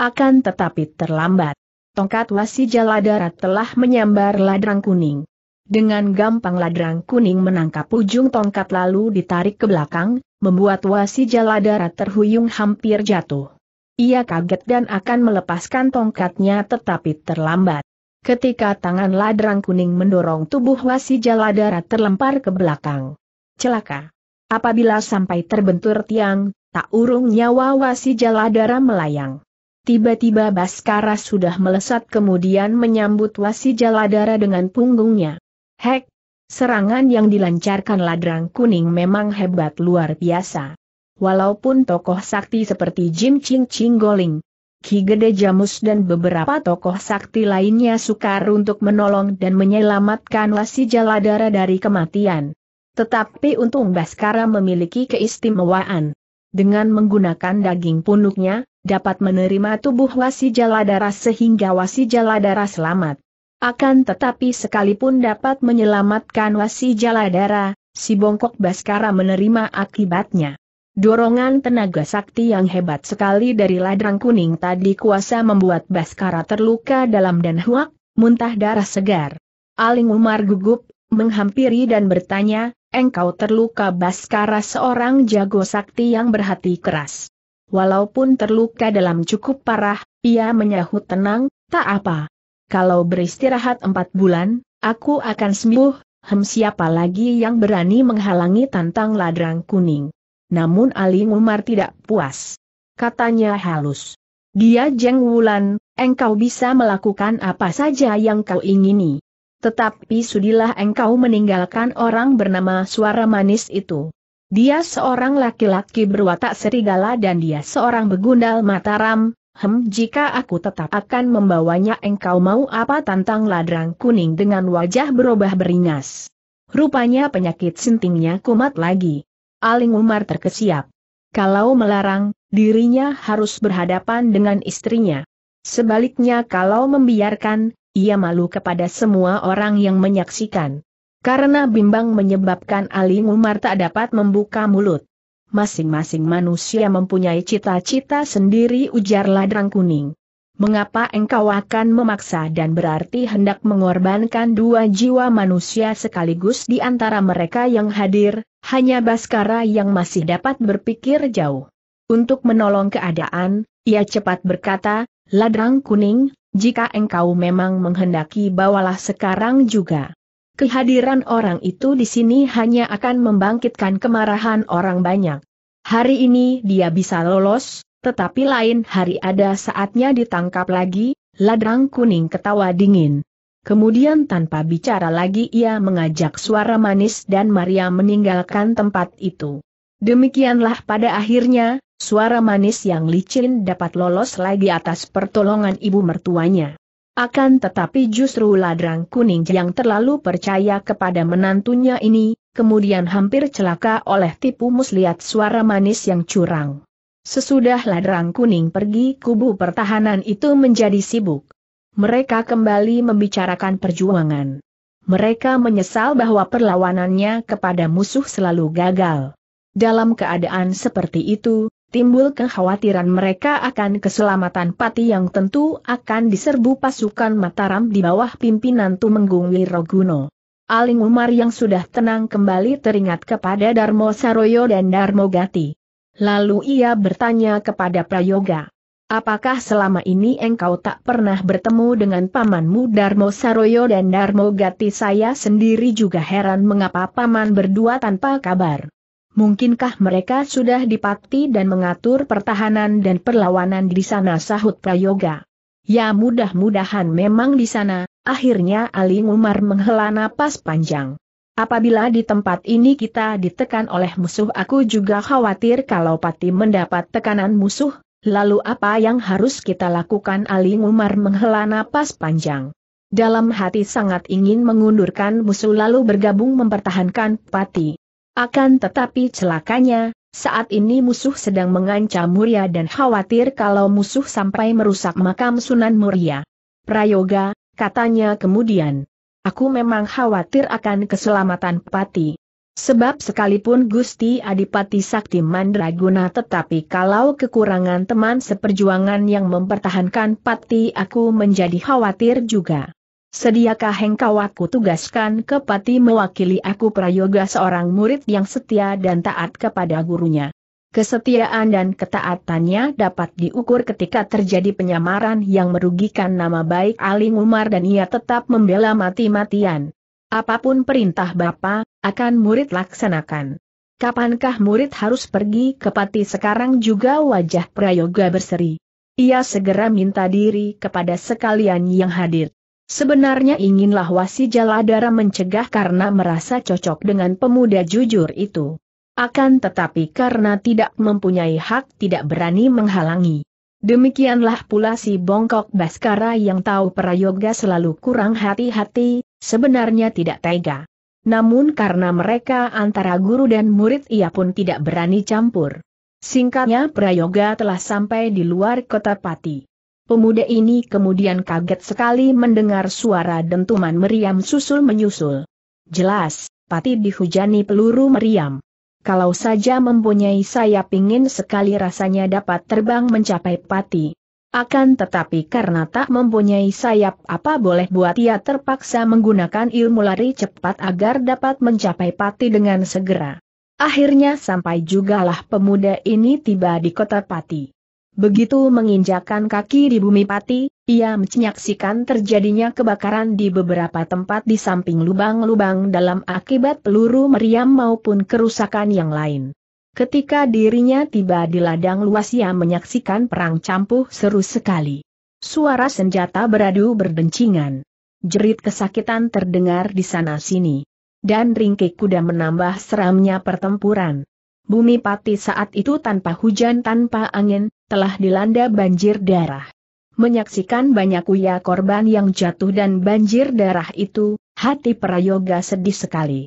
Akan tetapi terlambat. Tongkat wasi jaladarat telah menyambar ladrang kuning. Dengan gampang ladrang kuning menangkap ujung tongkat lalu ditarik ke belakang, membuat wasi jaladarat terhuyung hampir jatuh. Ia kaget dan akan melepaskan tongkatnya tetapi terlambat. Ketika tangan ladrang kuning mendorong tubuh wasi jaladarat terlempar ke belakang. Celaka. Apabila sampai terbentur tiang, tak urung nyawa wasi jaladara melayang. Tiba-tiba Baskara sudah melesat kemudian menyambut wasi jaladara dengan punggungnya. Hek! Serangan yang dilancarkan ladrang kuning memang hebat luar biasa. Walaupun tokoh sakti seperti Jim Ching Ching Goling, Ki Gede Jamus dan beberapa tokoh sakti lainnya sukar untuk menolong dan menyelamatkan wasi jaladara dari kematian. Tetapi untung Baskara memiliki keistimewaan. Dengan menggunakan daging punuknya, dapat menerima tubuh wasi jaladara sehingga wasi jaladara selamat. Akan tetapi sekalipun dapat menyelamatkan wasi jaladara, si bongkok Baskara menerima akibatnya. Dorongan tenaga sakti yang hebat sekali dari ladang kuning tadi kuasa membuat Baskara terluka dalam dan huak, muntah darah segar. Aling Umar gugup, menghampiri dan bertanya, engkau terluka Baskara seorang jago sakti yang berhati keras. Walaupun terluka dalam cukup parah, ia menyahut tenang, tak apa. Kalau beristirahat empat bulan, aku akan sembuh, hem siapa lagi yang berani menghalangi tantang ladrang kuning. Namun Ali Umar tidak puas. Katanya halus. Dia jeng wulan, engkau bisa melakukan apa saja yang kau ingini. Tetapi sudilah engkau meninggalkan orang bernama suara manis itu. Dia seorang laki-laki berwatak serigala dan dia seorang begundal mataram, Hem, jika aku tetap akan membawanya engkau mau apa tantang ladrang kuning dengan wajah berubah beringas. Rupanya penyakit sintingnya kumat lagi. Aling Umar terkesiap. Kalau melarang, dirinya harus berhadapan dengan istrinya. Sebaliknya kalau membiarkan, ia malu kepada semua orang yang menyaksikan. Karena bimbang menyebabkan Ali Umar tak dapat membuka mulut. Masing-masing manusia mempunyai cita-cita sendiri ujar Ladrang Kuning. Mengapa engkau akan memaksa dan berarti hendak mengorbankan dua jiwa manusia sekaligus di antara mereka yang hadir, hanya Baskara yang masih dapat berpikir jauh. Untuk menolong keadaan, ia cepat berkata, Ladrang Kuning, jika engkau memang menghendaki bawalah sekarang juga. Kehadiran orang itu di sini hanya akan membangkitkan kemarahan orang banyak. Hari ini dia bisa lolos, tetapi lain hari ada saatnya ditangkap lagi, ladrang kuning ketawa dingin. Kemudian tanpa bicara lagi ia mengajak suara manis dan Maria meninggalkan tempat itu. Demikianlah pada akhirnya, suara manis yang licin dapat lolos lagi atas pertolongan ibu mertuanya. Akan tetapi justru ladrang kuning yang terlalu percaya kepada menantunya ini, kemudian hampir celaka oleh tipu muslihat suara manis yang curang. Sesudah ladrang kuning pergi kubu pertahanan itu menjadi sibuk. Mereka kembali membicarakan perjuangan. Mereka menyesal bahwa perlawanannya kepada musuh selalu gagal. Dalam keadaan seperti itu, timbul kekhawatiran mereka akan keselamatan Pati yang tentu akan diserbu pasukan Mataram di bawah pimpinan Tumenggung Wiroguno. Aling Umar yang sudah tenang kembali teringat kepada Darmo Saroyo dan Darmo Gati. Lalu ia bertanya kepada Prayoga, Apakah selama ini engkau tak pernah bertemu dengan pamanmu Darmo Saroyo dan Darmo Gati? Saya sendiri juga heran mengapa paman berdua tanpa kabar. Mungkinkah mereka sudah dipakti dan mengatur pertahanan dan perlawanan di sana sahut Prayoga? Ya mudah-mudahan memang di sana, akhirnya Ali Umar menghela napas panjang. Apabila di tempat ini kita ditekan oleh musuh aku juga khawatir kalau Pati mendapat tekanan musuh, lalu apa yang harus kita lakukan Ali Umar menghela napas panjang. Dalam hati sangat ingin mengundurkan musuh lalu bergabung mempertahankan Pati. Akan tetapi celakanya, saat ini musuh sedang mengancam Muria dan khawatir kalau musuh sampai merusak makam Sunan Muria. Prayoga, katanya kemudian. Aku memang khawatir akan keselamatan Pati. Sebab sekalipun Gusti Adipati Sakti Mandraguna tetapi kalau kekurangan teman seperjuangan yang mempertahankan Pati aku menjadi khawatir juga. Sediakah engkau aku tugaskan ke pati mewakili aku prayoga seorang murid yang setia dan taat kepada gurunya. Kesetiaan dan ketaatannya dapat diukur ketika terjadi penyamaran yang merugikan nama baik Aling Umar dan ia tetap membela mati-matian. Apapun perintah Bapa, akan murid laksanakan. Kapankah murid harus pergi ke pati sekarang juga wajah Prayoga berseri. Ia segera minta diri kepada sekalian yang hadir. Sebenarnya inginlah wasi jaladara mencegah karena merasa cocok dengan pemuda jujur itu. Akan tetapi karena tidak mempunyai hak tidak berani menghalangi. Demikianlah pula si bongkok Baskara yang tahu Prayoga selalu kurang hati-hati, sebenarnya tidak tega. Namun karena mereka antara guru dan murid ia pun tidak berani campur. Singkatnya Prayoga telah sampai di luar kota Pati. Pemuda ini kemudian kaget sekali mendengar suara dentuman meriam susul menyusul. Jelas, pati dihujani peluru meriam. Kalau saja mempunyai sayap ingin sekali rasanya dapat terbang mencapai pati. Akan tetapi karena tak mempunyai sayap apa boleh buat ia terpaksa menggunakan ilmu lari cepat agar dapat mencapai pati dengan segera. Akhirnya sampai jugalah pemuda ini tiba di kota pati. Begitu menginjakan kaki di bumi pati, ia menyaksikan terjadinya kebakaran di beberapa tempat di samping lubang-lubang dalam akibat peluru meriam maupun kerusakan yang lain. Ketika dirinya tiba di ladang luas ia menyaksikan perang campuh seru sekali. Suara senjata beradu berdencingan. Jerit kesakitan terdengar di sana-sini. Dan ringkik kuda menambah seramnya pertempuran. Bumi pati saat itu tanpa hujan tanpa angin, telah dilanda banjir darah. Menyaksikan banyak uya korban yang jatuh dan banjir darah itu, hati Prayoga sedih sekali.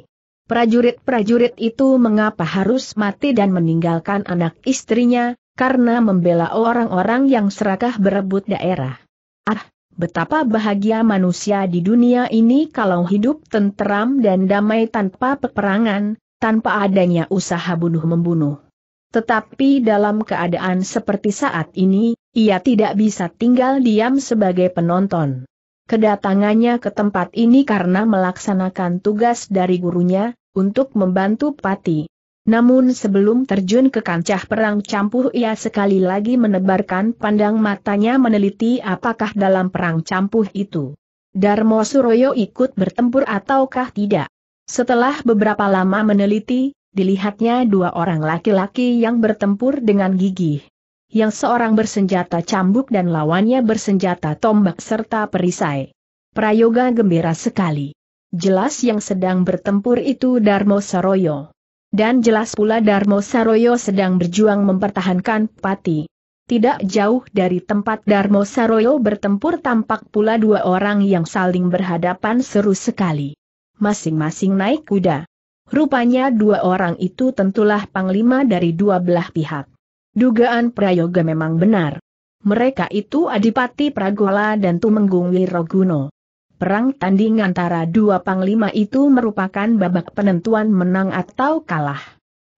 Prajurit-prajurit itu mengapa harus mati dan meninggalkan anak istrinya, karena membela orang-orang yang serakah berebut daerah. Ah, betapa bahagia manusia di dunia ini kalau hidup tenteram dan damai tanpa peperangan, tanpa adanya usaha bunuh-membunuh. Tetapi dalam keadaan seperti saat ini, ia tidak bisa tinggal diam sebagai penonton. Kedatangannya ke tempat ini karena melaksanakan tugas dari gurunya, untuk membantu Pati. Namun sebelum terjun ke kancah perang campuh ia sekali lagi menebarkan pandang matanya meneliti apakah dalam perang campuh itu. Darmo Suroyo ikut bertempur ataukah tidak. Setelah beberapa lama meneliti, dilihatnya dua orang laki-laki yang bertempur dengan gigih. Yang seorang bersenjata cambuk dan lawannya bersenjata tombak serta perisai. Prayoga gembira sekali. Jelas yang sedang bertempur itu Darmo Saroyo. Dan jelas pula Darmo Saroyo sedang berjuang mempertahankan pati. Tidak jauh dari tempat Darmo Saroyo bertempur tampak pula dua orang yang saling berhadapan seru sekali. Masing-masing naik kuda. Rupanya dua orang itu tentulah panglima dari dua belah pihak. Dugaan Prayoga memang benar. Mereka itu Adipati Pragola dan Tumenggung Wiroguno. Perang tanding antara dua panglima itu merupakan babak penentuan menang atau kalah.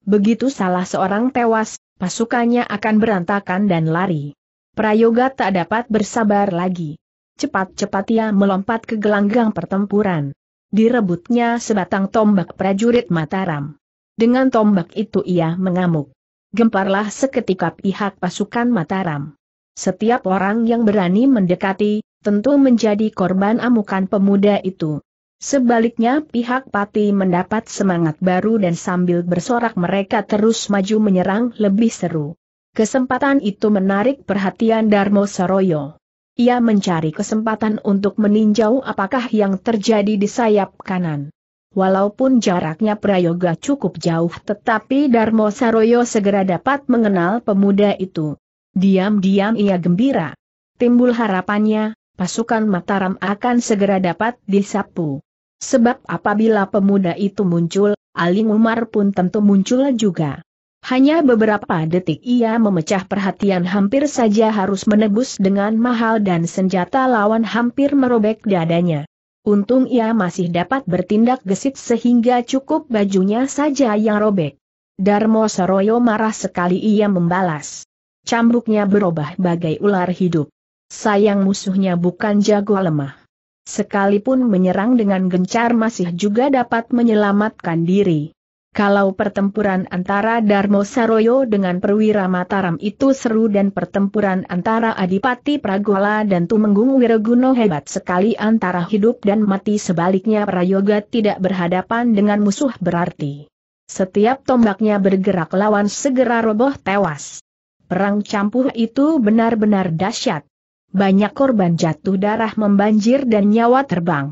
Begitu salah seorang tewas, pasukannya akan berantakan dan lari. Prayoga tak dapat bersabar lagi. Cepat-cepat ia melompat ke gelanggang pertempuran. Direbutnya sebatang tombak prajurit Mataram. Dengan tombak itu ia mengamuk. Gemparlah seketika pihak pasukan Mataram. Setiap orang yang berani mendekati, tentu menjadi korban amukan pemuda itu. Sebaliknya pihak Pati mendapat semangat baru dan sambil bersorak mereka terus maju menyerang lebih seru. Kesempatan itu menarik perhatian Darmo Saroyo ia mencari kesempatan untuk meninjau apakah yang terjadi di sayap kanan. Walaupun jaraknya prayoga cukup jauh tetapi Darmo Saroyo segera dapat mengenal pemuda itu. Diam-diam ia gembira. Timbul harapannya, pasukan Mataram akan segera dapat disapu. Sebab apabila pemuda itu muncul, Ali Umar pun tentu muncul juga. Hanya beberapa detik ia memecah perhatian hampir saja harus menebus dengan mahal dan senjata lawan hampir merobek dadanya. Untung ia masih dapat bertindak gesit sehingga cukup bajunya saja yang robek. Darmo Saroyo marah sekali ia membalas. Cambuknya berubah bagai ular hidup. Sayang musuhnya bukan jago lemah. Sekalipun menyerang dengan gencar masih juga dapat menyelamatkan diri. Kalau pertempuran antara Darmo Saroyo dengan perwira Mataram itu seru dan pertempuran antara Adipati Pragola dan Tumenggung Wiraguno hebat sekali antara hidup dan mati sebaliknya Prayoga tidak berhadapan dengan musuh berarti. Setiap tombaknya bergerak lawan segera roboh tewas. Perang campuh itu benar-benar dahsyat. Banyak korban jatuh darah membanjir dan nyawa terbang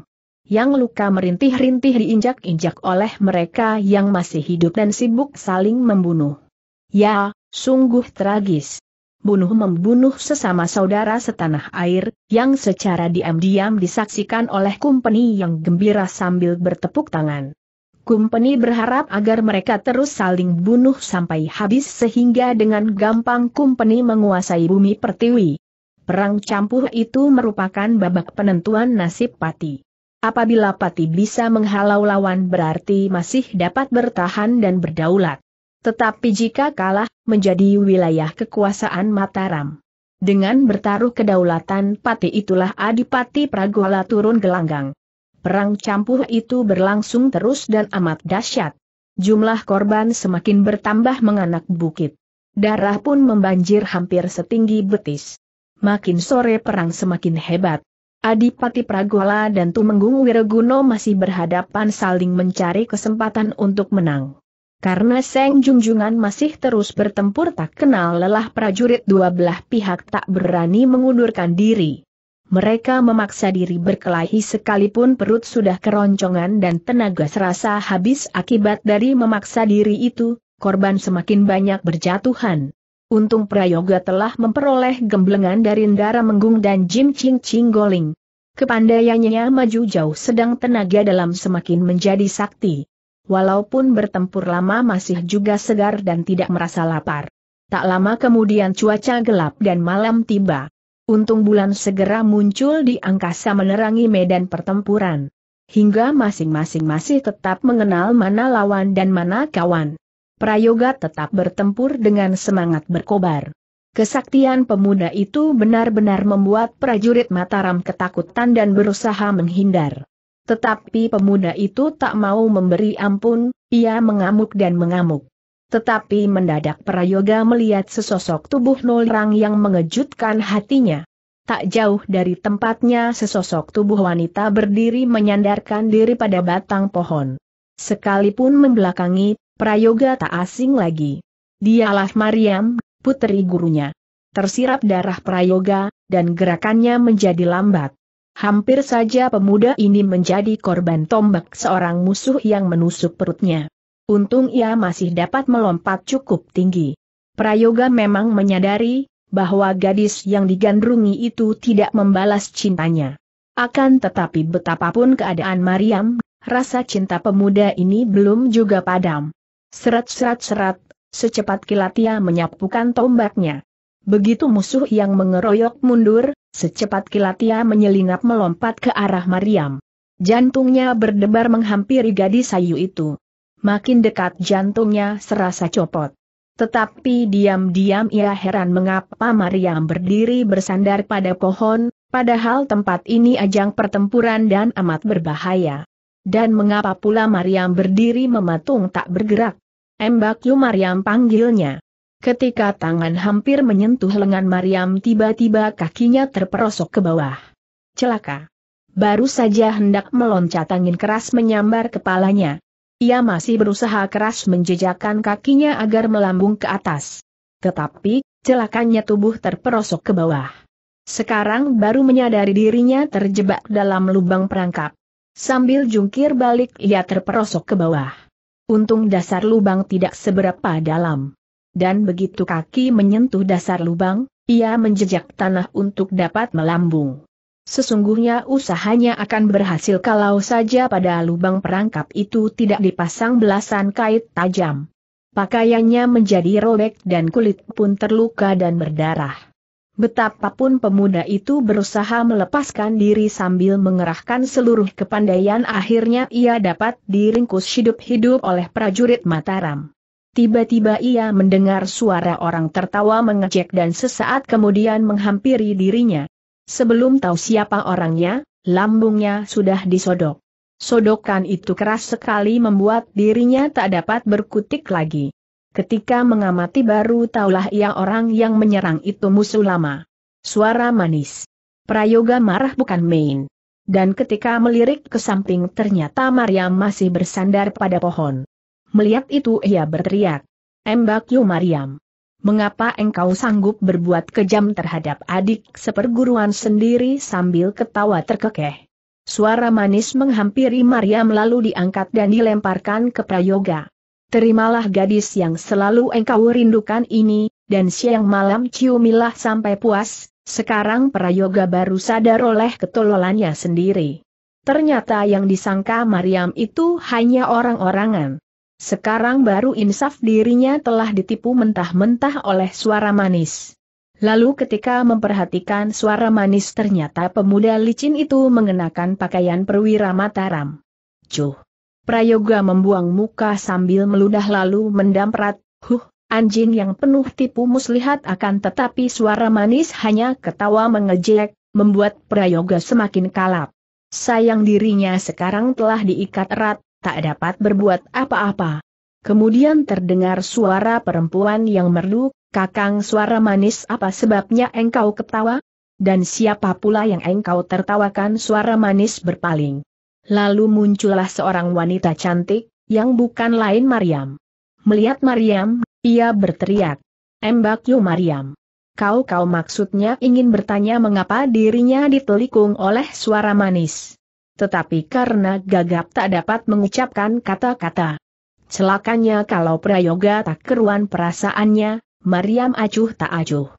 yang luka merintih-rintih diinjak-injak oleh mereka yang masih hidup dan sibuk saling membunuh. Ya, sungguh tragis. Bunuh-membunuh sesama saudara setanah air, yang secara diam-diam disaksikan oleh kumpeni yang gembira sambil bertepuk tangan. Kumpeni berharap agar mereka terus saling bunuh sampai habis sehingga dengan gampang Kumpeni menguasai bumi pertiwi. Perang campuh itu merupakan babak penentuan nasib pati. Apabila Pati bisa menghalau lawan berarti masih dapat bertahan dan berdaulat. Tetapi jika kalah, menjadi wilayah kekuasaan Mataram. Dengan bertaruh kedaulatan Pati itulah Adipati Pragola turun gelanggang. Perang campur itu berlangsung terus dan amat dahsyat. Jumlah korban semakin bertambah menganak bukit. Darah pun membanjir hampir setinggi betis. Makin sore perang semakin hebat. Adipati Pragola dan Tumenggung Wiraguno masih berhadapan saling mencari kesempatan untuk menang. Karena Seng Jungjungan masih terus bertempur tak kenal lelah prajurit dua belah pihak tak berani mengundurkan diri. Mereka memaksa diri berkelahi sekalipun perut sudah keroncongan dan tenaga serasa habis akibat dari memaksa diri itu, korban semakin banyak berjatuhan. Untung Prayoga telah memperoleh gemblengan dari Ndara Menggung dan Jim Ching Ching Goling. Kepandaiannya maju jauh sedang tenaga dalam semakin menjadi sakti. Walaupun bertempur lama masih juga segar dan tidak merasa lapar. Tak lama kemudian cuaca gelap dan malam tiba. Untung bulan segera muncul di angkasa menerangi medan pertempuran. Hingga masing-masing masih tetap mengenal mana lawan dan mana kawan. Prayoga tetap bertempur dengan semangat berkobar. Kesaktian pemuda itu benar-benar membuat prajurit Mataram ketakutan dan berusaha menghindar. Tetapi pemuda itu tak mau memberi ampun, ia mengamuk dan mengamuk. Tetapi mendadak Prayoga melihat sesosok tubuh Nolrang yang mengejutkan hatinya. Tak jauh dari tempatnya sesosok tubuh wanita berdiri menyandarkan diri pada batang pohon. Sekalipun membelakangi, Prayoga tak asing lagi. Dialah Mariam, putri gurunya. Tersirap darah Prayoga, dan gerakannya menjadi lambat. Hampir saja pemuda ini menjadi korban tombak seorang musuh yang menusuk perutnya. Untung ia masih dapat melompat cukup tinggi. Prayoga memang menyadari bahwa gadis yang digandrungi itu tidak membalas cintanya. Akan tetapi betapapun keadaan Mariam, rasa cinta pemuda ini belum juga padam. Serat-serat, serat. secepat kilat ia menyapukan tombaknya. Begitu musuh yang mengeroyok mundur, secepat kilat ia menyelinap melompat ke arah Mariam. Jantungnya berdebar menghampiri gadis sayu itu. Makin dekat jantungnya serasa copot. Tetapi diam-diam ia heran mengapa Mariam berdiri bersandar pada pohon, padahal tempat ini ajang pertempuran dan amat berbahaya. Dan mengapa pula Mariam berdiri mematung tak bergerak? Embakyu Mariam panggilnya. Ketika tangan hampir menyentuh lengan Mariam tiba-tiba kakinya terperosok ke bawah. Celaka. Baru saja hendak meloncat angin keras menyambar kepalanya. Ia masih berusaha keras menjejakkan kakinya agar melambung ke atas. Tetapi, celakanya tubuh terperosok ke bawah. Sekarang baru menyadari dirinya terjebak dalam lubang perangkap. Sambil jungkir balik ia terperosok ke bawah. Untung dasar lubang tidak seberapa dalam. Dan begitu kaki menyentuh dasar lubang, ia menjejak tanah untuk dapat melambung. Sesungguhnya usahanya akan berhasil kalau saja pada lubang perangkap itu tidak dipasang belasan kait tajam. Pakaiannya menjadi robek dan kulit pun terluka dan berdarah. Betapapun pemuda itu berusaha melepaskan diri sambil mengerahkan seluruh kepandaian akhirnya ia dapat diringkus hidup-hidup oleh prajurit Mataram. Tiba-tiba ia mendengar suara orang tertawa mengejek dan sesaat kemudian menghampiri dirinya. Sebelum tahu siapa orangnya, lambungnya sudah disodok. Sodokan itu keras sekali membuat dirinya tak dapat berkutik lagi. Ketika mengamati baru taulah ia orang yang menyerang itu musuh lama. Suara manis. Prayoga marah bukan main. Dan ketika melirik ke samping ternyata Maria masih bersandar pada pohon. Melihat itu ia berteriak. Embak you Mariam. Mengapa engkau sanggup berbuat kejam terhadap adik seperguruan sendiri sambil ketawa terkekeh? Suara manis menghampiri Mariam lalu diangkat dan dilemparkan ke Prayoga terimalah gadis yang selalu engkau rindukan ini, dan siang malam ciumilah sampai puas, sekarang Prayoga baru sadar oleh ketololannya sendiri. Ternyata yang disangka Mariam itu hanya orang-orangan. Sekarang baru insaf dirinya telah ditipu mentah-mentah oleh suara manis. Lalu ketika memperhatikan suara manis ternyata pemuda licin itu mengenakan pakaian perwira Mataram. Cuh! Prayoga membuang muka sambil meludah lalu mendamprat, huh, anjing yang penuh tipu muslihat akan tetapi suara manis hanya ketawa mengejek, membuat Prayoga semakin kalap. Sayang dirinya sekarang telah diikat erat, tak dapat berbuat apa-apa. Kemudian terdengar suara perempuan yang merdu, kakang suara manis apa sebabnya engkau ketawa? Dan siapa pula yang engkau tertawakan suara manis berpaling? Lalu muncullah seorang wanita cantik, yang bukan lain Mariam. Melihat Mariam, ia berteriak. Embak yo Mariam. Kau-kau maksudnya ingin bertanya mengapa dirinya ditelikung oleh suara manis. Tetapi karena gagap tak dapat mengucapkan kata-kata. Celakanya kalau prayoga tak keruan perasaannya, Mariam acuh tak acuh.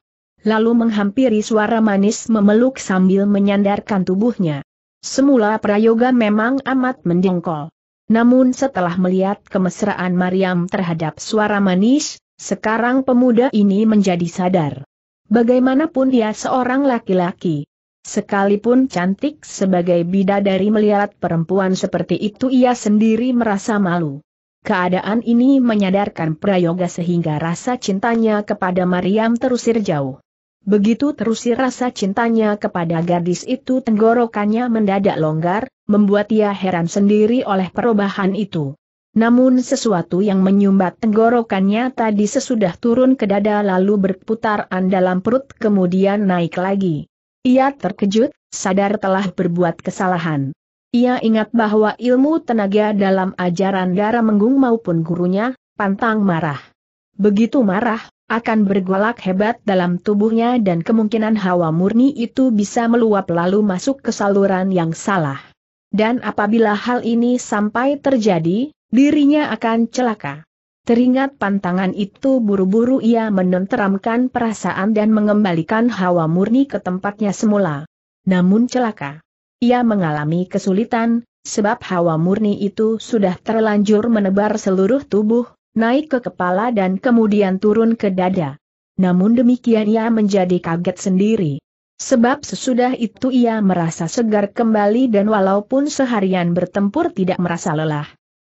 Lalu menghampiri suara manis memeluk sambil menyandarkan tubuhnya. Semula Prayoga memang amat mendengkol. Namun setelah melihat kemesraan Mariam terhadap suara manis, sekarang pemuda ini menjadi sadar. Bagaimanapun dia seorang laki-laki. Sekalipun cantik sebagai bidadari melihat perempuan seperti itu ia sendiri merasa malu. Keadaan ini menyadarkan Prayoga sehingga rasa cintanya kepada Mariam terusir jauh. Begitu terusir rasa cintanya kepada gadis itu tenggorokannya mendadak longgar, membuat ia heran sendiri oleh perubahan itu. Namun sesuatu yang menyumbat tenggorokannya tadi sesudah turun ke dada lalu berputaran dalam perut kemudian naik lagi. Ia terkejut, sadar telah berbuat kesalahan. Ia ingat bahwa ilmu tenaga dalam ajaran darah menggung maupun gurunya, pantang marah. Begitu marah, akan bergolak hebat dalam tubuhnya dan kemungkinan hawa murni itu bisa meluap lalu masuk ke saluran yang salah. Dan apabila hal ini sampai terjadi, dirinya akan celaka. Teringat pantangan itu buru-buru ia menenteramkan perasaan dan mengembalikan hawa murni ke tempatnya semula. Namun celaka. Ia mengalami kesulitan, sebab hawa murni itu sudah terlanjur menebar seluruh tubuh, naik ke kepala dan kemudian turun ke dada. Namun demikian ia menjadi kaget sendiri. Sebab sesudah itu ia merasa segar kembali dan walaupun seharian bertempur tidak merasa lelah.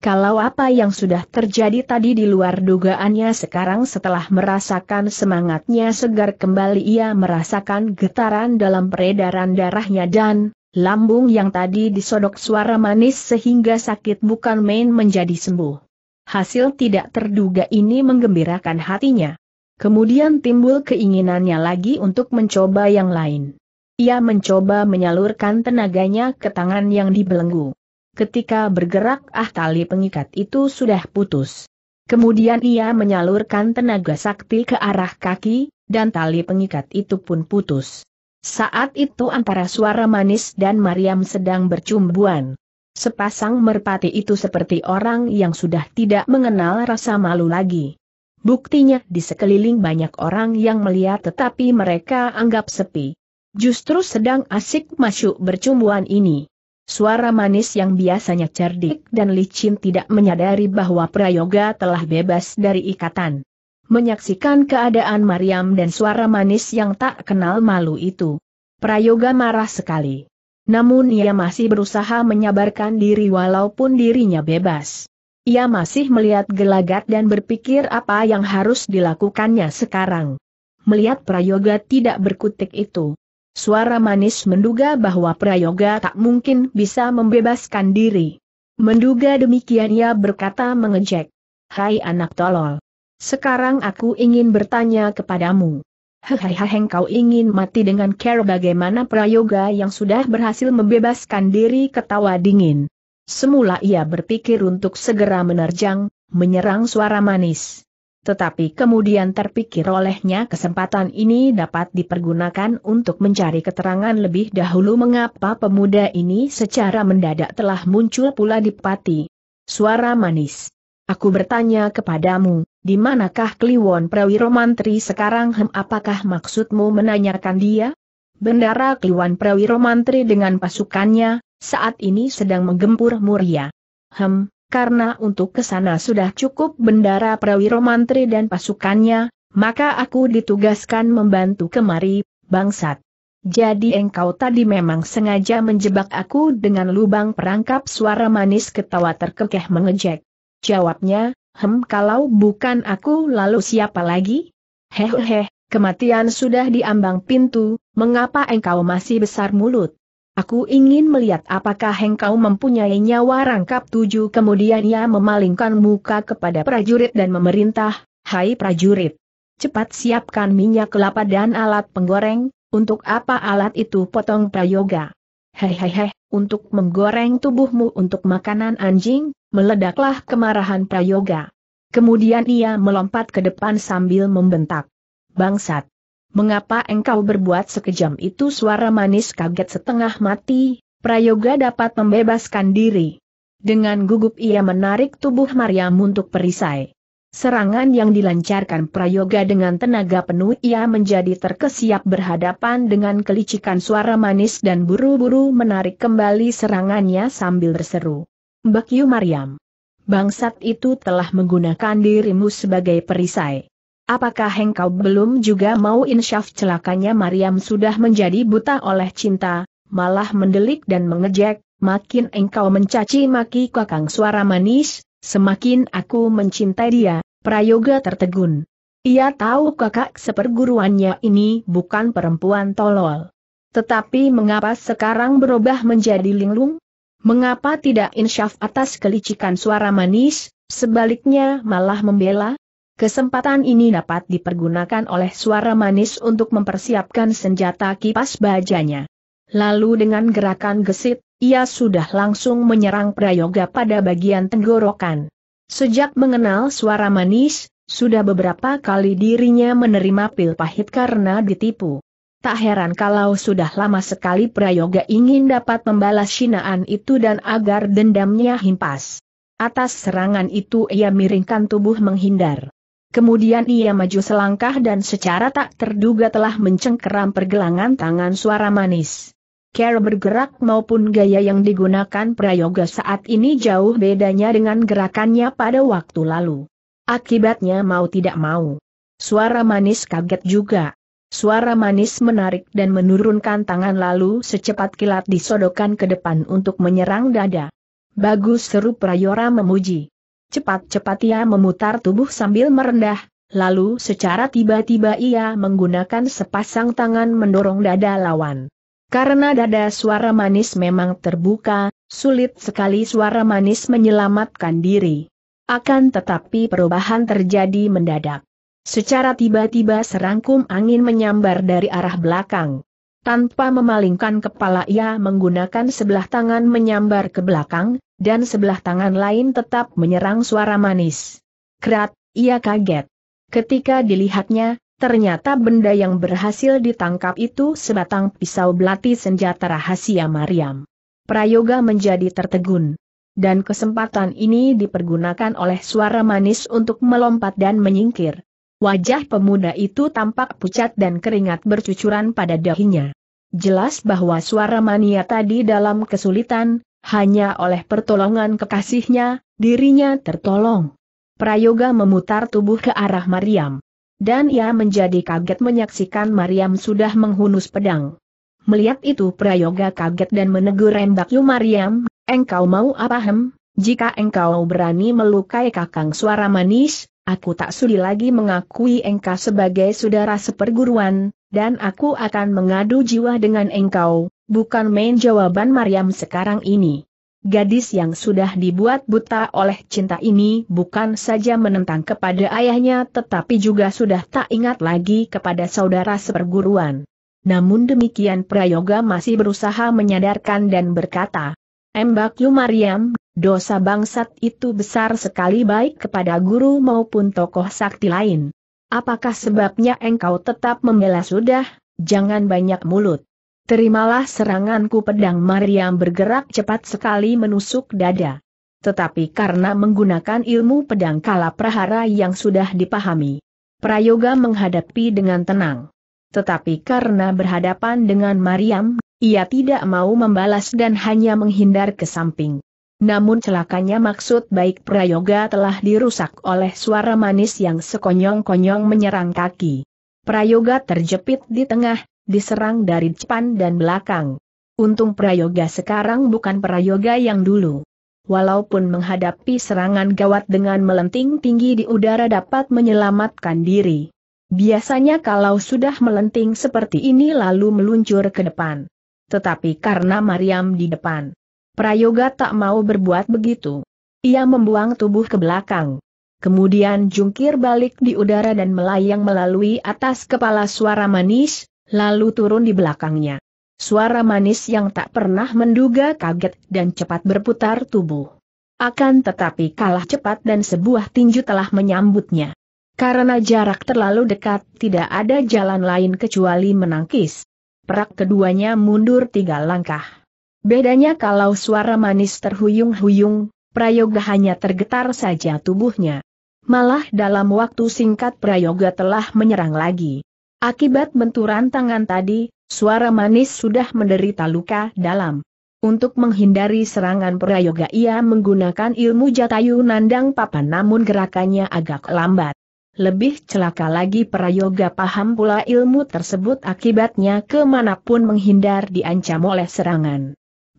Kalau apa yang sudah terjadi tadi di luar dugaannya sekarang setelah merasakan semangatnya segar kembali ia merasakan getaran dalam peredaran darahnya dan lambung yang tadi disodok suara manis sehingga sakit bukan main menjadi sembuh. Hasil tidak terduga ini menggembirakan hatinya. Kemudian timbul keinginannya lagi untuk mencoba yang lain. Ia mencoba menyalurkan tenaganya ke tangan yang dibelenggu. Ketika bergerak ah tali pengikat itu sudah putus. Kemudian ia menyalurkan tenaga sakti ke arah kaki, dan tali pengikat itu pun putus. Saat itu antara suara manis dan Mariam sedang bercumbuan. Sepasang merpati itu seperti orang yang sudah tidak mengenal rasa malu lagi. Buktinya di sekeliling banyak orang yang melihat tetapi mereka anggap sepi. Justru sedang asik masuk bercumbuan ini. Suara manis yang biasanya cerdik dan licin tidak menyadari bahwa Prayoga telah bebas dari ikatan. Menyaksikan keadaan Mariam dan suara manis yang tak kenal malu itu. Prayoga marah sekali. Namun ia masih berusaha menyabarkan diri walaupun dirinya bebas. Ia masih melihat gelagat dan berpikir apa yang harus dilakukannya sekarang. Melihat Prayoga tidak berkutik itu. Suara manis menduga bahwa Prayoga tak mungkin bisa membebaskan diri. Menduga demikian ia berkata mengejek. Hai anak tolol. Sekarang aku ingin bertanya kepadamu. Hehehe kau ingin mati dengan care bagaimana Prayoga yang sudah berhasil membebaskan diri ketawa dingin. Semula ia berpikir untuk segera menerjang, menyerang suara manis. Tetapi kemudian terpikir olehnya kesempatan ini dapat dipergunakan untuk mencari keterangan lebih dahulu mengapa pemuda ini secara mendadak telah muncul pula di pati. Suara manis. Aku bertanya kepadamu, di manakah Kliwon Prawiro Mantri sekarang hem apakah maksudmu menanyakan dia? Bendara Kliwon Prawiro Mantri dengan pasukannya, saat ini sedang menggempur Muria. Hem, karena untuk kesana sudah cukup Bendara Prawiro Mantri dan pasukannya, maka aku ditugaskan membantu kemari, bangsat. Jadi engkau tadi memang sengaja menjebak aku dengan lubang perangkap suara manis ketawa terkekeh mengejek. Jawabnya, Hem kalau bukan aku lalu siapa lagi? Hehehe, kematian sudah diambang pintu, mengapa engkau masih besar mulut? Aku ingin melihat apakah engkau mempunyai nyawa rangkap tujuh kemudian ia memalingkan muka kepada prajurit dan memerintah, Hai prajurit! Cepat siapkan minyak kelapa dan alat penggoreng, untuk apa alat itu potong prayoga? Hehehe, untuk menggoreng tubuhmu untuk makanan anjing, meledaklah kemarahan Prayoga. Kemudian ia melompat ke depan sambil membentak. Bangsat! Mengapa engkau berbuat sekejam itu suara manis kaget setengah mati, Prayoga dapat membebaskan diri. Dengan gugup ia menarik tubuh Mariam untuk perisai. Serangan yang dilancarkan Prayoga dengan tenaga penuh ia menjadi terkesiap berhadapan dengan kelicikan suara manis dan buru-buru menarik kembali serangannya sambil berseru. Yu Mariam. Bangsat itu telah menggunakan dirimu sebagai perisai. Apakah engkau belum juga mau insyaf celakanya Mariam sudah menjadi buta oleh cinta, malah mendelik dan mengejek, makin engkau mencaci maki kakang suara manis, semakin aku mencintai dia, prayoga tertegun. Ia tahu kakak seperguruannya ini bukan perempuan tolol. Tetapi mengapa sekarang berubah menjadi linglung? Mengapa tidak insyaf atas kelicikan suara manis, sebaliknya malah membela? Kesempatan ini dapat dipergunakan oleh suara manis untuk mempersiapkan senjata kipas bajanya. Lalu dengan gerakan gesit, ia sudah langsung menyerang Prayoga pada bagian tenggorokan. Sejak mengenal suara manis, sudah beberapa kali dirinya menerima pil pahit karena ditipu. Tak heran kalau sudah lama sekali Prayoga ingin dapat membalas sinaan itu dan agar dendamnya himpas. Atas serangan itu ia miringkan tubuh menghindar. Kemudian ia maju selangkah dan secara tak terduga telah mencengkeram pergelangan tangan suara manis. Cara bergerak maupun gaya yang digunakan Prayoga saat ini jauh bedanya dengan gerakannya pada waktu lalu. Akibatnya mau tidak mau. Suara manis kaget juga. Suara manis menarik dan menurunkan tangan lalu secepat kilat disodokkan ke depan untuk menyerang dada. Bagus seru Prayora memuji. Cepat-cepat ia memutar tubuh sambil merendah, lalu secara tiba-tiba ia menggunakan sepasang tangan mendorong dada lawan. Karena dada suara manis memang terbuka, sulit sekali suara manis menyelamatkan diri. Akan tetapi perubahan terjadi mendadak. Secara tiba-tiba serangkum angin menyambar dari arah belakang. Tanpa memalingkan kepala ia menggunakan sebelah tangan menyambar ke belakang, dan sebelah tangan lain tetap menyerang suara manis. Kerat, ia kaget. Ketika dilihatnya, ternyata benda yang berhasil ditangkap itu sebatang pisau belati senjata rahasia Mariam. Prayoga menjadi tertegun dan kesempatan ini dipergunakan oleh suara manis untuk melompat dan menyingkir. Wajah pemuda itu tampak pucat dan keringat bercucuran pada dahinya. Jelas bahwa suara mania tadi dalam kesulitan, hanya oleh pertolongan kekasihnya, dirinya tertolong. Prayoga memutar tubuh ke arah Mariam. Dan ia menjadi kaget menyaksikan Mariam sudah menghunus pedang. Melihat itu Prayoga kaget dan menegur Embakyu Mariam, engkau mau apa hem? Jika engkau berani melukai kakang suara manis, Aku tak sudi lagi mengakui engkau sebagai saudara seperguruan, dan aku akan mengadu jiwa dengan engkau, bukan main jawaban Mariam sekarang ini. Gadis yang sudah dibuat buta oleh cinta ini bukan saja menentang kepada ayahnya tetapi juga sudah tak ingat lagi kepada saudara seperguruan. Namun demikian Prayoga masih berusaha menyadarkan dan berkata, Embak Yu Mariam, Dosa bangsat itu besar sekali baik kepada guru maupun tokoh sakti lain. Apakah sebabnya engkau tetap membela sudah, jangan banyak mulut. Terimalah seranganku pedang Mariam bergerak cepat sekali menusuk dada. Tetapi karena menggunakan ilmu pedang kala prahara yang sudah dipahami. Prayoga menghadapi dengan tenang. Tetapi karena berhadapan dengan Mariam, ia tidak mau membalas dan hanya menghindar ke samping. Namun celakanya maksud baik Prayoga telah dirusak oleh suara manis yang sekonyong-konyong menyerang kaki. Prayoga terjepit di tengah, diserang dari depan dan belakang. Untung Prayoga sekarang bukan Prayoga yang dulu. Walaupun menghadapi serangan gawat dengan melenting tinggi di udara dapat menyelamatkan diri. Biasanya kalau sudah melenting seperti ini lalu meluncur ke depan. Tetapi karena Mariam di depan Prayoga tak mau berbuat begitu. Ia membuang tubuh ke belakang. Kemudian jungkir balik di udara dan melayang melalui atas kepala suara manis, lalu turun di belakangnya. Suara manis yang tak pernah menduga kaget dan cepat berputar tubuh. Akan tetapi kalah cepat dan sebuah tinju telah menyambutnya. Karena jarak terlalu dekat, tidak ada jalan lain kecuali menangkis. Perak keduanya mundur tiga langkah. Bedanya kalau suara manis terhuyung-huyung, Prayoga hanya tergetar saja tubuhnya. Malah dalam waktu singkat Prayoga telah menyerang lagi. Akibat benturan tangan tadi, suara manis sudah menderita luka dalam. Untuk menghindari serangan Prayoga ia menggunakan ilmu jatayu nandang papan namun gerakannya agak lambat. Lebih celaka lagi Prayoga paham pula ilmu tersebut akibatnya kemanapun menghindar diancam oleh serangan.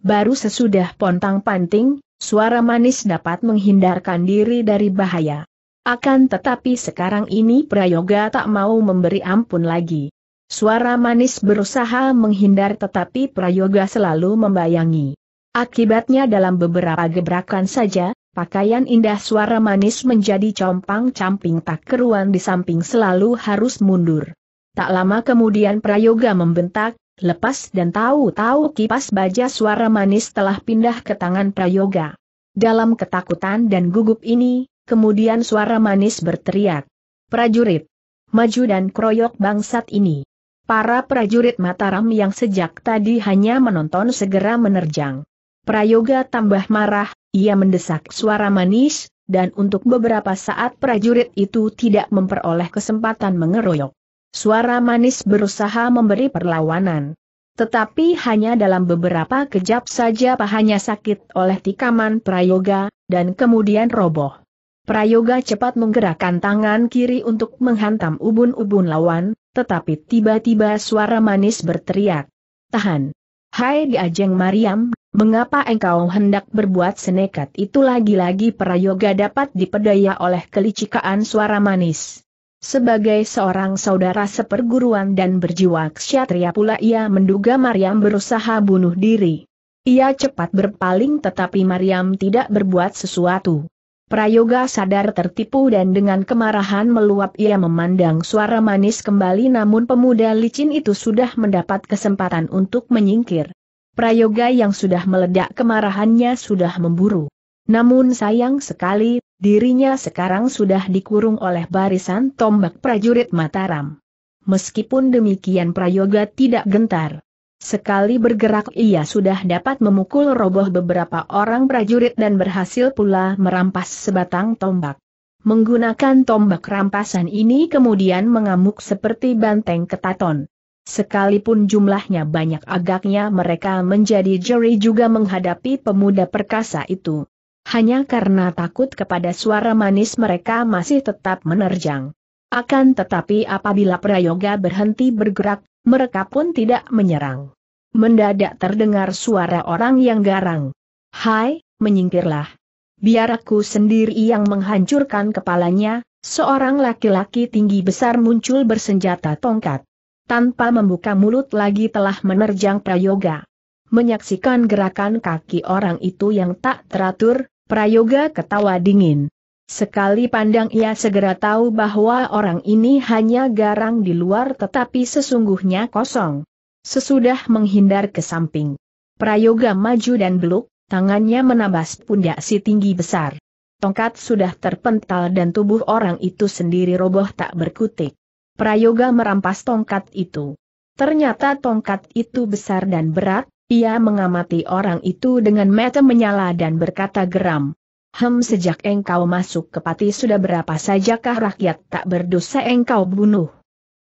Baru sesudah pontang-panting, suara manis dapat menghindarkan diri dari bahaya. Akan tetapi sekarang ini Prayoga tak mau memberi ampun lagi. Suara manis berusaha menghindar tetapi Prayoga selalu membayangi. Akibatnya dalam beberapa gebrakan saja, pakaian indah suara manis menjadi compang-camping tak keruan di samping selalu harus mundur. Tak lama kemudian Prayoga membentak, lepas dan tahu-tahu kipas baja suara manis telah pindah ke tangan Prayoga. Dalam ketakutan dan gugup ini, kemudian suara manis berteriak. Prajurit, maju dan kroyok bangsat ini. Para prajurit Mataram yang sejak tadi hanya menonton segera menerjang. Prayoga tambah marah, ia mendesak suara manis, dan untuk beberapa saat prajurit itu tidak memperoleh kesempatan mengeroyok. Suara manis berusaha memberi perlawanan. Tetapi hanya dalam beberapa kejap saja pahanya sakit oleh tikaman Prayoga, dan kemudian roboh. Prayoga cepat menggerakkan tangan kiri untuk menghantam ubun-ubun lawan, tetapi tiba-tiba suara manis berteriak. Tahan! Hai diajeng Mariam, mengapa engkau hendak berbuat senekat itu lagi-lagi Prayoga dapat dipedaya oleh kelicikaan suara manis. Sebagai seorang saudara seperguruan dan berjiwa ksatria pula ia menduga Mariam berusaha bunuh diri. Ia cepat berpaling tetapi Mariam tidak berbuat sesuatu. Prayoga sadar tertipu dan dengan kemarahan meluap ia memandang suara manis kembali namun pemuda licin itu sudah mendapat kesempatan untuk menyingkir. Prayoga yang sudah meledak kemarahannya sudah memburu. Namun sayang sekali, dirinya sekarang sudah dikurung oleh barisan tombak prajurit Mataram. Meskipun demikian Prayoga tidak gentar. Sekali bergerak ia sudah dapat memukul roboh beberapa orang prajurit dan berhasil pula merampas sebatang tombak. Menggunakan tombak rampasan ini kemudian mengamuk seperti banteng ketaton. Sekalipun jumlahnya banyak agaknya mereka menjadi juri juga menghadapi pemuda perkasa itu. Hanya karena takut kepada suara manis mereka masih tetap menerjang. Akan tetapi apabila Prayoga berhenti bergerak, mereka pun tidak menyerang. Mendadak terdengar suara orang yang garang. Hai, menyingkirlah. Biar aku sendiri yang menghancurkan kepalanya, seorang laki-laki tinggi besar muncul bersenjata tongkat. Tanpa membuka mulut lagi telah menerjang Prayoga. Menyaksikan gerakan kaki orang itu yang tak teratur, Prayoga ketawa dingin. Sekali pandang ia segera tahu bahwa orang ini hanya garang di luar tetapi sesungguhnya kosong. Sesudah menghindar ke samping. Prayoga maju dan beluk, tangannya menabas pundak si tinggi besar. Tongkat sudah terpental dan tubuh orang itu sendiri roboh tak berkutik. Prayoga merampas tongkat itu. Ternyata tongkat itu besar dan berat, ia mengamati orang itu dengan mata menyala dan berkata geram. Hem sejak engkau masuk ke pati sudah berapa sajakah rakyat tak berdosa engkau bunuh.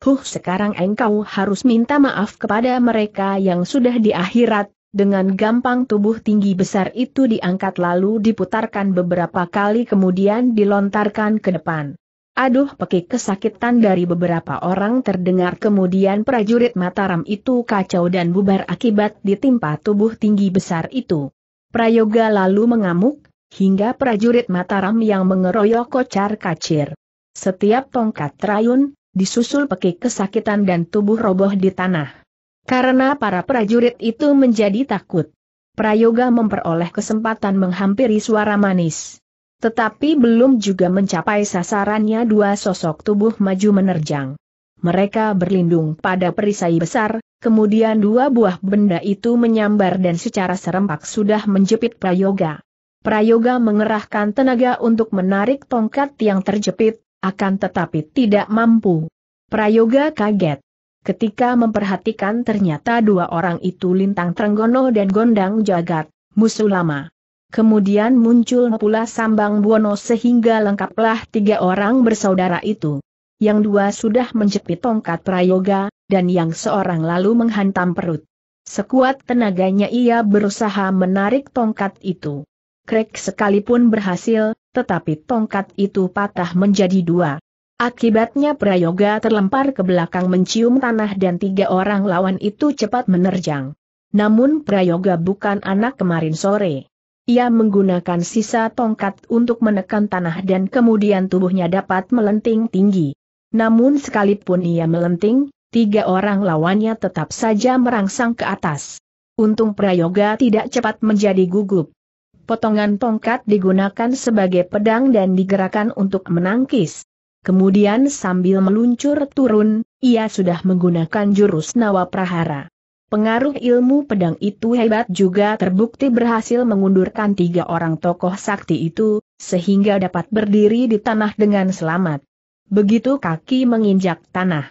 Huh sekarang engkau harus minta maaf kepada mereka yang sudah di akhirat, dengan gampang tubuh tinggi besar itu diangkat lalu diputarkan beberapa kali kemudian dilontarkan ke depan. Aduh pekik kesakitan dari beberapa orang terdengar kemudian prajurit Mataram itu kacau dan bubar akibat ditimpa tubuh tinggi besar itu. Prayoga lalu mengamuk, hingga prajurit Mataram yang mengeroyok kocar kacir. Setiap tongkat rayun, disusul pekik kesakitan dan tubuh roboh di tanah. Karena para prajurit itu menjadi takut. Prayoga memperoleh kesempatan menghampiri suara manis. Tetapi belum juga mencapai sasarannya dua sosok tubuh maju menerjang. Mereka berlindung pada perisai besar, kemudian dua buah benda itu menyambar dan secara serempak sudah menjepit Prayoga. Prayoga mengerahkan tenaga untuk menarik tongkat yang terjepit, akan tetapi tidak mampu. Prayoga kaget. Ketika memperhatikan ternyata dua orang itu Lintang Trenggono dan Gondang Jagat, musuh lama. Kemudian muncul pula Sambang Buono sehingga lengkaplah tiga orang bersaudara itu. Yang dua sudah menjepit tongkat prayoga, dan yang seorang lalu menghantam perut. Sekuat tenaganya ia berusaha menarik tongkat itu. Krek sekalipun berhasil, tetapi tongkat itu patah menjadi dua. Akibatnya Prayoga terlempar ke belakang mencium tanah dan tiga orang lawan itu cepat menerjang. Namun Prayoga bukan anak kemarin sore. Ia menggunakan sisa tongkat untuk menekan tanah dan kemudian tubuhnya dapat melenting tinggi. Namun sekalipun ia melenting, tiga orang lawannya tetap saja merangsang ke atas. Untung Prayoga tidak cepat menjadi gugup. Potongan tongkat digunakan sebagai pedang dan digerakkan untuk menangkis. Kemudian sambil meluncur turun, ia sudah menggunakan jurus nawa prahara. Pengaruh ilmu pedang itu hebat juga terbukti berhasil mengundurkan tiga orang tokoh sakti itu, sehingga dapat berdiri di tanah dengan selamat. Begitu kaki menginjak tanah.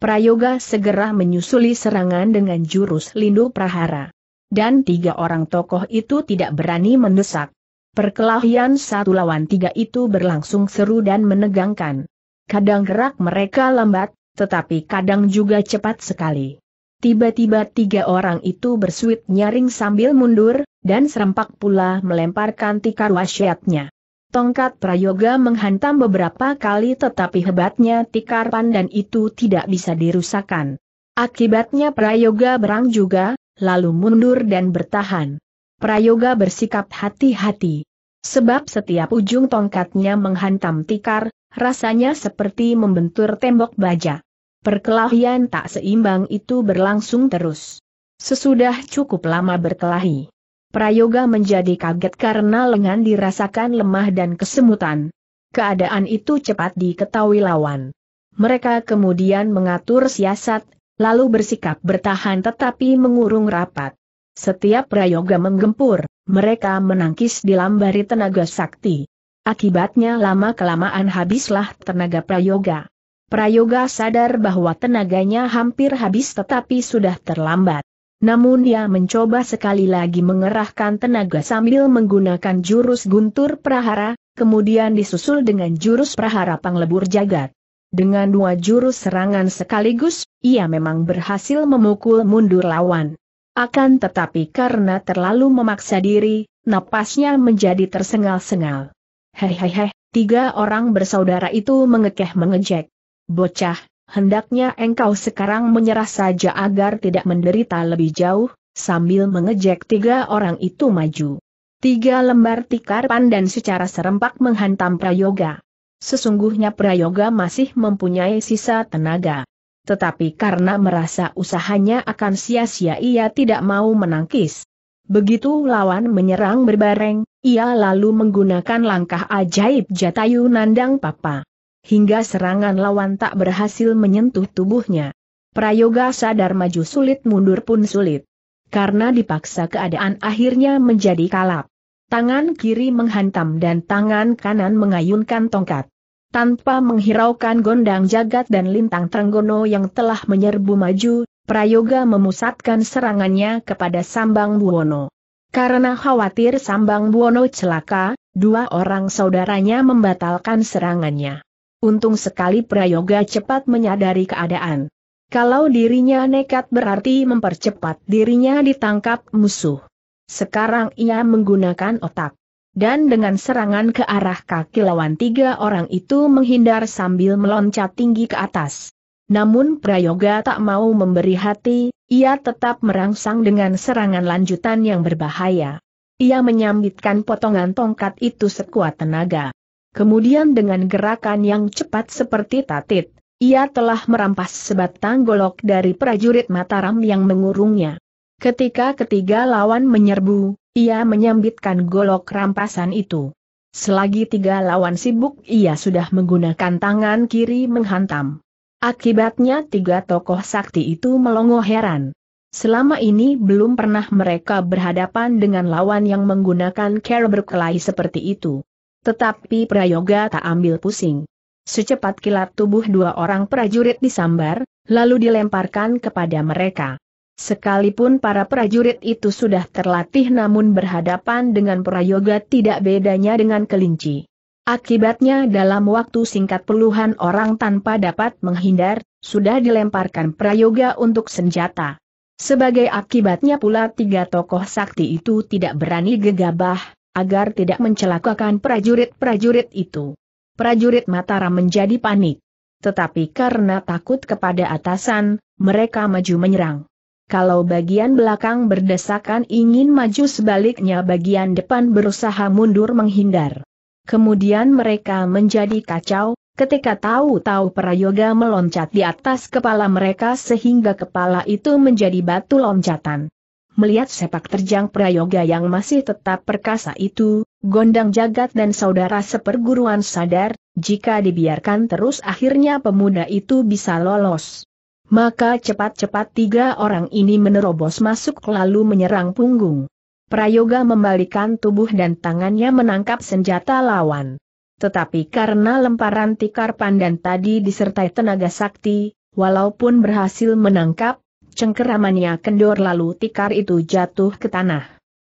Prayoga segera menyusuli serangan dengan jurus lindu prahara. Dan tiga orang tokoh itu tidak berani mendesak. Perkelahian satu lawan tiga itu berlangsung seru dan menegangkan. Kadang gerak mereka lambat, tetapi kadang juga cepat sekali. Tiba-tiba tiga orang itu bersuit nyaring sambil mundur, dan serempak pula melemparkan tikar wasiatnya. Tongkat Prayoga menghantam beberapa kali tetapi hebatnya tikar pandan itu tidak bisa dirusakkan. Akibatnya Prayoga berang juga, lalu mundur dan bertahan. Prayoga bersikap hati-hati. Sebab setiap ujung tongkatnya menghantam tikar, rasanya seperti membentur tembok baja. Perkelahian tak seimbang itu berlangsung terus. Sesudah cukup lama berkelahi. Prayoga menjadi kaget karena lengan dirasakan lemah dan kesemutan. Keadaan itu cepat diketahui lawan. Mereka kemudian mengatur siasat, lalu bersikap bertahan tetapi mengurung rapat. Setiap prayoga menggempur, mereka menangkis dilambari tenaga sakti. Akibatnya lama-kelamaan habislah tenaga prayoga. Prayoga sadar bahwa tenaganya hampir habis tetapi sudah terlambat. Namun dia mencoba sekali lagi mengerahkan tenaga sambil menggunakan jurus guntur prahara, kemudian disusul dengan jurus prahara panglebur jagat. Dengan dua jurus serangan sekaligus, ia memang berhasil memukul mundur lawan. Akan tetapi karena terlalu memaksa diri, napasnya menjadi tersengal-sengal. Hehehe, tiga orang bersaudara itu mengekeh mengejek. Bocah, hendaknya engkau sekarang menyerah saja agar tidak menderita lebih jauh, sambil mengejek tiga orang itu maju. Tiga lembar tikar pandan secara serempak menghantam Prayoga. Sesungguhnya Prayoga masih mempunyai sisa tenaga. Tetapi karena merasa usahanya akan sia-sia ia tidak mau menangkis. Begitu lawan menyerang berbareng, ia lalu menggunakan langkah ajaib Jatayu Nandang Papa hingga serangan lawan tak berhasil menyentuh tubuhnya. Prayoga sadar maju sulit mundur pun sulit. Karena dipaksa keadaan akhirnya menjadi kalap. Tangan kiri menghantam dan tangan kanan mengayunkan tongkat. Tanpa menghiraukan gondang jagat dan lintang trenggono yang telah menyerbu maju, Prayoga memusatkan serangannya kepada Sambang Buwono. Karena khawatir Sambang Buwono celaka, dua orang saudaranya membatalkan serangannya. Untung sekali Prayoga cepat menyadari keadaan. Kalau dirinya nekat berarti mempercepat dirinya ditangkap musuh. Sekarang ia menggunakan otak. Dan dengan serangan ke arah kaki lawan tiga orang itu menghindar sambil meloncat tinggi ke atas. Namun Prayoga tak mau memberi hati, ia tetap merangsang dengan serangan lanjutan yang berbahaya. Ia menyambitkan potongan tongkat itu sekuat tenaga. Kemudian dengan gerakan yang cepat seperti tatit, ia telah merampas sebatang golok dari prajurit Mataram yang mengurungnya. Ketika ketiga lawan menyerbu, ia menyambitkan golok rampasan itu. Selagi tiga lawan sibuk ia sudah menggunakan tangan kiri menghantam. Akibatnya tiga tokoh sakti itu melongo heran. Selama ini belum pernah mereka berhadapan dengan lawan yang menggunakan cara berkelahi seperti itu. Tetapi Prayoga tak ambil pusing. Secepat kilat tubuh dua orang prajurit disambar, lalu dilemparkan kepada mereka. Sekalipun para prajurit itu sudah terlatih namun berhadapan dengan Prayoga tidak bedanya dengan kelinci. Akibatnya dalam waktu singkat puluhan orang tanpa dapat menghindar, sudah dilemparkan prayoga untuk senjata. Sebagai akibatnya pula tiga tokoh sakti itu tidak berani gegabah, agar tidak mencelakakan prajurit-prajurit itu. Prajurit Mataram menjadi panik. Tetapi karena takut kepada atasan, mereka maju menyerang. Kalau bagian belakang berdesakan ingin maju sebaliknya bagian depan berusaha mundur menghindar. Kemudian mereka menjadi kacau, ketika tahu-tahu Prayoga meloncat di atas kepala mereka sehingga kepala itu menjadi batu loncatan. Melihat sepak terjang Prayoga yang masih tetap perkasa itu, Gondang Jagat dan saudara seperguruan sadar, jika dibiarkan terus akhirnya pemuda itu bisa lolos. Maka cepat-cepat tiga orang ini menerobos masuk lalu menyerang punggung. Prayoga membalikan tubuh dan tangannya menangkap senjata lawan. Tetapi karena lemparan tikar pandan tadi disertai tenaga sakti, walaupun berhasil menangkap, Cengkeramannya kendor lalu tikar itu jatuh ke tanah.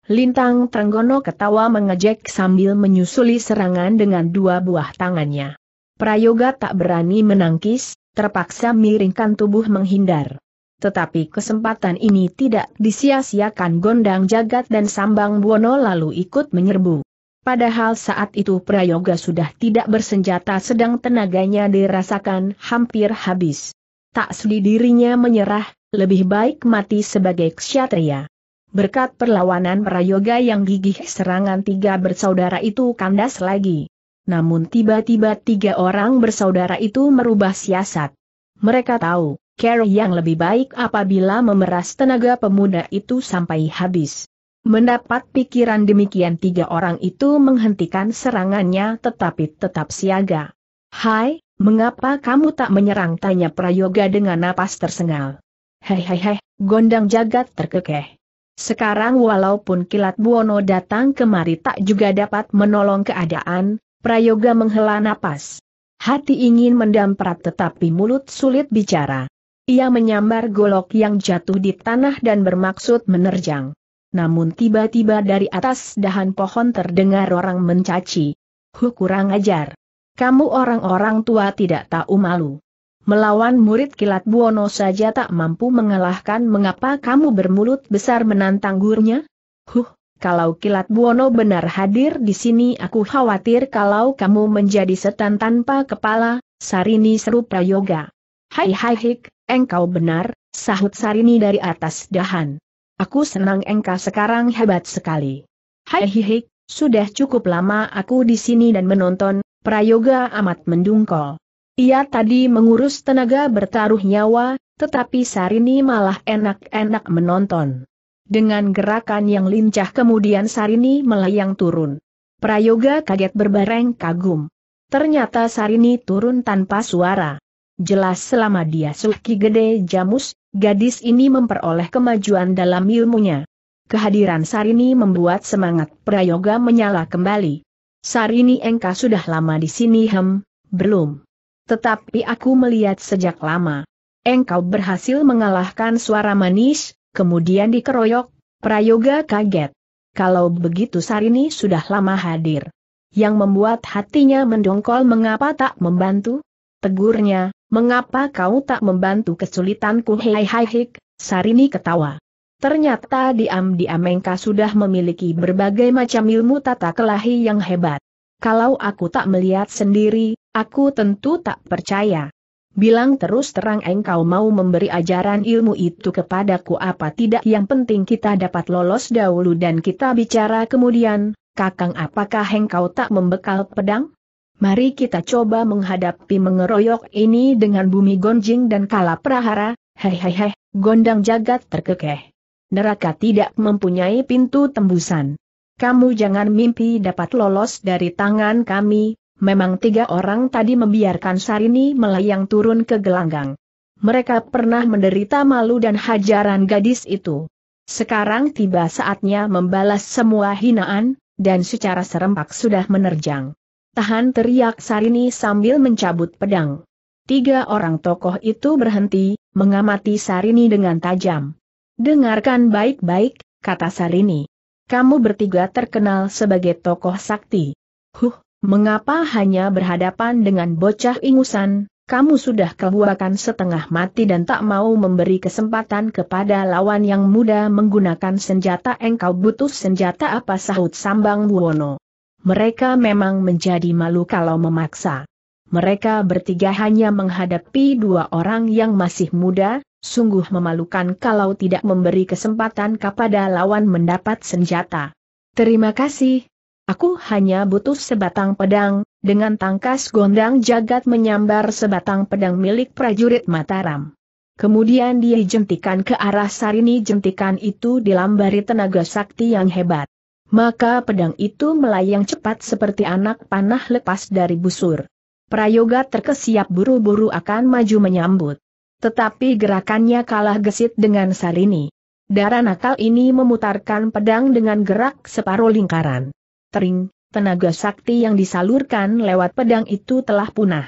Lintang Trenggono ketawa mengejek sambil menyusuli serangan dengan dua buah tangannya. Prayoga tak berani menangkis, terpaksa miringkan tubuh menghindar. Tetapi kesempatan ini tidak disia-siakan Gondang Jagat dan Sambang Buono lalu ikut menyerbu. Padahal saat itu Prayoga sudah tidak bersenjata sedang tenaganya dirasakan hampir habis. Tak sudi dirinya menyerah, lebih baik mati sebagai ksatria. Berkat perlawanan Prayoga yang gigih serangan tiga bersaudara itu kandas lagi. Namun tiba-tiba tiga orang bersaudara itu merubah siasat. Mereka tahu, care yang lebih baik apabila memeras tenaga pemuda itu sampai habis. Mendapat pikiran demikian tiga orang itu menghentikan serangannya tetapi tetap siaga. Hai, mengapa kamu tak menyerang tanya Prayoga dengan napas tersengal. Hei hei hei, gondang jagat terkekeh. Sekarang walaupun kilat Buono datang kemari tak juga dapat menolong keadaan, Prayoga menghela napas. Hati ingin mendamprat tetapi mulut sulit bicara. Ia menyambar golok yang jatuh di tanah dan bermaksud menerjang. Namun tiba-tiba dari atas dahan pohon terdengar orang mencaci. Hu kurang ajar. Kamu orang-orang tua tidak tahu malu. Melawan murid kilat Buono saja tak mampu mengalahkan mengapa kamu bermulut besar menantang gurunya? Huh, kalau kilat Buono benar hadir di sini aku khawatir kalau kamu menjadi setan tanpa kepala, Sarini seru Prayoga. Hai hai hik, engkau benar, sahut Sarini dari atas dahan. Aku senang engkau sekarang hebat sekali. Hai hik, sudah cukup lama aku di sini dan menonton, Prayoga amat mendungkol. Ia tadi mengurus tenaga bertaruh nyawa, tetapi Sarini malah enak-enak menonton. Dengan gerakan yang lincah kemudian Sarini melayang turun. Prayoga kaget berbareng kagum. Ternyata Sarini turun tanpa suara. Jelas selama dia suki gede jamus, gadis ini memperoleh kemajuan dalam ilmunya. Kehadiran Sarini membuat semangat Prayoga menyala kembali. Sarini engkau sudah lama di sini hem, belum tetapi aku melihat sejak lama. Engkau berhasil mengalahkan suara manis, kemudian dikeroyok, Prayoga kaget. Kalau begitu Sarini sudah lama hadir. Yang membuat hatinya mendongkol mengapa tak membantu? Tegurnya, mengapa kau tak membantu kesulitanku hei hai hik, Sarini ketawa. Ternyata diam-diam engkau sudah memiliki berbagai macam ilmu tata kelahi yang hebat kalau aku tak melihat sendiri, aku tentu tak percaya. Bilang terus terang engkau mau memberi ajaran ilmu itu kepadaku apa tidak yang penting kita dapat lolos dahulu dan kita bicara kemudian, kakang apakah engkau tak membekal pedang? Mari kita coba menghadapi mengeroyok ini dengan bumi gonjing dan kala prahara, hehehe, gondang jagat terkekeh. Neraka tidak mempunyai pintu tembusan kamu jangan mimpi dapat lolos dari tangan kami, memang tiga orang tadi membiarkan Sarini melayang turun ke gelanggang. Mereka pernah menderita malu dan hajaran gadis itu. Sekarang tiba saatnya membalas semua hinaan, dan secara serempak sudah menerjang. Tahan teriak Sarini sambil mencabut pedang. Tiga orang tokoh itu berhenti, mengamati Sarini dengan tajam. Dengarkan baik-baik, kata Sarini kamu bertiga terkenal sebagai tokoh sakti. Huh, mengapa hanya berhadapan dengan bocah ingusan, kamu sudah kebuakan setengah mati dan tak mau memberi kesempatan kepada lawan yang muda menggunakan senjata engkau butuh senjata apa sahut sambang buwono. Mereka memang menjadi malu kalau memaksa. Mereka bertiga hanya menghadapi dua orang yang masih muda, sungguh memalukan kalau tidak memberi kesempatan kepada lawan mendapat senjata. Terima kasih. Aku hanya butuh sebatang pedang, dengan tangkas gondang jagat menyambar sebatang pedang milik prajurit Mataram. Kemudian dia jentikan ke arah Sarini jentikan itu dilambari tenaga sakti yang hebat. Maka pedang itu melayang cepat seperti anak panah lepas dari busur. Prayoga terkesiap buru-buru akan maju menyambut. Tetapi gerakannya kalah gesit dengan Sarini. Darah nakal ini memutarkan pedang dengan gerak separuh lingkaran. Tering, tenaga sakti yang disalurkan lewat pedang itu telah punah.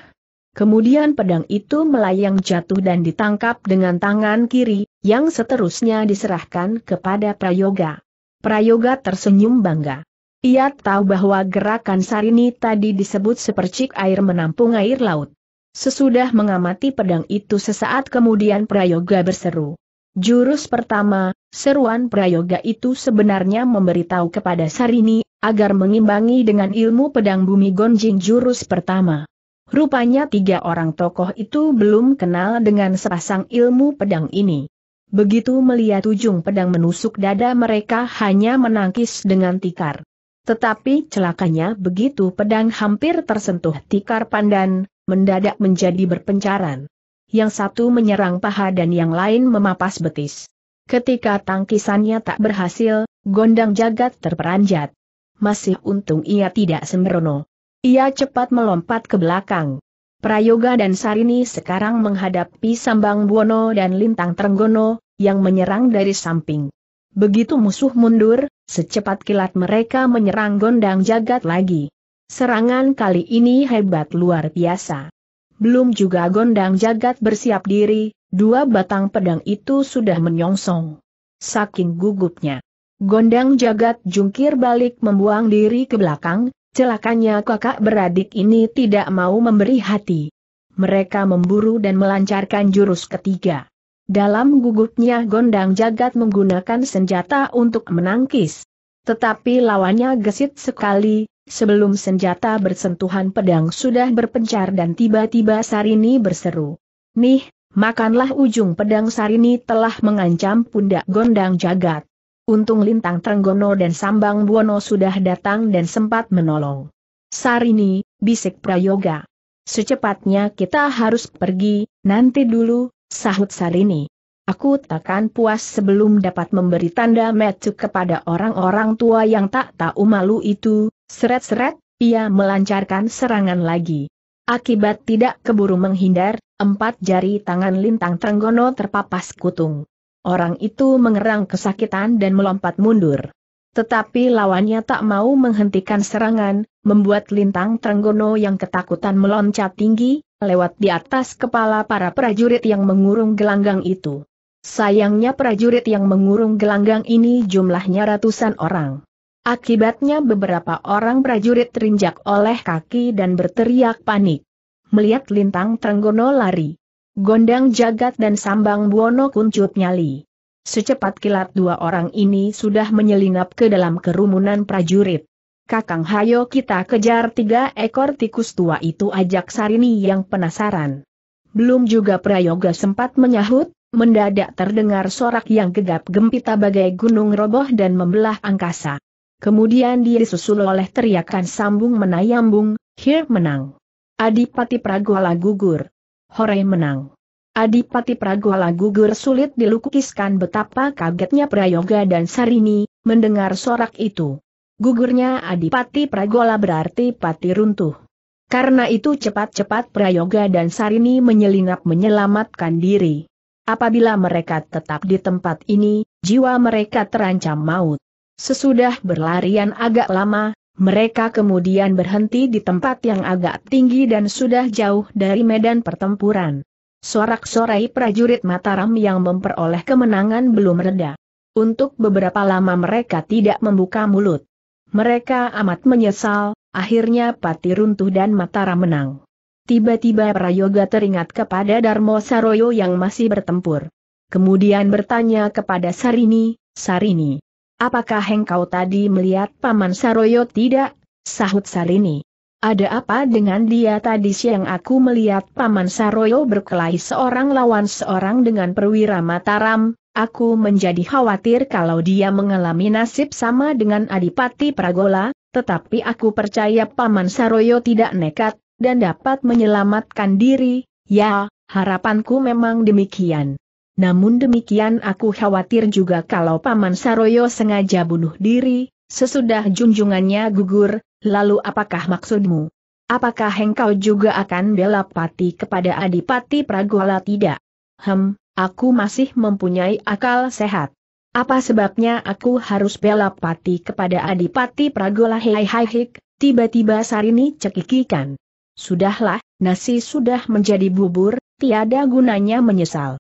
Kemudian pedang itu melayang jatuh dan ditangkap dengan tangan kiri, yang seterusnya diserahkan kepada Prayoga. Prayoga tersenyum bangga. Ia tahu bahwa gerakan Sarini tadi disebut sepercik air menampung air laut. Sesudah mengamati pedang itu sesaat kemudian Prayoga berseru. Jurus pertama, seruan Prayoga itu sebenarnya memberitahu kepada Sarini, agar mengimbangi dengan ilmu pedang bumi gonjing jurus pertama. Rupanya tiga orang tokoh itu belum kenal dengan sepasang ilmu pedang ini. Begitu melihat ujung pedang menusuk dada mereka hanya menangkis dengan tikar. Tetapi celakanya begitu pedang hampir tersentuh tikar pandan, mendadak menjadi berpencaran. Yang satu menyerang paha dan yang lain memapas betis. Ketika tangkisannya tak berhasil, gondang jagat terperanjat. Masih untung ia tidak sembrono. Ia cepat melompat ke belakang. Prayoga dan Sarini sekarang menghadapi Sambang Buono dan Lintang Trenggono, yang menyerang dari samping. Begitu musuh mundur, secepat kilat mereka menyerang gondang jagat lagi. Serangan kali ini hebat luar biasa. Belum juga gondang jagat bersiap diri, dua batang pedang itu sudah menyongsong. Saking gugupnya. Gondang jagat jungkir balik membuang diri ke belakang, celakanya kakak beradik ini tidak mau memberi hati. Mereka memburu dan melancarkan jurus ketiga. Dalam gugupnya gondang jagat menggunakan senjata untuk menangkis. Tetapi lawannya gesit sekali, Sebelum senjata bersentuhan pedang sudah berpencar dan tiba-tiba Sarini berseru. Nih, makanlah ujung pedang Sarini telah mengancam pundak gondang jagat. Untung Lintang Trenggono dan Sambang Buono sudah datang dan sempat menolong. Sarini, bisik Prayoga. Secepatnya kita harus pergi, nanti dulu, sahut Sarini. Aku takkan puas sebelum dapat memberi tanda metu kepada orang-orang tua yang tak tahu malu itu, Seret-seret, ia melancarkan serangan lagi. Akibat tidak keburu menghindar, empat jari tangan lintang Trenggono terpapas kutung. Orang itu mengerang kesakitan dan melompat mundur. Tetapi lawannya tak mau menghentikan serangan, membuat lintang Trenggono yang ketakutan meloncat tinggi, lewat di atas kepala para prajurit yang mengurung gelanggang itu. Sayangnya prajurit yang mengurung gelanggang ini jumlahnya ratusan orang. Akibatnya beberapa orang prajurit terinjak oleh kaki dan berteriak panik. Melihat lintang Trenggono lari. Gondang jagat dan sambang buono kuncup nyali. Secepat kilat dua orang ini sudah menyelinap ke dalam kerumunan prajurit. Kakang Hayo kita kejar tiga ekor tikus tua itu ajak Sarini yang penasaran. Belum juga Prayoga sempat menyahut, mendadak terdengar sorak yang gegap gempita bagai gunung roboh dan membelah angkasa. Kemudian disusul oleh teriakan sambung menayambung, Hir menang. Adipati Pragola gugur. Hore menang. Adipati Pragola gugur sulit dilukiskan betapa kagetnya Prayoga dan Sarini, mendengar sorak itu. Gugurnya Adipati Pragola berarti pati runtuh. Karena itu cepat-cepat Prayoga dan Sarini menyelinap menyelamatkan diri. Apabila mereka tetap di tempat ini, jiwa mereka terancam maut. Sesudah berlarian agak lama, mereka kemudian berhenti di tempat yang agak tinggi dan sudah jauh dari medan pertempuran. Sorak-sorai prajurit Mataram yang memperoleh kemenangan belum reda. Untuk beberapa lama mereka tidak membuka mulut. Mereka amat menyesal, akhirnya pati runtuh dan Mataram menang. Tiba-tiba Prayoga teringat kepada Darmo Saroyo yang masih bertempur. Kemudian bertanya kepada Sarini, Sarini, Apakah engkau tadi melihat Paman Saroyo tidak? Sahut Sarini. Ada apa dengan dia tadi siang aku melihat Paman Saroyo berkelahi seorang lawan seorang dengan perwira Mataram, aku menjadi khawatir kalau dia mengalami nasib sama dengan Adipati Pragola, tetapi aku percaya Paman Saroyo tidak nekat, dan dapat menyelamatkan diri, ya, harapanku memang demikian. Namun demikian aku khawatir juga kalau Paman Saroyo sengaja bunuh diri, sesudah junjungannya gugur, lalu apakah maksudmu? Apakah engkau juga akan bela pati kepada Adipati Pragola tidak? Hem, aku masih mempunyai akal sehat. Apa sebabnya aku harus bela pati kepada Adipati Pragola hei hai hik, tiba-tiba Sarini cekikikan. Sudahlah, nasi sudah menjadi bubur, tiada gunanya menyesal.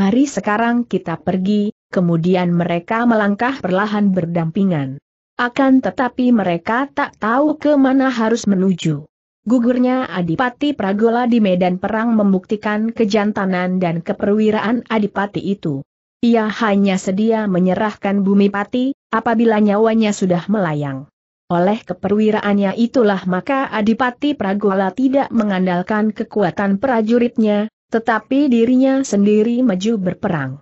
Mari sekarang kita pergi, kemudian mereka melangkah perlahan berdampingan. Akan tetapi mereka tak tahu ke mana harus menuju. Gugurnya Adipati Pragola di medan perang membuktikan kejantanan dan keperwiraan Adipati itu. Ia hanya sedia menyerahkan bumi pati, apabila nyawanya sudah melayang. Oleh keperwiraannya itulah maka Adipati Pragola tidak mengandalkan kekuatan prajuritnya, tetapi dirinya sendiri maju berperang.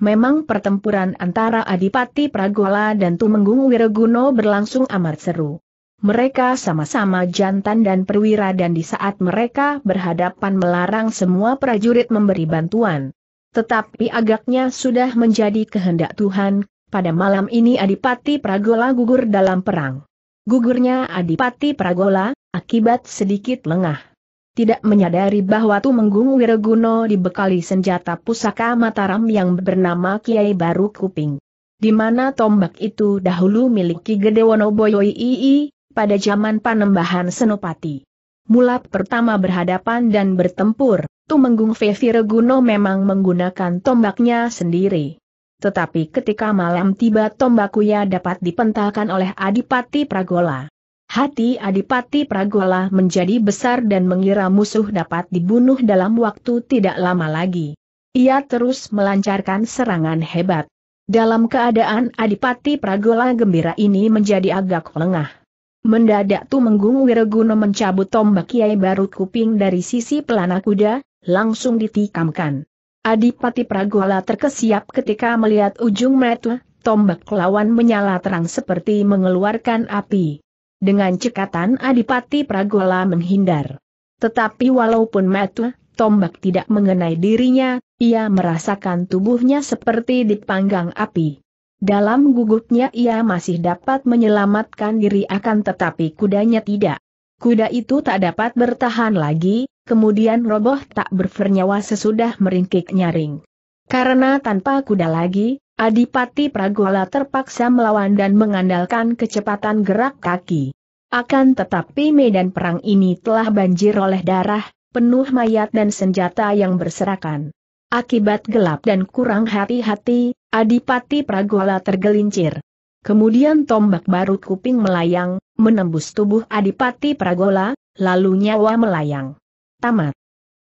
Memang pertempuran antara Adipati Pragola dan Tumenggung Wiraguno berlangsung amat seru. Mereka sama-sama jantan dan perwira dan di saat mereka berhadapan melarang semua prajurit memberi bantuan. Tetapi agaknya sudah menjadi kehendak Tuhan, pada malam ini Adipati Pragola gugur dalam perang. Gugurnya Adipati Pragola, akibat sedikit lengah tidak menyadari bahwa Tumenggung Wireguno dibekali senjata pusaka Mataram yang bernama Kiai Baru Kuping. Di mana tombak itu dahulu miliki Ki Gedewono Boyo II, pada zaman panembahan Senopati. Mula pertama berhadapan dan bertempur, Tumenggung Fevi memang menggunakan tombaknya sendiri. Tetapi ketika malam tiba tombakuya dapat dipentalkan oleh Adipati Pragola. Hati Adipati Pragola menjadi besar dan mengira musuh dapat dibunuh dalam waktu tidak lama lagi. Ia terus melancarkan serangan hebat. Dalam keadaan Adipati Pragola gembira ini menjadi agak lengah. Mendadak Tumenggung Wiraguna mencabut tombak Kiai Baru Kuping dari sisi pelana kuda, langsung ditikamkan. Adipati Pragola terkesiap ketika melihat ujung metu, tombak lawan menyala terang seperti mengeluarkan api. Dengan cekatan Adipati Pragola menghindar. Tetapi walaupun metu, tombak tidak mengenai dirinya, ia merasakan tubuhnya seperti dipanggang api. Dalam gugupnya ia masih dapat menyelamatkan diri akan tetapi kudanya tidak. Kuda itu tak dapat bertahan lagi, kemudian roboh tak bernyawa sesudah meringkik nyaring. Karena tanpa kuda lagi, Adipati Pragola terpaksa melawan dan mengandalkan kecepatan gerak kaki. Akan tetapi medan perang ini telah banjir oleh darah, penuh mayat dan senjata yang berserakan. Akibat gelap dan kurang hati-hati, Adipati Pragola tergelincir. Kemudian tombak baru kuping melayang, menembus tubuh Adipati Pragola, lalu nyawa melayang. Tamat.